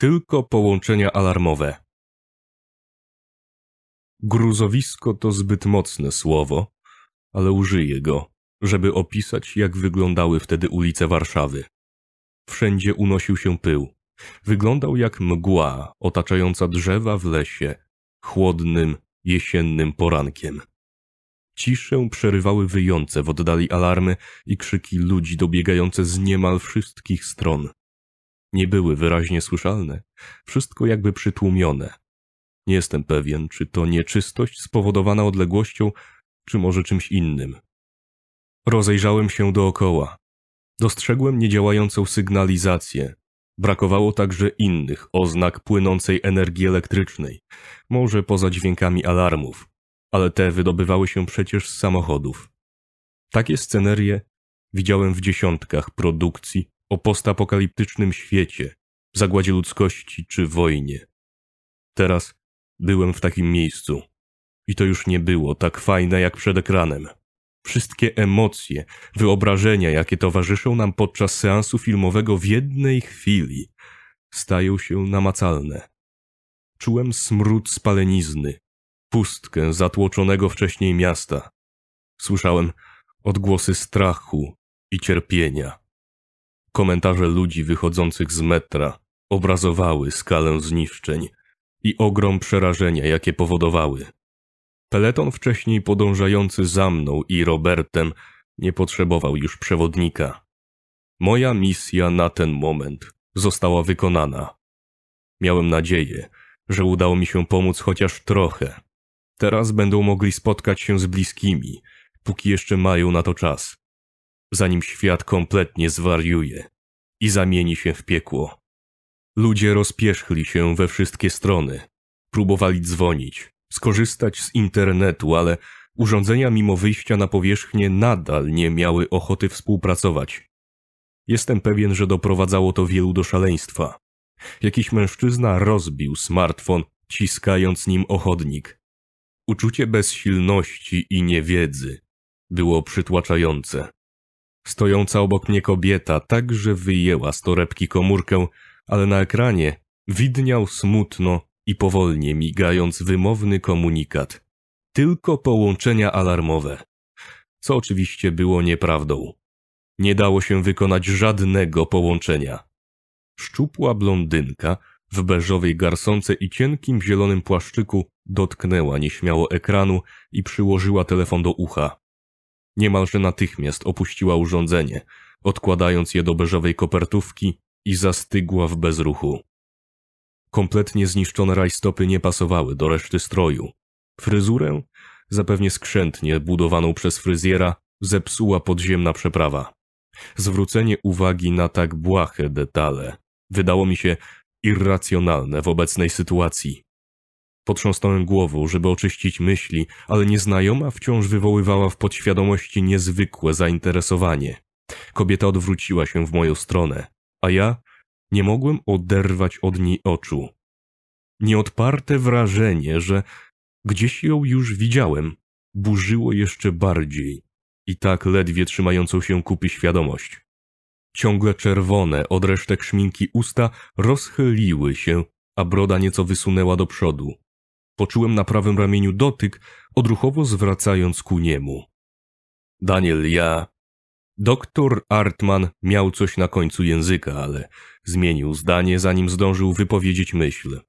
Tylko połączenia alarmowe. Gruzowisko to zbyt mocne słowo, ale użyję go, żeby opisać, jak wyglądały wtedy ulice Warszawy. Wszędzie unosił się pył. Wyglądał jak mgła otaczająca drzewa w lesie, chłodnym, jesiennym porankiem. Ciszę przerywały wyjące w oddali alarmy i krzyki ludzi dobiegające z niemal wszystkich stron. Nie były wyraźnie słyszalne, wszystko jakby przytłumione, nie jestem pewien, czy to nieczystość spowodowana odległością, czy może czymś innym. Rozejrzałem się dookoła. Dostrzegłem niedziałającą sygnalizację. Brakowało także innych oznak płynącej energii elektrycznej, może poza dźwiękami alarmów, ale te wydobywały się przecież z samochodów. Takie scenerie widziałem w dziesiątkach produkcji o postapokaliptycznym świecie, zagładzie ludzkości czy wojnie. Teraz Byłem w takim miejscu. I to już nie było tak fajne jak przed ekranem. Wszystkie emocje, wyobrażenia, jakie towarzyszą nam podczas seansu filmowego w jednej chwili, stają się namacalne. Czułem smród spalenizny, pustkę zatłoczonego wcześniej miasta. Słyszałem odgłosy strachu i cierpienia. Komentarze ludzi wychodzących z metra obrazowały skalę zniszczeń, i ogrom przerażenia, jakie powodowały. Peleton wcześniej podążający za mną i Robertem nie potrzebował już przewodnika. Moja misja na ten moment została wykonana. Miałem nadzieję, że udało mi się pomóc chociaż trochę. Teraz będą mogli spotkać się z bliskimi, póki jeszcze mają na to czas. Zanim świat kompletnie zwariuje i zamieni się w piekło. Ludzie rozpierzchli się we wszystkie strony. Próbowali dzwonić, skorzystać z internetu, ale urządzenia mimo wyjścia na powierzchnię nadal nie miały ochoty współpracować. Jestem pewien, że doprowadzało to wielu do szaleństwa. Jakiś mężczyzna rozbił smartfon, ciskając nim ochodnik. Uczucie bezsilności i niewiedzy było przytłaczające. Stojąca obok mnie kobieta także wyjęła z torebki komórkę ale na ekranie widniał smutno i powolnie migając wymowny komunikat. Tylko połączenia alarmowe. Co oczywiście było nieprawdą. Nie dało się wykonać żadnego połączenia. Szczupła blondynka w beżowej garsonce i cienkim zielonym płaszczyku dotknęła nieśmiało ekranu i przyłożyła telefon do ucha. Niemalże natychmiast opuściła urządzenie, odkładając je do beżowej kopertówki i zastygła w bezruchu. Kompletnie zniszczone rajstopy nie pasowały do reszty stroju. Fryzurę, zapewnie skrzętnie budowaną przez fryzjera, zepsuła podziemna przeprawa. Zwrócenie uwagi na tak błahe detale wydało mi się irracjonalne w obecnej sytuacji. Potrząsnąłem głową, żeby oczyścić myśli, ale nieznajoma wciąż wywoływała w podświadomości niezwykłe zainteresowanie. Kobieta odwróciła się w moją stronę a ja nie mogłem oderwać od niej oczu. Nieodparte wrażenie, że gdzieś ją już widziałem, burzyło jeszcze bardziej i tak ledwie trzymającą się kupy świadomość. Ciągle czerwone od resztek szminki usta rozchyliły się, a broda nieco wysunęła do przodu. Poczułem na prawym ramieniu dotyk, odruchowo zwracając ku niemu. Daniel, ja Doktor Artman miał coś na końcu języka, ale zmienił zdanie, zanim zdążył wypowiedzieć myśl.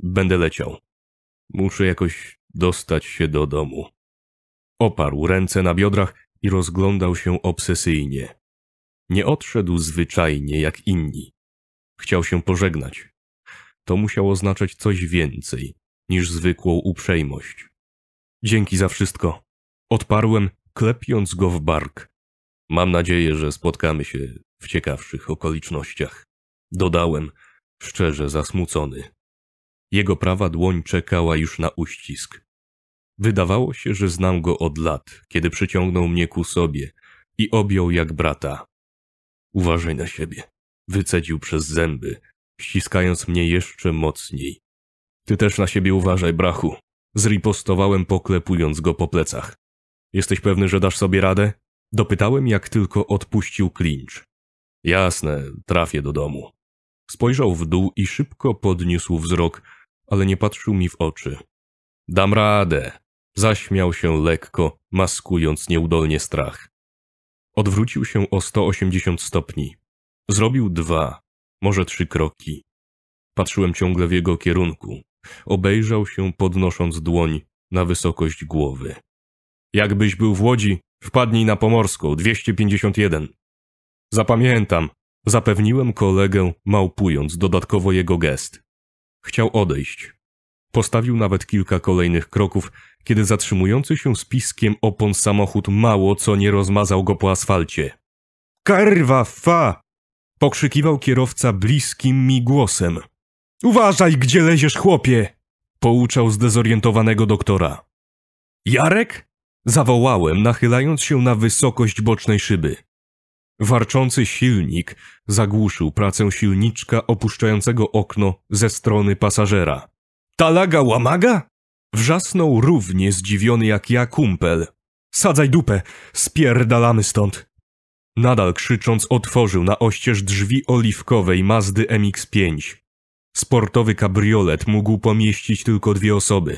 Będę leciał. Muszę jakoś dostać się do domu. Oparł ręce na biodrach i rozglądał się obsesyjnie. Nie odszedł zwyczajnie jak inni. Chciał się pożegnać. To musiało oznaczać coś więcej niż zwykłą uprzejmość. Dzięki za wszystko. Odparłem, klepiąc go w bark Mam nadzieję, że spotkamy się w ciekawszych okolicznościach. Dodałem, szczerze zasmucony. Jego prawa dłoń czekała już na uścisk. Wydawało się, że znam go od lat, kiedy przyciągnął mnie ku sobie i objął jak brata. Uważaj na siebie. Wycedził przez zęby, ściskając mnie jeszcze mocniej. Ty też na siebie uważaj, brachu. Zripostowałem, poklepując go po plecach. Jesteś pewny, że dasz sobie radę? Dopytałem, jak tylko odpuścił klincz. Jasne, trafię do domu. Spojrzał w dół i szybko podniósł wzrok, ale nie patrzył mi w oczy. Dam radę! Zaśmiał się lekko, maskując nieudolnie strach. Odwrócił się o 180 stopni. Zrobił dwa, może trzy kroki. Patrzyłem ciągle w jego kierunku. Obejrzał się, podnosząc dłoń na wysokość głowy. Jakbyś był w łodzi, Wpadnij na Pomorską, 251. Zapamiętam, zapewniłem kolegę, małpując dodatkowo jego gest. Chciał odejść. Postawił nawet kilka kolejnych kroków, kiedy zatrzymujący się z piskiem opon samochód mało co nie rozmazał go po asfalcie. Karwa fa! Pokrzykiwał kierowca bliskim mi głosem. Uważaj, gdzie leziesz, chłopie! Pouczał zdezorientowanego doktora. Jarek? Zawołałem, nachylając się na wysokość bocznej szyby. Warczący silnik zagłuszył pracę silniczka opuszczającego okno ze strony pasażera. Talaga łamaga? Wrzasnął równie zdziwiony jak ja kumpel. Sadzaj dupę, spierdalamy stąd. Nadal krzycząc otworzył na oścież drzwi oliwkowej Mazdy MX-5. Sportowy kabriolet mógł pomieścić tylko dwie osoby.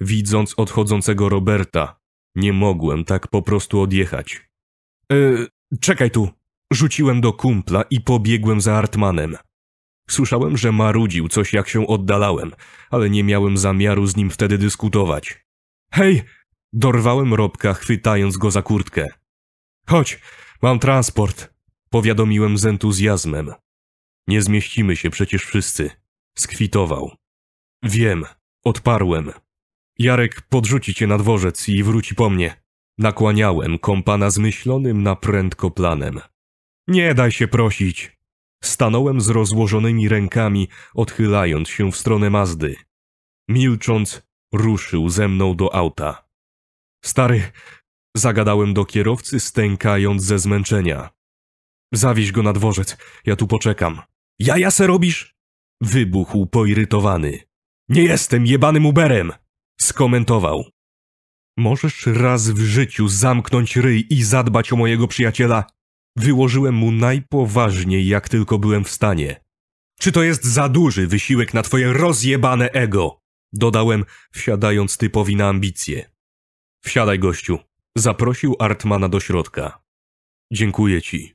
Widząc odchodzącego Roberta, nie mogłem tak po prostu odjechać. Yy, czekaj tu. Rzuciłem do kumpla i pobiegłem za Artmanem. Słyszałem, że marudził coś jak się oddalałem, ale nie miałem zamiaru z nim wtedy dyskutować. Hej! Dorwałem Robka, chwytając go za kurtkę. Chodź, mam transport, powiadomiłem z entuzjazmem. Nie zmieścimy się przecież wszyscy, skwitował. Wiem, odparłem. Jarek podrzuci cię na dworzec i wróci po mnie. Nakłaniałem kompana zmyślonym na prędko planem. Nie daj się prosić. Stanąłem z rozłożonymi rękami, odchylając się w stronę Mazdy. Milcząc, ruszył ze mną do auta. Stary, zagadałem do kierowcy, stękając ze zmęczenia. Zawieź go na dworzec, ja tu poczekam. Jaja se robisz? Wybuchł poirytowany. Nie jestem jebanym Uberem! skomentował. Możesz raz w życiu zamknąć ryj i zadbać o mojego przyjaciela. Wyłożyłem mu najpoważniej, jak tylko byłem w stanie. Czy to jest za duży wysiłek na twoje rozjebane ego? Dodałem, wsiadając typowi na ambicje. Wsiadaj, gościu. Zaprosił Artmana do środka. Dziękuję ci.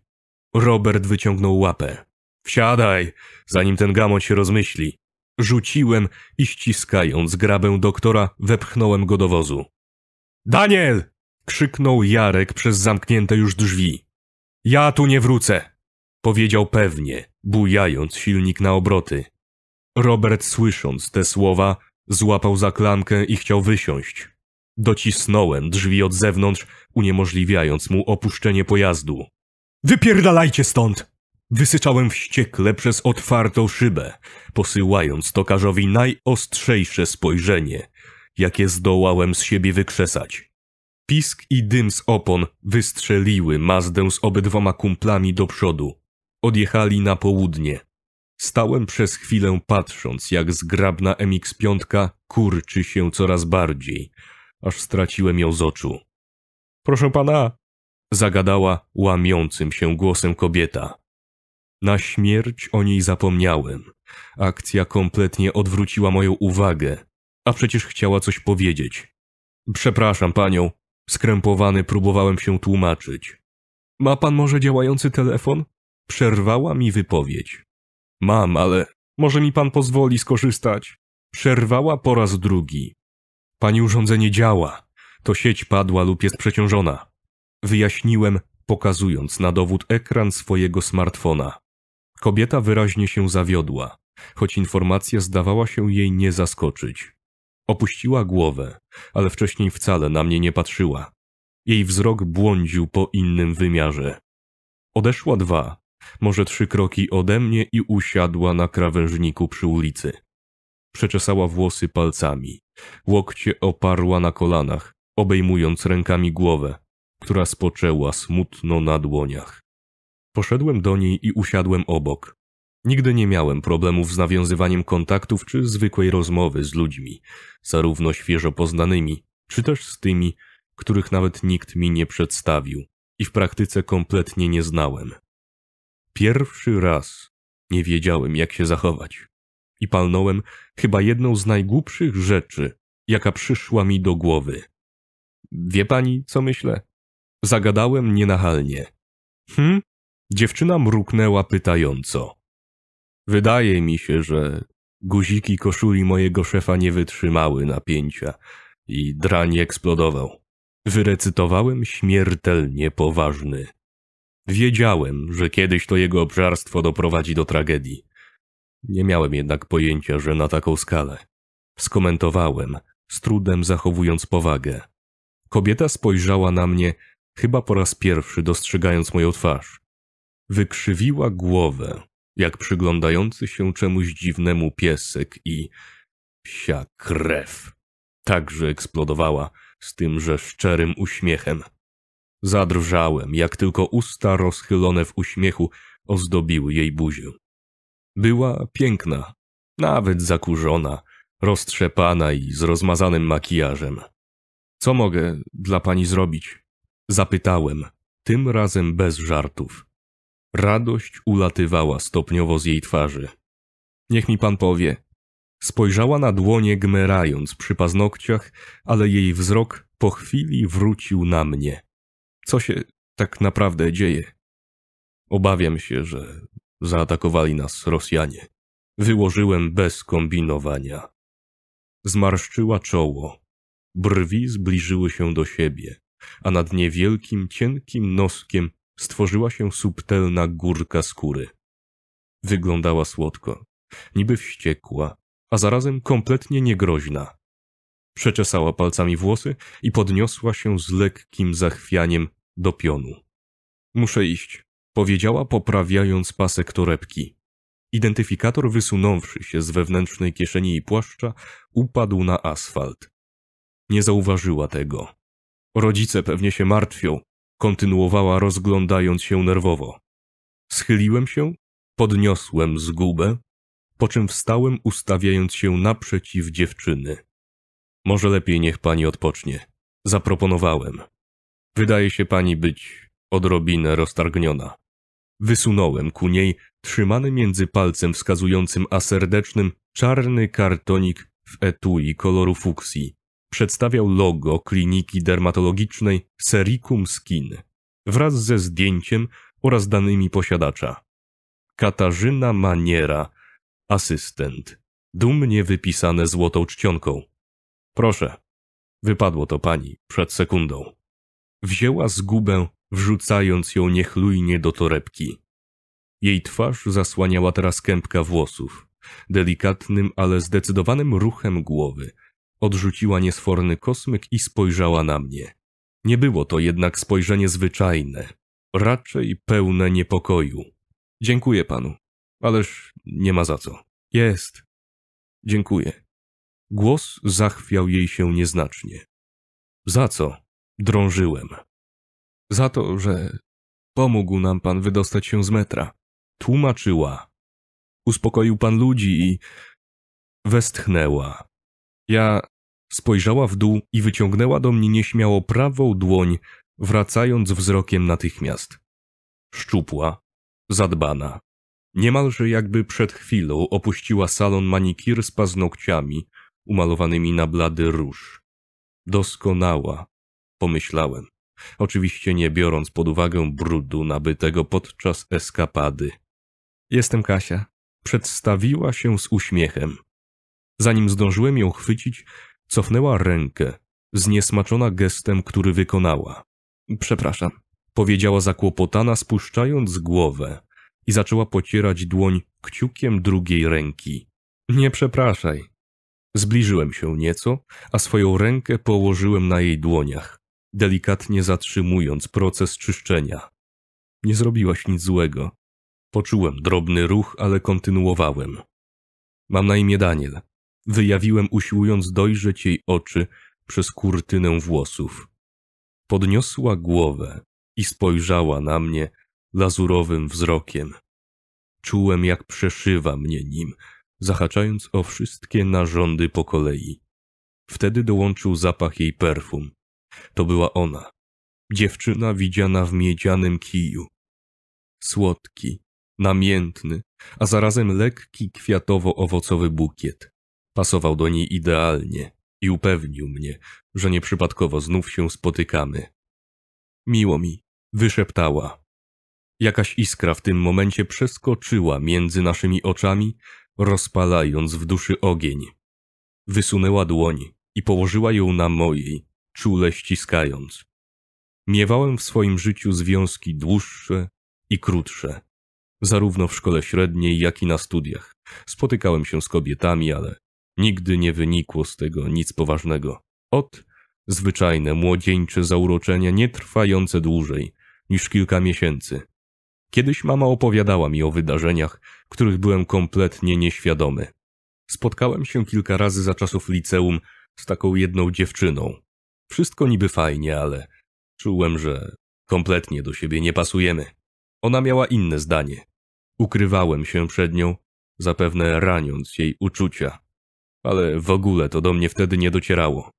Robert wyciągnął łapę. Wsiadaj, zanim ten gamot się rozmyśli. Rzuciłem i ściskając grabę doktora, wepchnąłem go do wozu. Daniel! krzyknął Jarek przez zamknięte już drzwi. Ja tu nie wrócę! powiedział pewnie, bujając silnik na obroty. Robert, słysząc te słowa, złapał za klamkę i chciał wysiąść. Docisnąłem drzwi od zewnątrz, uniemożliwiając mu opuszczenie pojazdu. Wypierdalajcie stąd! Wysyczałem wściekle przez otwartą szybę, posyłając tokarzowi najostrzejsze spojrzenie, jakie zdołałem z siebie wykrzesać. Pisk i dym z opon wystrzeliły Mazdę z obydwoma kumplami do przodu. Odjechali na południe. Stałem przez chwilę patrząc, jak zgrabna MX-5 kurczy się coraz bardziej, aż straciłem ją z oczu. Proszę pana, zagadała łamiącym się głosem kobieta. Na śmierć o niej zapomniałem. Akcja kompletnie odwróciła moją uwagę, a przecież chciała coś powiedzieć. Przepraszam panią, skrępowany próbowałem się tłumaczyć. Ma pan może działający telefon? Przerwała mi wypowiedź. Mam, ale może mi pan pozwoli skorzystać? Przerwała po raz drugi. Pani urządzenie działa. To sieć padła lub jest przeciążona. Wyjaśniłem, pokazując na dowód ekran swojego smartfona. Kobieta wyraźnie się zawiodła, choć informacja zdawała się jej nie zaskoczyć. Opuściła głowę, ale wcześniej wcale na mnie nie patrzyła. Jej wzrok błądził po innym wymiarze. Odeszła dwa, może trzy kroki ode mnie i usiadła na krawężniku przy ulicy. Przeczesała włosy palcami, łokcie oparła na kolanach, obejmując rękami głowę, która spoczęła smutno na dłoniach. Poszedłem do niej i usiadłem obok. Nigdy nie miałem problemów z nawiązywaniem kontaktów czy zwykłej rozmowy z ludźmi, zarówno świeżo poznanymi, czy też z tymi, których nawet nikt mi nie przedstawił i w praktyce kompletnie nie znałem. Pierwszy raz nie wiedziałem, jak się zachować. I palnąłem chyba jedną z najgłupszych rzeczy, jaka przyszła mi do głowy. Wie pani, co myślę? Zagadałem nienachalnie. Hm? Dziewczyna mruknęła pytająco. Wydaje mi się, że guziki koszuli mojego szefa nie wytrzymały napięcia i drań eksplodował. Wyrecytowałem śmiertelnie poważny. Wiedziałem, że kiedyś to jego obżarstwo doprowadzi do tragedii. Nie miałem jednak pojęcia, że na taką skalę. Skomentowałem, z trudem zachowując powagę. Kobieta spojrzała na mnie, chyba po raz pierwszy dostrzegając moją twarz. Wykrzywiła głowę, jak przyglądający się czemuś dziwnemu piesek i psia krew. Także eksplodowała z tymże szczerym uśmiechem. Zadrżałem, jak tylko usta rozchylone w uśmiechu ozdobiły jej buzię. Była piękna, nawet zakurzona, roztrzepana i z rozmazanym makijażem. Co mogę dla pani zrobić? Zapytałem, tym razem bez żartów. Radość ulatywała stopniowo z jej twarzy. Niech mi pan powie. Spojrzała na dłonie, gmerając przy paznokciach, ale jej wzrok po chwili wrócił na mnie. Co się tak naprawdę dzieje? Obawiam się, że zaatakowali nas Rosjanie. Wyłożyłem bez kombinowania. Zmarszczyła czoło. Brwi zbliżyły się do siebie, a nad niewielkim, cienkim noskiem stworzyła się subtelna górka skóry. Wyglądała słodko, niby wściekła, a zarazem kompletnie niegroźna. Przeczesała palcami włosy i podniosła się z lekkim zachwianiem do pionu. Muszę iść, powiedziała poprawiając pasek torebki. Identyfikator wysunąwszy się z wewnętrznej kieszeni i płaszcza, upadł na asfalt. Nie zauważyła tego. Rodzice pewnie się martwią, kontynuowała rozglądając się nerwowo. Schyliłem się, podniosłem zgubę, po czym wstałem ustawiając się naprzeciw dziewczyny. Może lepiej niech pani odpocznie. Zaproponowałem. Wydaje się pani być odrobinę roztargniona. Wysunąłem ku niej, trzymany między palcem wskazującym a serdecznym, czarny kartonik w etui koloru fuksji, przedstawiał logo kliniki dermatologicznej Sericum Skin wraz ze zdjęciem oraz danymi posiadacza. Katarzyna Maniera, asystent, dumnie wypisane złotą czcionką. Proszę, wypadło to pani przed sekundą. Wzięła zgubę, wrzucając ją niechlujnie do torebki. Jej twarz zasłaniała teraz kępka włosów. Delikatnym, ale zdecydowanym ruchem głowy – Odrzuciła niesforny kosmyk i spojrzała na mnie. Nie było to jednak spojrzenie zwyczajne, raczej pełne niepokoju. Dziękuję panu, ależ nie ma za co. Jest. Dziękuję. Głos zachwiał jej się nieznacznie. Za co? Drążyłem. Za to, że pomógł nam pan wydostać się z metra. Tłumaczyła. Uspokoił pan ludzi i westchnęła. Ja Spojrzała w dół i wyciągnęła do mnie nieśmiało prawą dłoń, wracając wzrokiem natychmiast. Szczupła, zadbana. Niemalże jakby przed chwilą opuściła salon manikir z paznokciami umalowanymi na blady róż. Doskonała, pomyślałem, oczywiście nie biorąc pod uwagę brudu nabytego podczas eskapady. Jestem Kasia. Przedstawiła się z uśmiechem. Zanim zdążyłem ją chwycić, Cofnęła rękę, zniesmaczona gestem, który wykonała. Przepraszam, powiedziała zakłopotana, spuszczając głowę i zaczęła pocierać dłoń kciukiem drugiej ręki. Nie przepraszaj. Zbliżyłem się nieco, a swoją rękę położyłem na jej dłoniach, delikatnie zatrzymując proces czyszczenia. Nie zrobiłaś nic złego. Poczułem drobny ruch, ale kontynuowałem. Mam na imię Daniel. Wyjawiłem, usiłując dojrzeć jej oczy przez kurtynę włosów. Podniosła głowę i spojrzała na mnie lazurowym wzrokiem. Czułem, jak przeszywa mnie nim, zahaczając o wszystkie narządy po kolei. Wtedy dołączył zapach jej perfum. To była ona, dziewczyna widziana w miedzianym kiju. Słodki, namiętny, a zarazem lekki kwiatowo-owocowy bukiet. Pasował do niej idealnie i upewnił mnie, że nieprzypadkowo znów się spotykamy. Miło mi, wyszeptała. Jakaś iskra w tym momencie przeskoczyła między naszymi oczami, rozpalając w duszy ogień. Wysunęła dłoń i położyła ją na mojej, czule ściskając. Miewałem w swoim życiu związki dłuższe i krótsze. Zarówno w szkole średniej, jak i na studiach. Spotykałem się z kobietami, ale Nigdy nie wynikło z tego nic poważnego. Ot, zwyczajne młodzieńcze zauroczenia, nie trwające dłużej niż kilka miesięcy. Kiedyś mama opowiadała mi o wydarzeniach, których byłem kompletnie nieświadomy. Spotkałem się kilka razy za czasów liceum z taką jedną dziewczyną. Wszystko niby fajnie, ale czułem, że kompletnie do siebie nie pasujemy. Ona miała inne zdanie. Ukrywałem się przed nią, zapewne raniąc jej uczucia ale w ogóle to do mnie wtedy nie docierało.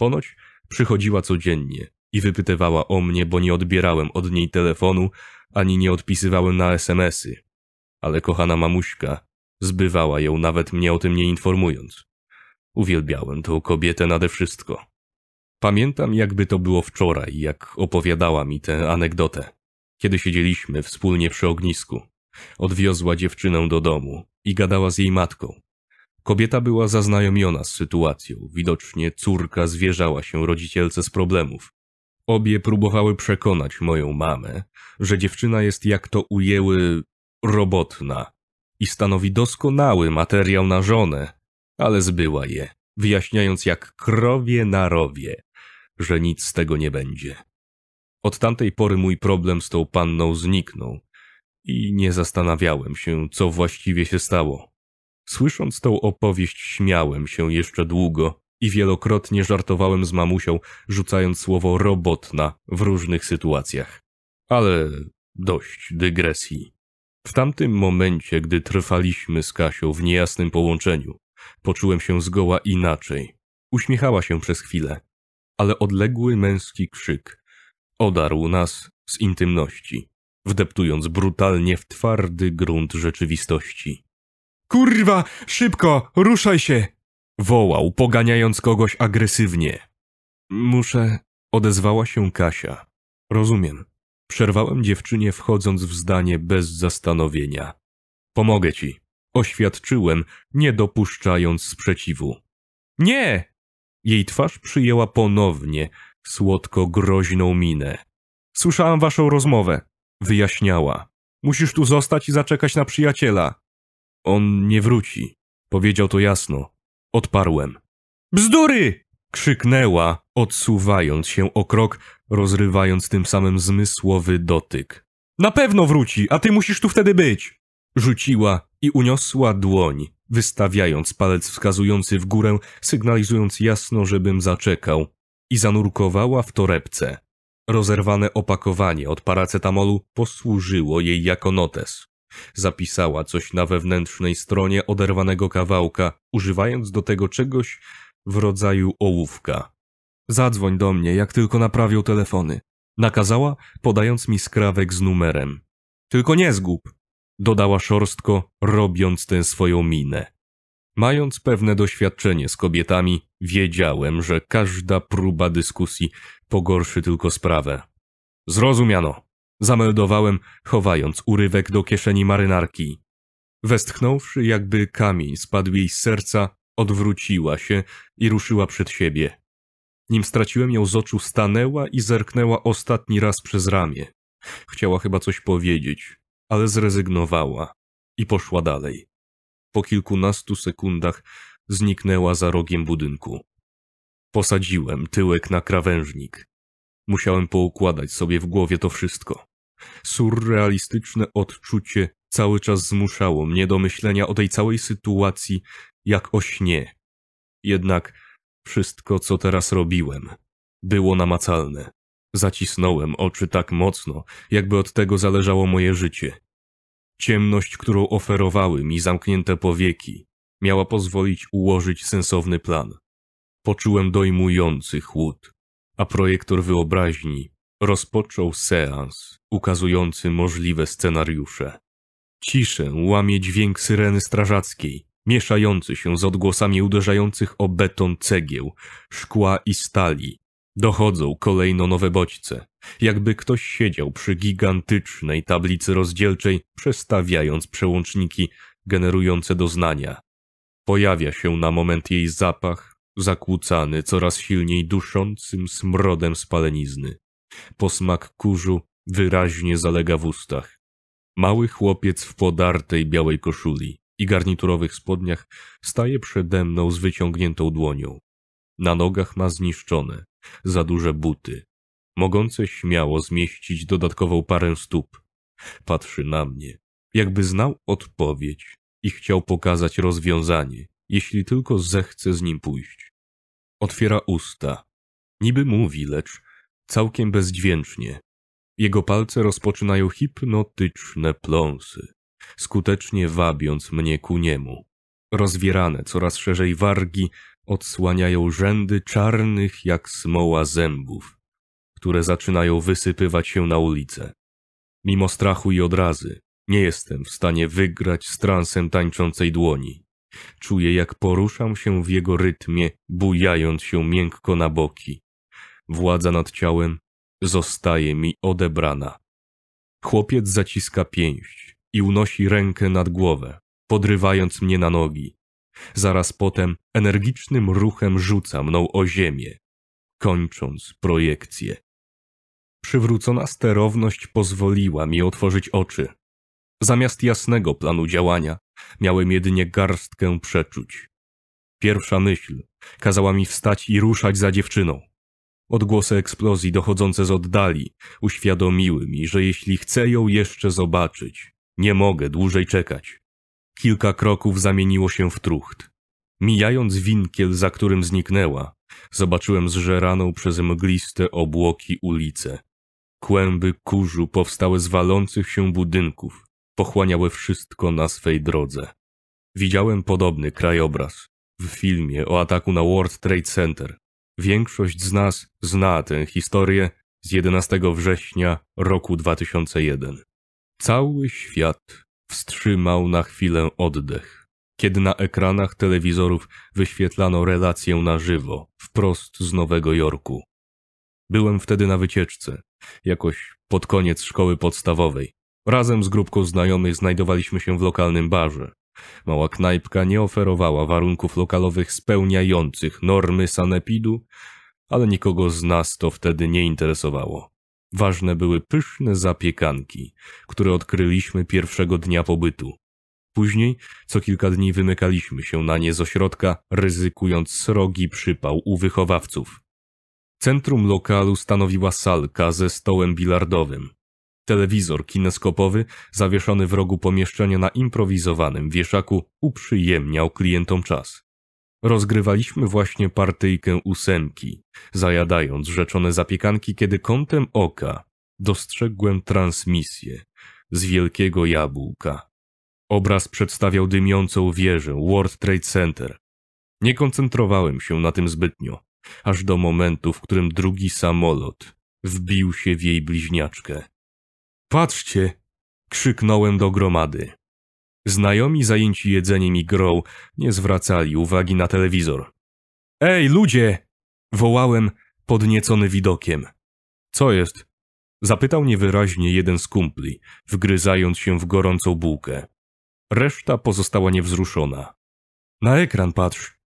Ponoć przychodziła codziennie i wypytywała o mnie, bo nie odbierałem od niej telefonu ani nie odpisywałem na SMSy. Ale kochana mamuśka zbywała ją nawet mnie o tym nie informując. Uwielbiałem tą kobietę nade wszystko. Pamiętam, jakby to było wczoraj, jak opowiadała mi tę anegdotę. Kiedy siedzieliśmy wspólnie przy ognisku, odwiozła dziewczynę do domu i gadała z jej matką. Kobieta była zaznajomiona z sytuacją, widocznie córka zwierzała się rodzicielce z problemów. Obie próbowały przekonać moją mamę, że dziewczyna jest, jak to ujęły, robotna i stanowi doskonały materiał na żonę, ale zbyła je, wyjaśniając jak krowie na rowie, że nic z tego nie będzie. Od tamtej pory mój problem z tą panną zniknął i nie zastanawiałem się, co właściwie się stało. Słysząc tą opowieść, śmiałem się jeszcze długo i wielokrotnie żartowałem z mamusią, rzucając słowo robotna w różnych sytuacjach. Ale dość dygresji. W tamtym momencie, gdy trwaliśmy z Kasią w niejasnym połączeniu, poczułem się zgoła inaczej. Uśmiechała się przez chwilę, ale odległy męski krzyk odarł nas z intymności, wdeptując brutalnie w twardy grunt rzeczywistości. Kurwa, szybko, ruszaj się! Wołał, poganiając kogoś agresywnie. Muszę, odezwała się Kasia. Rozumiem. Przerwałem dziewczynie, wchodząc w zdanie bez zastanowienia. Pomogę ci, oświadczyłem, nie dopuszczając sprzeciwu. Nie! Jej twarz przyjęła ponownie słodko groźną minę. Słyszałam waszą rozmowę, wyjaśniała. Musisz tu zostać i zaczekać na przyjaciela. On nie wróci. Powiedział to jasno. Odparłem. Bzdury! Krzyknęła, odsuwając się o krok, rozrywając tym samym zmysłowy dotyk. Na pewno wróci, a ty musisz tu wtedy być! Rzuciła i uniosła dłoń, wystawiając palec wskazujący w górę, sygnalizując jasno, żebym zaczekał. I zanurkowała w torebce. Rozerwane opakowanie od paracetamolu posłużyło jej jako notes. Zapisała coś na wewnętrznej stronie oderwanego kawałka, używając do tego czegoś w rodzaju ołówka. Zadzwoń do mnie, jak tylko naprawią telefony. Nakazała, podając mi skrawek z numerem. Tylko nie zgub, dodała szorstko, robiąc tę swoją minę. Mając pewne doświadczenie z kobietami, wiedziałem, że każda próba dyskusji pogorszy tylko sprawę. Zrozumiano zameldowałem, chowając urywek do kieszeni marynarki. Westchnąwszy, jakby kamień spadł jej z serca, odwróciła się i ruszyła przed siebie. Nim straciłem ją z oczu, stanęła i zerknęła ostatni raz przez ramię. Chciała chyba coś powiedzieć, ale zrezygnowała i poszła dalej. Po kilkunastu sekundach zniknęła za rogiem budynku. Posadziłem tyłek na krawężnik. Musiałem poukładać sobie w głowie to wszystko. Surrealistyczne odczucie cały czas zmuszało mnie do myślenia o tej całej sytuacji jak o śnie. Jednak wszystko, co teraz robiłem, było namacalne. Zacisnąłem oczy tak mocno, jakby od tego zależało moje życie. Ciemność, którą oferowały mi zamknięte powieki, miała pozwolić ułożyć sensowny plan. Poczułem dojmujący chłód, a projektor wyobraźni Rozpoczął seans ukazujący możliwe scenariusze. Ciszę łamie dźwięk syreny strażackiej, mieszający się z odgłosami uderzających o beton cegieł, szkła i stali. Dochodzą kolejno nowe bodźce, jakby ktoś siedział przy gigantycznej tablicy rozdzielczej, przestawiając przełączniki generujące doznania. Pojawia się na moment jej zapach, zakłócany coraz silniej duszącym smrodem spalenizny. Posmak kurzu wyraźnie zalega w ustach. Mały chłopiec w podartej białej koszuli i garniturowych spodniach staje przede mną z wyciągniętą dłonią. Na nogach ma zniszczone, za duże buty, mogące śmiało zmieścić dodatkową parę stóp. Patrzy na mnie, jakby znał odpowiedź i chciał pokazać rozwiązanie, jeśli tylko zechce z nim pójść. Otwiera usta. Niby mówi, lecz całkiem bezdźwięcznie. Jego palce rozpoczynają hipnotyczne pląsy, skutecznie wabiąc mnie ku niemu. Rozwierane coraz szerzej wargi odsłaniają rzędy czarnych jak smoła zębów, które zaczynają wysypywać się na ulicę. Mimo strachu i odrazy, nie jestem w stanie wygrać z transem tańczącej dłoni. Czuję, jak poruszam się w jego rytmie, bujając się miękko na boki władza nad ciałem zostaje mi odebrana. Chłopiec zaciska pięść i unosi rękę nad głowę, podrywając mnie na nogi. Zaraz potem energicznym ruchem rzuca mną o ziemię, kończąc projekcję. Przywrócona sterowność pozwoliła mi otworzyć oczy. Zamiast jasnego planu działania, miałem jedynie garstkę przeczuć. Pierwsza myśl kazała mi wstać i ruszać za dziewczyną. Odgłosy eksplozji dochodzące z oddali uświadomiły mi, że jeśli chcę ją jeszcze zobaczyć, nie mogę dłużej czekać. Kilka kroków zamieniło się w trucht. Mijając winkiel, za którym zniknęła, zobaczyłem zżeraną przez mgliste obłoki ulicę. Kłęby kurzu powstałe z walących się budynków pochłaniały wszystko na swej drodze. Widziałem podobny krajobraz w filmie o ataku na World Trade Center Większość z nas zna tę historię z 11 września roku 2001. Cały świat wstrzymał na chwilę oddech, kiedy na ekranach telewizorów wyświetlano relację na żywo, wprost z Nowego Jorku. Byłem wtedy na wycieczce, jakoś pod koniec szkoły podstawowej. Razem z grupką znajomych znajdowaliśmy się w lokalnym barze, Mała knajpka nie oferowała warunków lokalowych spełniających normy sanepidu, ale nikogo z nas to wtedy nie interesowało. Ważne były pyszne zapiekanki, które odkryliśmy pierwszego dnia pobytu. Później co kilka dni wymykaliśmy się na nie z ośrodka, ryzykując srogi przypał u wychowawców. Centrum lokalu stanowiła salka ze stołem bilardowym, Telewizor kineskopowy, zawieszony w rogu pomieszczenia na improwizowanym wieszaku, uprzyjemniał klientom czas. Rozgrywaliśmy właśnie partyjkę ósemki, zajadając rzeczone zapiekanki, kiedy kątem oka dostrzegłem transmisję z wielkiego jabłka. Obraz przedstawiał dymiącą wieżę World Trade Center. Nie koncentrowałem się na tym zbytnio, aż do momentu, w którym drugi samolot wbił się w jej bliźniaczkę. Patrzcie! krzyknąłem do gromady. Znajomi zajęci jedzeniem i grą nie zwracali uwagi na telewizor. Ej, ludzie! wołałem, podniecony widokiem. Co jest? Zapytał niewyraźnie jeden z kumpli, wgryzając się w gorącą bułkę. Reszta pozostała niewzruszona. Na ekran patrz.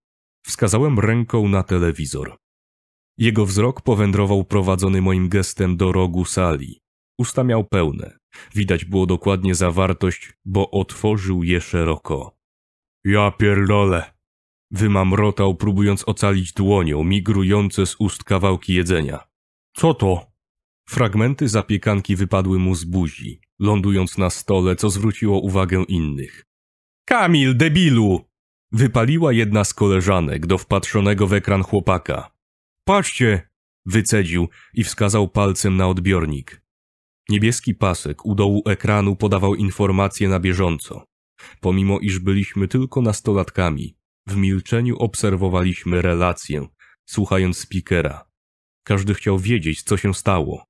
Wskazałem ręką na telewizor. Jego wzrok powędrował prowadzony moim gestem do rogu sali. Usta miał pełne. Widać było dokładnie zawartość, bo otworzył je szeroko. Ja pierdolę! Wymamrotał, próbując ocalić dłonią migrujące z ust kawałki jedzenia. Co to? Fragmenty zapiekanki wypadły mu z buzi, lądując na stole, co zwróciło uwagę innych. Kamil, debilu! Wypaliła jedna z koleżanek do wpatrzonego w ekran chłopaka. Patrzcie! Wycedził i wskazał palcem na odbiornik. Niebieski pasek u dołu ekranu podawał informacje na bieżąco. Pomimo iż byliśmy tylko nastolatkami, w milczeniu obserwowaliśmy relację, słuchając speakera. Każdy chciał wiedzieć, co się stało.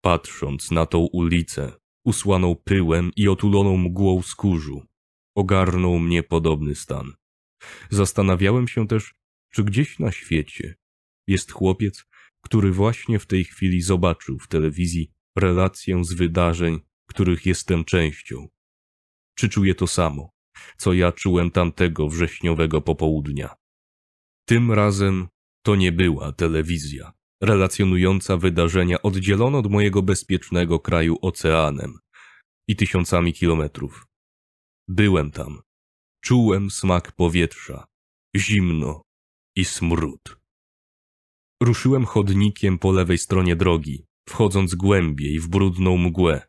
Patrząc na tą ulicę, usłaną pyłem i otuloną mgłą skórzu, ogarnął mnie podobny stan. Zastanawiałem się też, czy gdzieś na świecie jest chłopiec, który właśnie w tej chwili zobaczył w telewizji relację z wydarzeń, których jestem częścią. Czy czuję to samo, co ja czułem tamtego wrześniowego popołudnia? Tym razem to nie była telewizja relacjonująca wydarzenia oddzielona od mojego bezpiecznego kraju oceanem i tysiącami kilometrów. Byłem tam. Czułem smak powietrza, zimno i smród. Ruszyłem chodnikiem po lewej stronie drogi, wchodząc głębiej w brudną mgłę.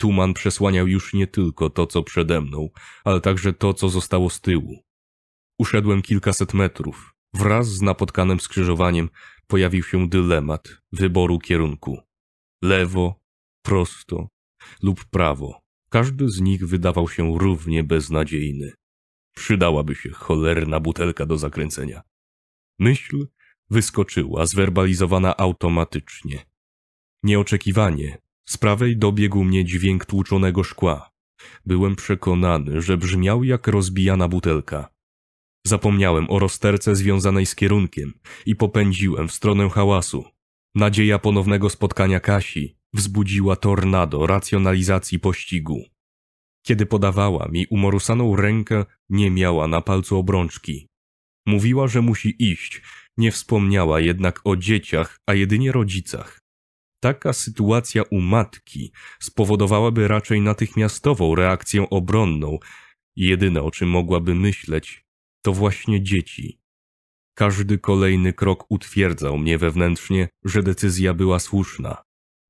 Tuman przesłaniał już nie tylko to, co przede mną, ale także to, co zostało z tyłu. Uszedłem kilkaset metrów. Wraz z napotkanym skrzyżowaniem pojawił się dylemat wyboru kierunku. Lewo, prosto lub prawo. Każdy z nich wydawał się równie beznadziejny. Przydałaby się cholerna butelka do zakręcenia. Myśl wyskoczyła, zwerbalizowana automatycznie. Nieoczekiwanie. Z prawej dobiegł mnie dźwięk tłuczonego szkła. Byłem przekonany, że brzmiał jak rozbijana butelka. Zapomniałem o rozterce związanej z kierunkiem i popędziłem w stronę hałasu. Nadzieja ponownego spotkania Kasi wzbudziła tornado racjonalizacji pościgu. Kiedy podawała mi umorusaną rękę, nie miała na palcu obrączki. Mówiła, że musi iść, nie wspomniała jednak o dzieciach, a jedynie rodzicach taka sytuacja u matki spowodowałaby raczej natychmiastową reakcję obronną. Jedyne o czym mogłaby myśleć, to właśnie dzieci. Każdy kolejny krok utwierdzał mnie wewnętrznie, że decyzja była słuszna.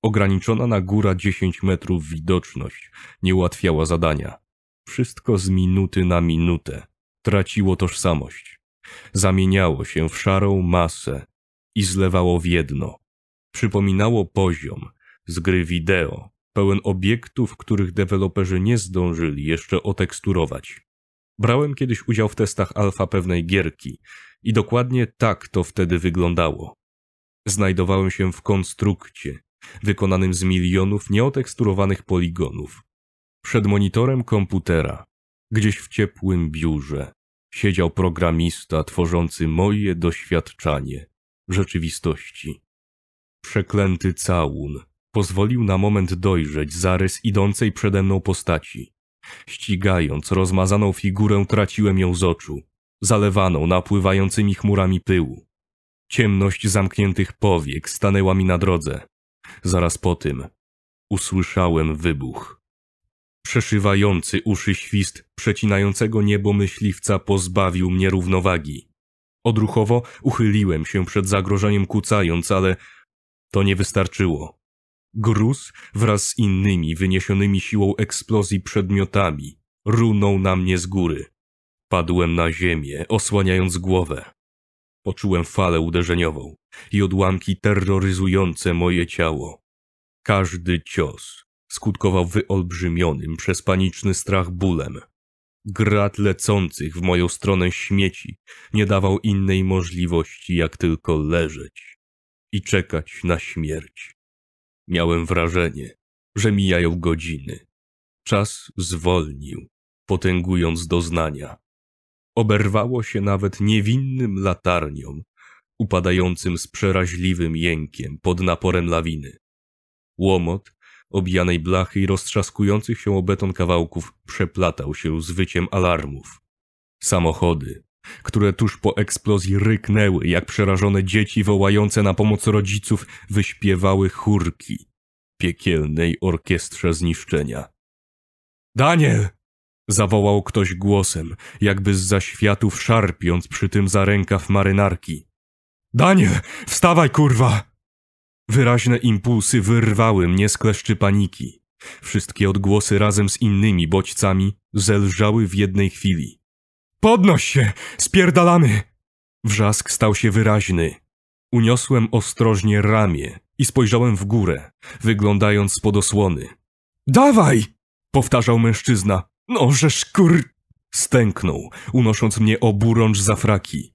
Ograniczona na góra 10 metrów widoczność nie ułatwiała zadania. Wszystko z minuty na minutę traciło tożsamość. Zamieniało się w szarą masę i zlewało w jedno przypominało poziom z gry wideo, pełen obiektów, których deweloperzy nie zdążyli jeszcze oteksturować. Brałem kiedyś udział w testach alfa pewnej gierki i dokładnie tak to wtedy wyglądało. Znajdowałem się w konstrukcie, wykonanym z milionów nieoteksturowanych poligonów. Przed monitorem komputera, gdzieś w ciepłym biurze, siedział programista tworzący moje doświadczanie rzeczywistości. Przeklęty całun. Pozwolił na moment dojrzeć zarys idącej przede mną postaci. Ścigając rozmazaną figurę, traciłem ją z oczu, zalewaną napływającymi chmurami pyłu. Ciemność zamkniętych powiek stanęła mi na drodze. Zaraz po tym usłyszałem wybuch. Przeszywający uszy świst przecinającego niebo myśliwca pozbawił mnie równowagi. Odruchowo uchyliłem się przed zagrożeniem kucając, ale to nie wystarczyło. Gruz wraz z innymi wyniesionymi siłą eksplozji przedmiotami runął na mnie z góry. Padłem na ziemię, osłaniając głowę. Poczułem falę uderzeniową i odłamki terroryzujące moje ciało. Każdy cios skutkował wyolbrzymionym przez paniczny strach bólem. Grat lecących w moją stronę śmieci nie dawał innej możliwości, jak tylko leżeć i czekać na śmierć. Miałem wrażenie, że mijają godziny. Czas zwolnił, potęgując doznania. Oberwało się nawet niewinnym latarniom, upadającym z przeraźliwym jękiem pod naporem lawiny. Łomot, obijanej blachy i roztrzaskujących się o beton kawałków przeplatał się z wyciem alarmów. Samochody, które tuż po eksplozji ryknęły, jak przerażone dzieci wołające na pomoc rodziców wyśpiewały chórki piekielnej orkiestrze zniszczenia. Daniel! zawołał ktoś głosem, jakby z zaświatów szarpiąc przy tym za rękaw marynarki. Daniel, wstawaj, kurwa! Wyraźne impulsy wyrwały mnie z kleszczy paniki. Wszystkie odgłosy razem z innymi bodźcami zelżały w jednej chwili. Podnoś się, spierdalamy! Wrzask stał się wyraźny. Uniosłem ostrożnie ramię i spojrzałem w górę, wyglądając pod osłony. Dawaj! powtarzał mężczyzna. No Nożesz kur... Stęknął, unosząc mnie oburącz za fraki.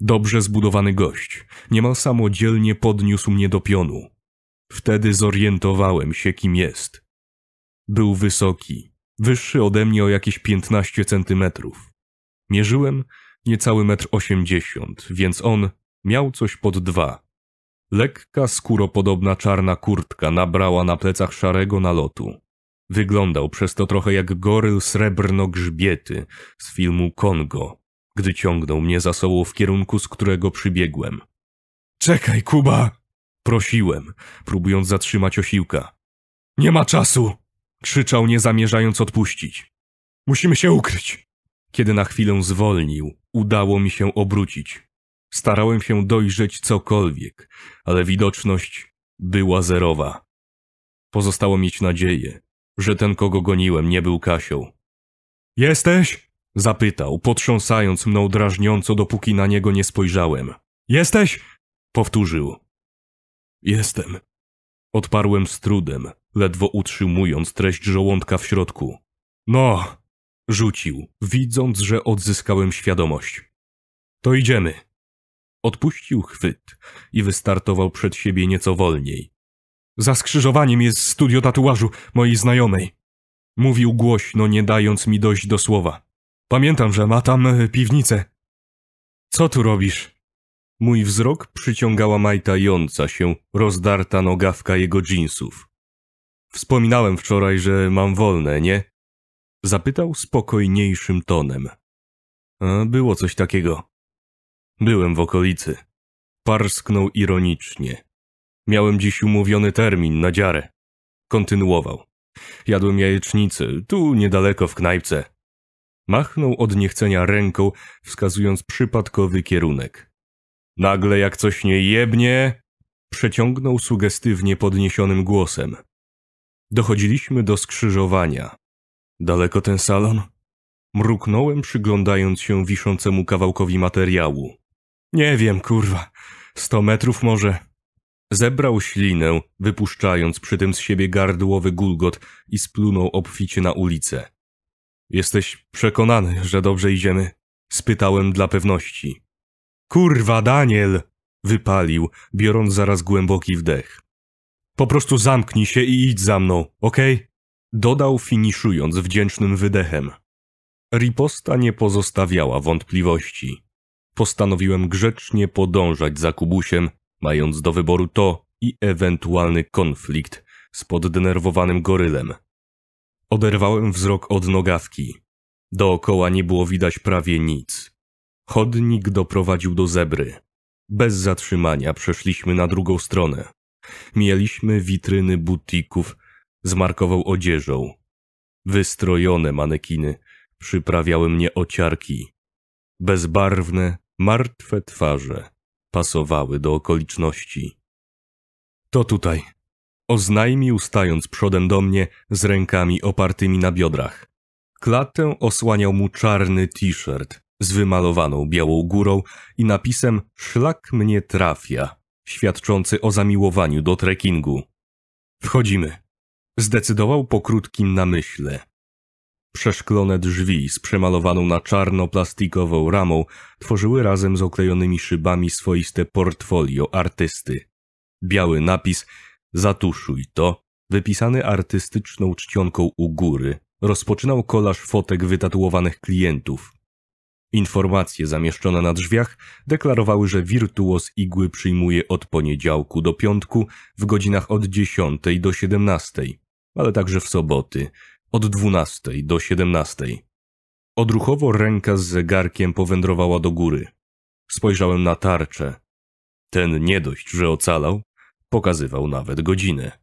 Dobrze zbudowany gość niemal samodzielnie podniósł mnie do pionu. Wtedy zorientowałem się, kim jest. Był wysoki, wyższy ode mnie o jakieś piętnaście centymetrów. Mierzyłem niecały metr osiemdziesiąt, więc on miał coś pod dwa. Lekka, skóropodobna czarna kurtka nabrała na plecach szarego nalotu. Wyglądał przez to trochę jak goryl srebrno-grzbiety z filmu Kongo, gdy ciągnął mnie za sobą w kierunku, z którego przybiegłem. Czekaj, Kuba! Prosiłem, próbując zatrzymać osiłka. Nie ma czasu! Krzyczał, nie zamierzając odpuścić. Musimy się ukryć! Kiedy na chwilę zwolnił, udało mi się obrócić. Starałem się dojrzeć cokolwiek, ale widoczność była zerowa. Pozostało mieć nadzieję, że ten, kogo goniłem, nie był Kasią. Jesteś? Zapytał, potrząsając mną drażniąco, dopóki na niego nie spojrzałem. Jesteś? Powtórzył. Jestem. Odparłem z trudem, ledwo utrzymując treść żołądka w środku. No, Rzucił, widząc, że odzyskałem świadomość. To idziemy. Odpuścił chwyt i wystartował przed siebie nieco wolniej. Za skrzyżowaniem jest studio tatuażu mojej znajomej. Mówił głośno, nie dając mi dojść do słowa. Pamiętam, że ma tam e, piwnicę. Co tu robisz? Mój wzrok przyciągała majtająca się, rozdarta nogawka jego dżinsów. Wspominałem wczoraj, że mam wolne, nie? Zapytał spokojniejszym tonem. A było coś takiego. Byłem w okolicy. Parsknął ironicznie. Miałem dziś umówiony termin na dziarę. Kontynuował. Jadłem jajecznicę, tu niedaleko w knajpce. Machnął od niechcenia ręką, wskazując przypadkowy kierunek. Nagle jak coś nie jebnie, przeciągnął sugestywnie podniesionym głosem. Dochodziliśmy do skrzyżowania. Daleko ten salon? Mruknąłem, przyglądając się wiszącemu kawałkowi materiału. Nie wiem, kurwa. Sto metrów może. Zebrał ślinę, wypuszczając przy tym z siebie gardłowy gulgot i splunął obficie na ulicę. Jesteś przekonany, że dobrze idziemy? Spytałem dla pewności. Kurwa, Daniel! Wypalił, biorąc zaraz głęboki wdech. Po prostu zamknij się i idź za mną, okej? Okay? Dodał finiszując wdzięcznym wydechem. Riposta nie pozostawiała wątpliwości. Postanowiłem grzecznie podążać za Kubusiem, mając do wyboru to i ewentualny konflikt z poddenerwowanym gorylem. Oderwałem wzrok od nogawki. Dookoła nie było widać prawie nic. Chodnik doprowadził do zebry. Bez zatrzymania przeszliśmy na drugą stronę. Mieliśmy witryny butików Zmarkował odzieżą. Wystrojone manekiny przyprawiały mnie ociarki. Bezbarwne, martwe twarze pasowały do okoliczności. To tutaj, oznajmił stając przodem do mnie z rękami opartymi na biodrach. Klatę osłaniał mu czarny t-shirt z wymalowaną białą górą i napisem Szlak mnie trafia, świadczący o zamiłowaniu do trekkingu. Wchodzimy. Zdecydował po krótkim namyśle. Przeszklone drzwi z przemalowaną na czarno plastikową ramą tworzyły razem z oklejonymi szybami swoiste portfolio artysty. Biały napis Zatuszuj to, wypisany artystyczną czcionką u góry, rozpoczynał kolaż fotek wytatuowanych klientów. Informacje zamieszczone na drzwiach deklarowały, że wirtuos igły przyjmuje od poniedziałku do piątku w godzinach od 10 do 17 ale także w soboty, od 12 do 17. Odruchowo ręka z zegarkiem powędrowała do góry. Spojrzałem na tarczę. Ten nie dość, że ocalał, pokazywał nawet godzinę.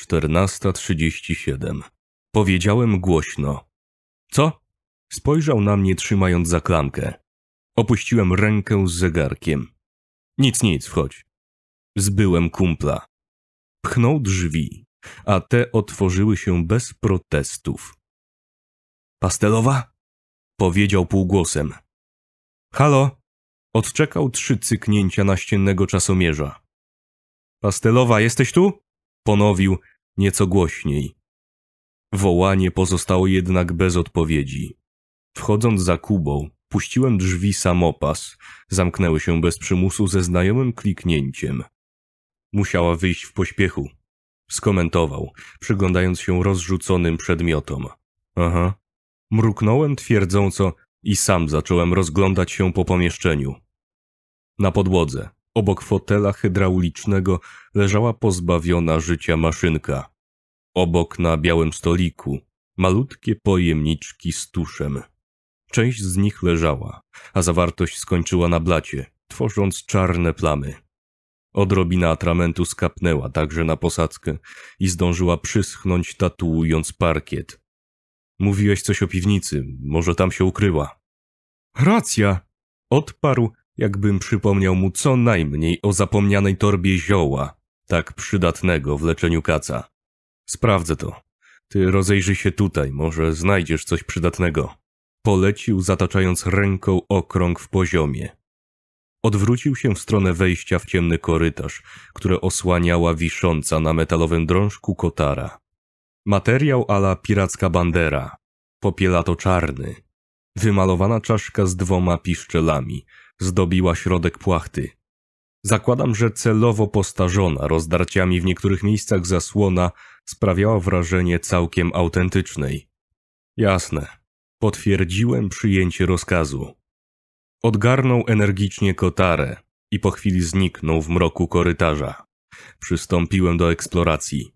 14.37. Powiedziałem głośno. Co? Spojrzał na mnie trzymając za klamkę. Opuściłem rękę z zegarkiem. Nic, nic, wchodź. Zbyłem kumpla. Pchnął drzwi a te otworzyły się bez protestów. Pastelowa? Powiedział półgłosem. Halo? Odczekał trzy cyknięcia naściennego czasomierza. Pastelowa, jesteś tu? Ponowił nieco głośniej. Wołanie pozostało jednak bez odpowiedzi. Wchodząc za Kubą, puściłem drzwi samopas. Zamknęły się bez przymusu ze znajomym kliknięciem. Musiała wyjść w pośpiechu, skomentował, przyglądając się rozrzuconym przedmiotom. Aha. Mruknąłem twierdząco i sam zacząłem rozglądać się po pomieszczeniu. Na podłodze, obok fotela hydraulicznego, leżała pozbawiona życia maszynka. Obok na białym stoliku malutkie pojemniczki z tuszem. Część z nich leżała, a zawartość skończyła na blacie, tworząc czarne plamy. Odrobina atramentu skapnęła także na posadzkę i zdążyła przyschnąć, tatuując parkiet. Mówiłeś coś o piwnicy, może tam się ukryła. Racja! Odparł, jakbym przypomniał mu co najmniej o zapomnianej torbie zioła, tak przydatnego w leczeniu kaca. Sprawdzę to. Ty rozejrzyj się tutaj, może znajdziesz coś przydatnego. Polecił, zataczając ręką okrąg w poziomie. Odwrócił się w stronę wejścia w ciemny korytarz, które osłaniała wisząca na metalowym drążku kotara. Materiał ala piracka bandera, popielato-czarny. Wymalowana czaszka z dwoma piszczelami zdobiła środek płachty. Zakładam, że celowo postarzona, rozdarciami w niektórych miejscach zasłona sprawiała wrażenie całkiem autentycznej. Jasne. Potwierdziłem przyjęcie rozkazu. Odgarnął energicznie kotarę i po chwili zniknął w mroku korytarza. Przystąpiłem do eksploracji.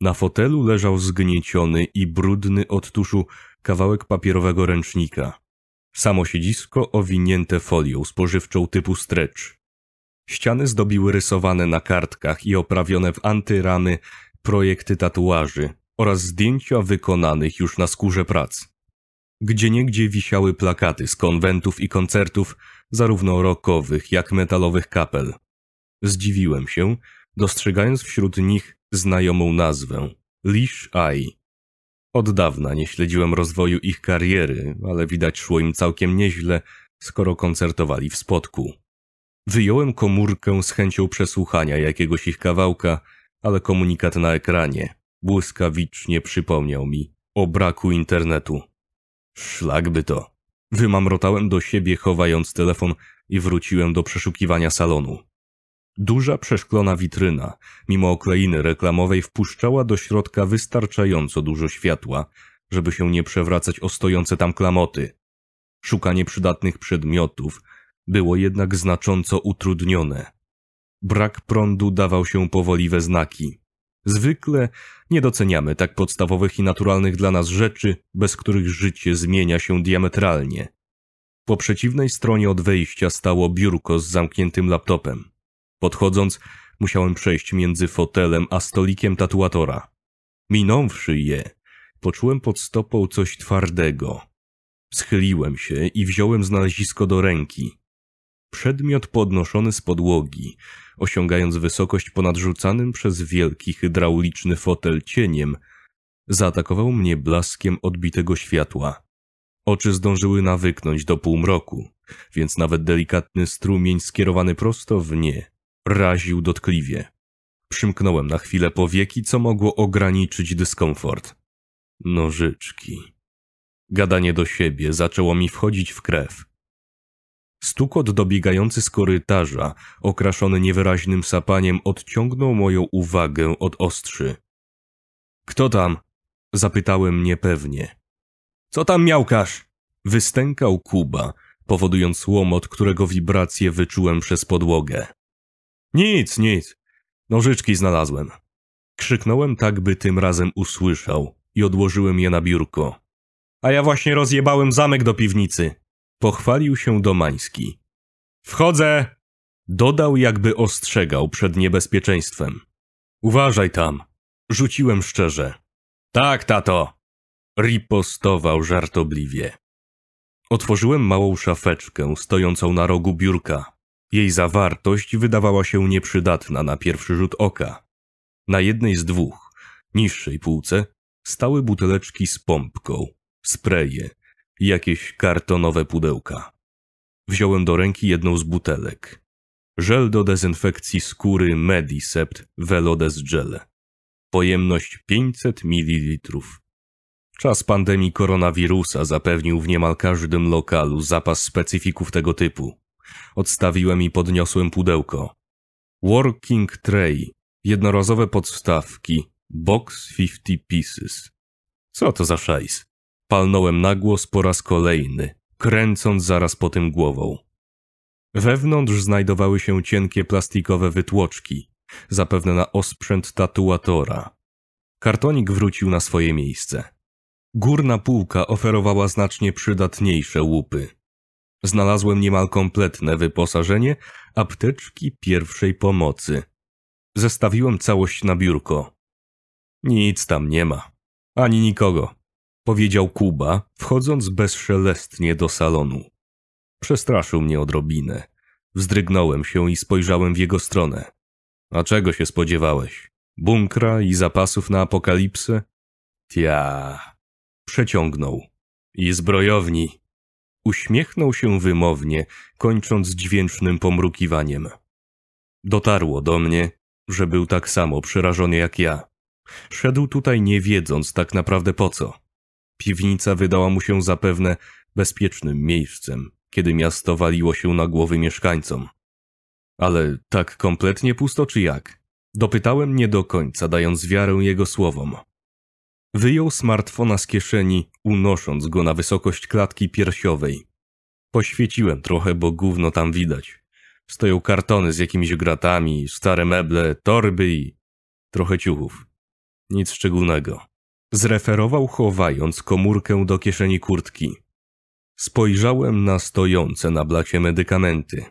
Na fotelu leżał zgnieciony i brudny od tuszu kawałek papierowego ręcznika. Samo siedzisko owinięte folią spożywczą typu stretch. Ściany zdobiły rysowane na kartkach i oprawione w antyramy projekty tatuaży oraz zdjęcia wykonanych już na skórze prac. Gdzie niegdzie wisiały plakaty z konwentów i koncertów, zarówno rockowych, jak metalowych kapel. Zdziwiłem się, dostrzegając wśród nich znajomą nazwę Lish Ai. Od dawna nie śledziłem rozwoju ich kariery, ale widać szło im całkiem nieźle, skoro koncertowali w spotku. Wyjąłem komórkę z chęcią przesłuchania jakiegoś ich kawałka, ale komunikat na ekranie błyskawicznie przypomniał mi o braku internetu. Szlakby to. Wymamrotałem do siebie, chowając telefon i wróciłem do przeszukiwania salonu. Duża przeszklona witryna, mimo okleiny reklamowej, wpuszczała do środka wystarczająco dużo światła, żeby się nie przewracać o stojące tam klamoty. Szukanie przydatnych przedmiotów było jednak znacząco utrudnione. Brak prądu dawał się powoli we znaki. Zwykle nie doceniamy tak podstawowych i naturalnych dla nas rzeczy, bez których życie zmienia się diametralnie. Po przeciwnej stronie od wejścia stało biurko z zamkniętym laptopem. Podchodząc, musiałem przejść między fotelem a stolikiem tatuatora. Minąwszy je, poczułem pod stopą coś twardego. Schyliłem się i wziąłem znalezisko do ręki. Przedmiot podnoszony z podłogi osiągając wysokość ponad rzucanym przez wielki hydrauliczny fotel cieniem, zaatakował mnie blaskiem odbitego światła. Oczy zdążyły nawyknąć do półmroku, więc nawet delikatny strumień skierowany prosto w nie raził dotkliwie. Przymknąłem na chwilę powieki, co mogło ograniczyć dyskomfort. Nożyczki. Gadanie do siebie zaczęło mi wchodzić w krew. Stukot dobiegający z korytarza, okraszony niewyraźnym sapaniem, odciągnął moją uwagę od ostrzy. Kto tam? zapytałem niepewnie. Co tam miałkasz? Wystękał Kuba, powodując łomot, którego wibracje wyczułem przez podłogę. Nic, nic. Nożyczki znalazłem. Krzyknąłem tak, by tym razem usłyszał i odłożyłem je na biurko. A ja właśnie rozjebałem zamek do piwnicy, pochwalił się Domański. Wchodzę! Dodał, jakby ostrzegał przed niebezpieczeństwem. Uważaj tam. Rzuciłem szczerze. Tak, tato! Ripostował żartobliwie. Otworzyłem małą szafeczkę stojącą na rogu biurka. Jej zawartość wydawała się nieprzydatna na pierwszy rzut oka. Na jednej z dwóch, niższej półce, stały buteleczki z pompką, spreje, jakieś kartonowe pudełka. Wziąłem do ręki jedną z butelek. Żel do dezynfekcji skóry Medisept Velodes Gel. Pojemność 500 ml. Czas pandemii koronawirusa zapewnił w niemal każdym lokalu zapas specyfików tego typu. Odstawiłem i podniosłem pudełko. Working tray, jednorazowe podstawki, box 50 pieces. Co to za szajs? Palnąłem na głos po raz kolejny, kręcąc zaraz po tym głową. Wewnątrz znajdowały się cienkie plastikowe wytłoczki, zapewne na osprzęt tatuatora. Kartonik wrócił na swoje miejsce. Górna półka oferowała znacznie przydatniejsze łupy. Znalazłem niemal kompletne wyposażenie apteczki pierwszej pomocy. Zestawiłem całość na biurko. Nic tam nie ma. Ani nikogo powiedział Kuba, wchodząc bezszelestnie do salonu. Przestraszył mnie odrobinę. Wzdrygnąłem się i spojrzałem w jego stronę. A czego się spodziewałeś? Bunkra i zapasów na apokalipsę? Tia. Przeciągnął. I zbrojowni. Uśmiechnął się wymownie, kończąc dźwięcznym pomrukiwaniem. Dotarło do mnie, że był tak samo przerażony jak ja. Szedł tutaj nie wiedząc tak naprawdę po co. Piwnica wydała mu się zapewne bezpiecznym miejscem, kiedy miasto waliło się na głowy mieszkańcom. Ale tak kompletnie pusto czy jak? Dopytałem nie do końca, dając wiarę jego słowom. Wyjął smartfona z kieszeni, unosząc go na wysokość klatki piersiowej. Poświeciłem trochę, bo gówno tam widać. Stoją kartony z jakimiś gratami, stare meble, torby i trochę ciuchów. Nic szczególnego. Zreferował chowając komórkę do kieszeni kurtki. Spojrzałem na stojące na blacie medykamenty.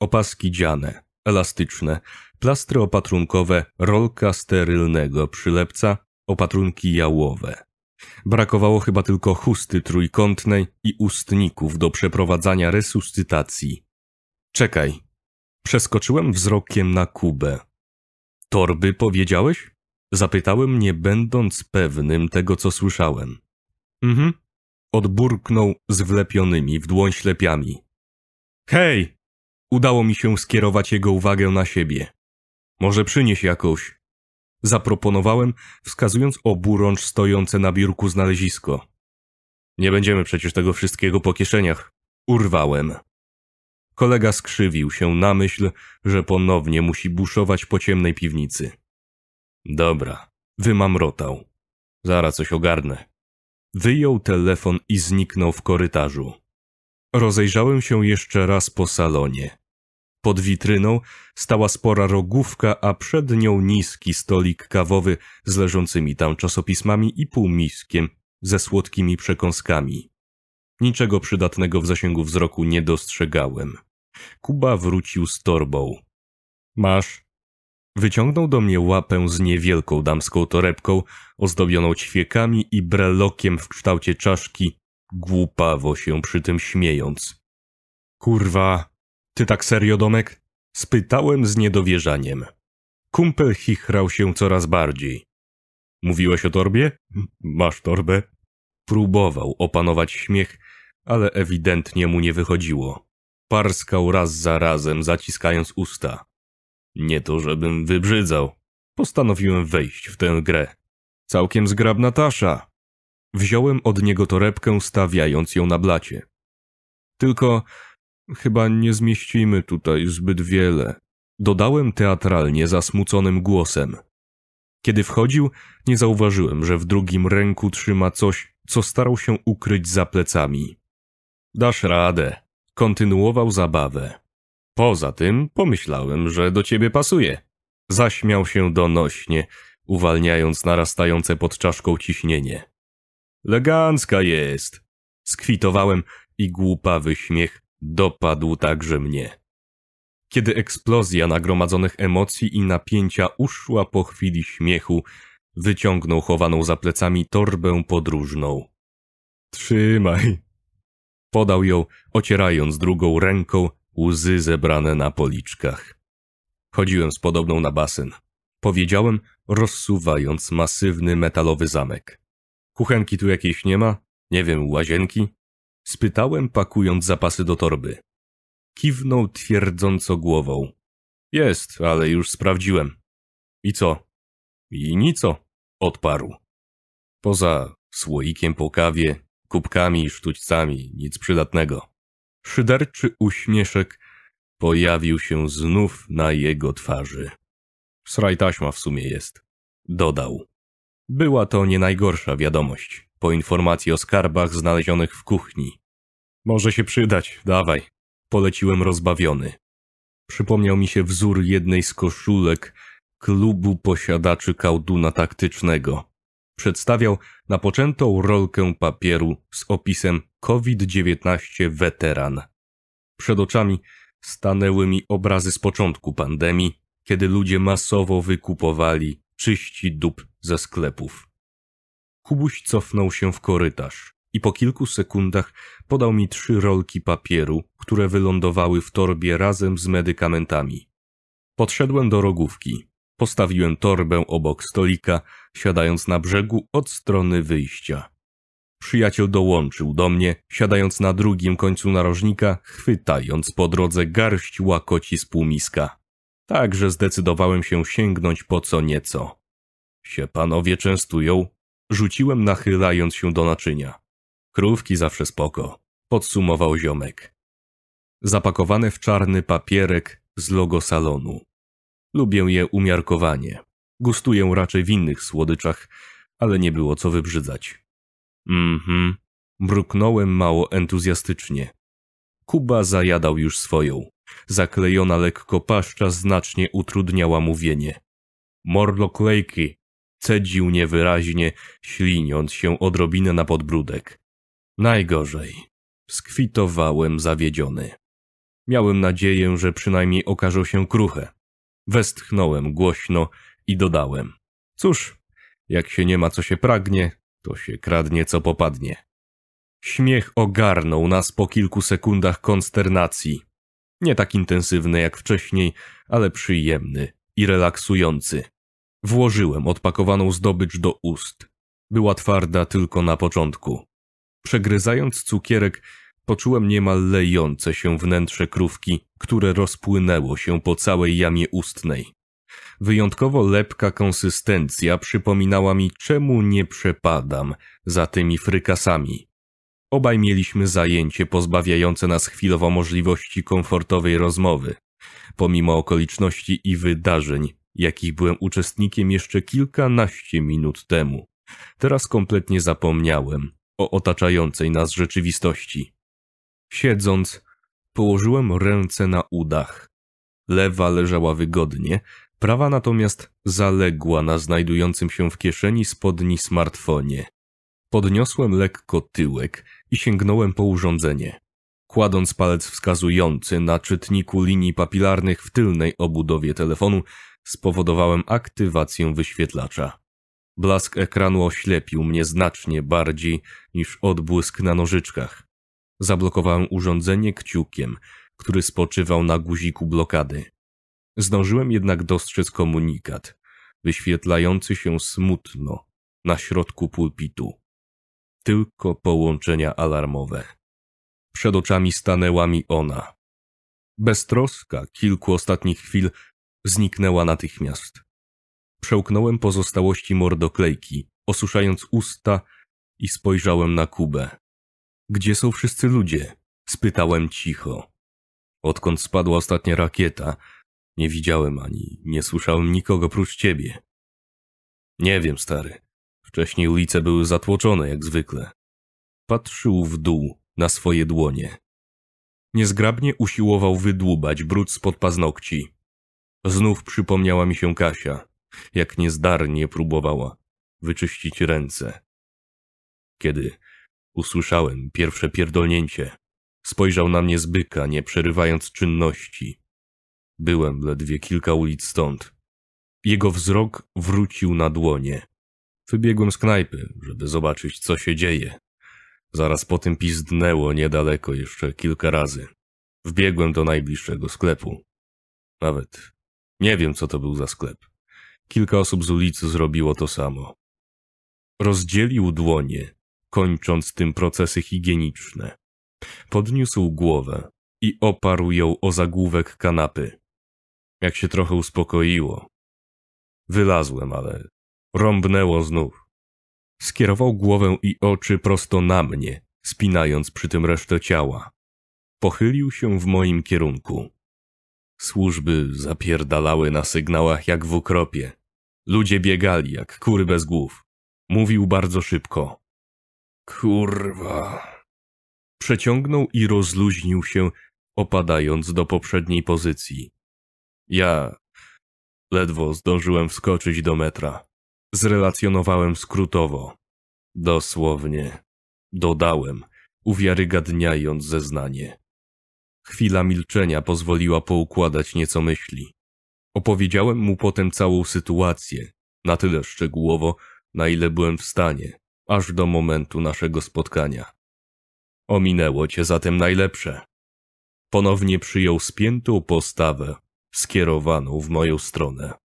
Opaski dziane, elastyczne, plastry opatrunkowe, rolka sterylnego przylepca, opatrunki jałowe. Brakowało chyba tylko chusty trójkątnej i ustników do przeprowadzania resuscytacji. Czekaj. Przeskoczyłem wzrokiem na Kubę. Torby powiedziałeś? Zapytałem, nie będąc pewnym tego, co słyszałem. Mhm. Odburknął z wlepionymi w dłoń ślepiami. Hej! Udało mi się skierować jego uwagę na siebie. Może przynieś jakoś. Zaproponowałem, wskazując oburącz stojące na biurku znalezisko. Nie będziemy przecież tego wszystkiego po kieszeniach. Urwałem. Kolega skrzywił się na myśl, że ponownie musi buszować po ciemnej piwnicy. Dobra, wymamrotał. Zaraz coś ogarnę. Wyjął telefon i zniknął w korytarzu. Rozejrzałem się jeszcze raz po salonie. Pod witryną stała spora rogówka, a przed nią niski stolik kawowy z leżącymi tam czasopismami i półmiskiem ze słodkimi przekąskami. Niczego przydatnego w zasięgu wzroku nie dostrzegałem. Kuba wrócił z torbą. Masz, Wyciągnął do mnie łapę z niewielką damską torebką, ozdobioną ćwiekami i brelokiem w kształcie czaszki, głupawo się przy tym śmiejąc. Kurwa, ty tak serio, Domek? Spytałem z niedowierzaniem. Kumpel chichrał się coraz bardziej. Mówiłeś o torbie? Masz torbę? Próbował opanować śmiech, ale ewidentnie mu nie wychodziło. Parskał raz za razem, zaciskając usta. Nie to, żebym wybrzydzał. Postanowiłem wejść w tę grę. Całkiem zgrabna tasza. Wziąłem od niego torebkę, stawiając ją na blacie. Tylko chyba nie zmieścimy tutaj zbyt wiele. Dodałem teatralnie zasmuconym głosem. Kiedy wchodził, nie zauważyłem, że w drugim ręku trzyma coś, co starał się ukryć za plecami. Dasz radę. Kontynuował zabawę. Poza tym pomyślałem, że do ciebie pasuje. Zaśmiał się donośnie, uwalniając narastające pod czaszką ciśnienie. Legancka jest. Skwitowałem i głupawy śmiech dopadł także mnie. Kiedy eksplozja nagromadzonych emocji i napięcia uszła po chwili śmiechu, wyciągnął chowaną za plecami torbę podróżną. Trzymaj. Podał ją, ocierając drugą ręką łzy zebrane na policzkach. Chodziłem z podobną na basen. Powiedziałem, rozsuwając masywny metalowy zamek. Kuchenki tu jakiejś nie ma? Nie wiem, łazienki? Spytałem, pakując zapasy do torby. Kiwnął twierdząco głową. Jest, ale już sprawdziłem. I co? I nico, odparł. Poza słoikiem po kawie, kubkami i sztućcami, nic przydatnego szyderczy uśmieszek pojawił się znów na jego twarzy. Sraj taśma w sumie jest. Dodał. Była to nie najgorsza wiadomość, po informacji o skarbach znalezionych w kuchni. Może się przydać, dawaj. Poleciłem rozbawiony. Przypomniał mi się wzór jednej z koszulek klubu posiadaczy kałduna taktycznego. Przedstawiał napoczętą rolkę papieru z opisem COVID-19 weteran. Przed oczami stanęły mi obrazy z początku pandemii, kiedy ludzie masowo wykupowali czyści dób ze sklepów. Kubuś cofnął się w korytarz i po kilku sekundach podał mi trzy rolki papieru, które wylądowały w torbie razem z medykamentami. Podszedłem do rogówki. Postawiłem torbę obok stolika, siadając na brzegu od strony wyjścia. Przyjaciel dołączył do mnie, siadając na drugim końcu narożnika, chwytając po drodze garść łakoci z półmiska. Także zdecydowałem się sięgnąć po co nieco. Się panowie częstują? Rzuciłem nachylając się do naczynia. Krówki zawsze spoko, podsumował ziomek. Zapakowane w czarny papierek z logo salonu. Lubię je umiarkowanie. Gustuję raczej w innych słodyczach, ale nie było co wybrzydzać. Mhm, mm mruknąłem mało entuzjastycznie. Kuba zajadał już swoją. Zaklejona lekko paszcza znacznie utrudniała mówienie. Morloklejki cedził niewyraźnie, śliniąc się odrobinę na podbródek. Najgorzej. Skwitowałem zawiedziony. Miałem nadzieję, że przynajmniej okażą się kruche. Westchnąłem głośno i dodałem. Cóż, jak się nie ma co się pragnie, to się kradnie co popadnie. Śmiech ogarnął nas po kilku sekundach konsternacji. Nie tak intensywny jak wcześniej, ale przyjemny i relaksujący. Włożyłem odpakowaną zdobycz do ust. Była twarda tylko na początku. Przegryzając cukierek, Poczułem niemal lejące się wnętrze krówki, które rozpłynęło się po całej jamie ustnej. Wyjątkowo lepka konsystencja przypominała mi, czemu nie przepadam za tymi frykasami. Obaj mieliśmy zajęcie pozbawiające nas chwilowo możliwości komfortowej rozmowy. Pomimo okoliczności i wydarzeń, jakich byłem uczestnikiem jeszcze kilkanaście minut temu, teraz kompletnie zapomniałem o otaczającej nas rzeczywistości. Siedząc, położyłem ręce na udach. Lewa leżała wygodnie, prawa natomiast zaległa na znajdującym się w kieszeni spodni smartfonie. Podniosłem lekko tyłek i sięgnąłem po urządzenie. Kładąc palec wskazujący na czytniku linii papilarnych w tylnej obudowie telefonu, spowodowałem aktywację wyświetlacza. Blask ekranu oślepił mnie znacznie bardziej niż odbłysk na nożyczkach. Zablokowałem urządzenie kciukiem, który spoczywał na guziku blokady. Zdążyłem jednak dostrzec komunikat, wyświetlający się smutno na środku pulpitu. Tylko połączenia alarmowe. Przed oczami stanęła mi ona. Beztroska kilku ostatnich chwil zniknęła natychmiast. Przełknąłem pozostałości mordoklejki, osuszając usta i spojrzałem na Kubę. Gdzie są wszyscy ludzie? spytałem cicho. Odkąd spadła ostatnia rakieta, nie widziałem ani nie słyszałem nikogo prócz ciebie. Nie wiem, stary. Wcześniej ulice były zatłoczone jak zwykle. Patrzył w dół na swoje dłonie. Niezgrabnie usiłował wydłubać brud spod paznokci. Znów przypomniała mi się Kasia, jak niezdarnie próbowała wyczyścić ręce. Kiedy Usłyszałem pierwsze pierdolnięcie. Spojrzał na mnie z byka, nie przerywając czynności. Byłem ledwie kilka ulic stąd. Jego wzrok wrócił na dłonie. Wybiegłem z knajpy, żeby zobaczyć, co się dzieje. Zaraz po tym pizdnęło niedaleko jeszcze kilka razy. Wbiegłem do najbliższego sklepu. Nawet nie wiem, co to był za sklep. Kilka osób z ulicy zrobiło to samo. Rozdzielił dłonie kończąc tym procesy higieniczne. Podniósł głowę i oparł ją o zagłówek kanapy. Jak się trochę uspokoiło. Wylazłem, ale rąbnęło znów. Skierował głowę i oczy prosto na mnie, spinając przy tym resztę ciała. Pochylił się w moim kierunku. Służby zapierdalały na sygnałach jak w ukropie. Ludzie biegali jak kury bez głów. Mówił bardzo szybko. Kurwa. Przeciągnął i rozluźnił się, opadając do poprzedniej pozycji. Ja ledwo zdążyłem wskoczyć do metra. Zrelacjonowałem skrótowo. Dosłownie. Dodałem, uwiarygadniając zeznanie. Chwila milczenia pozwoliła poukładać nieco myśli. Opowiedziałem mu potem całą sytuację, na tyle szczegółowo, na ile byłem w stanie aż do momentu naszego spotkania. Ominęło cię zatem najlepsze. Ponownie przyjął spiętą postawę, skierowaną w moją stronę.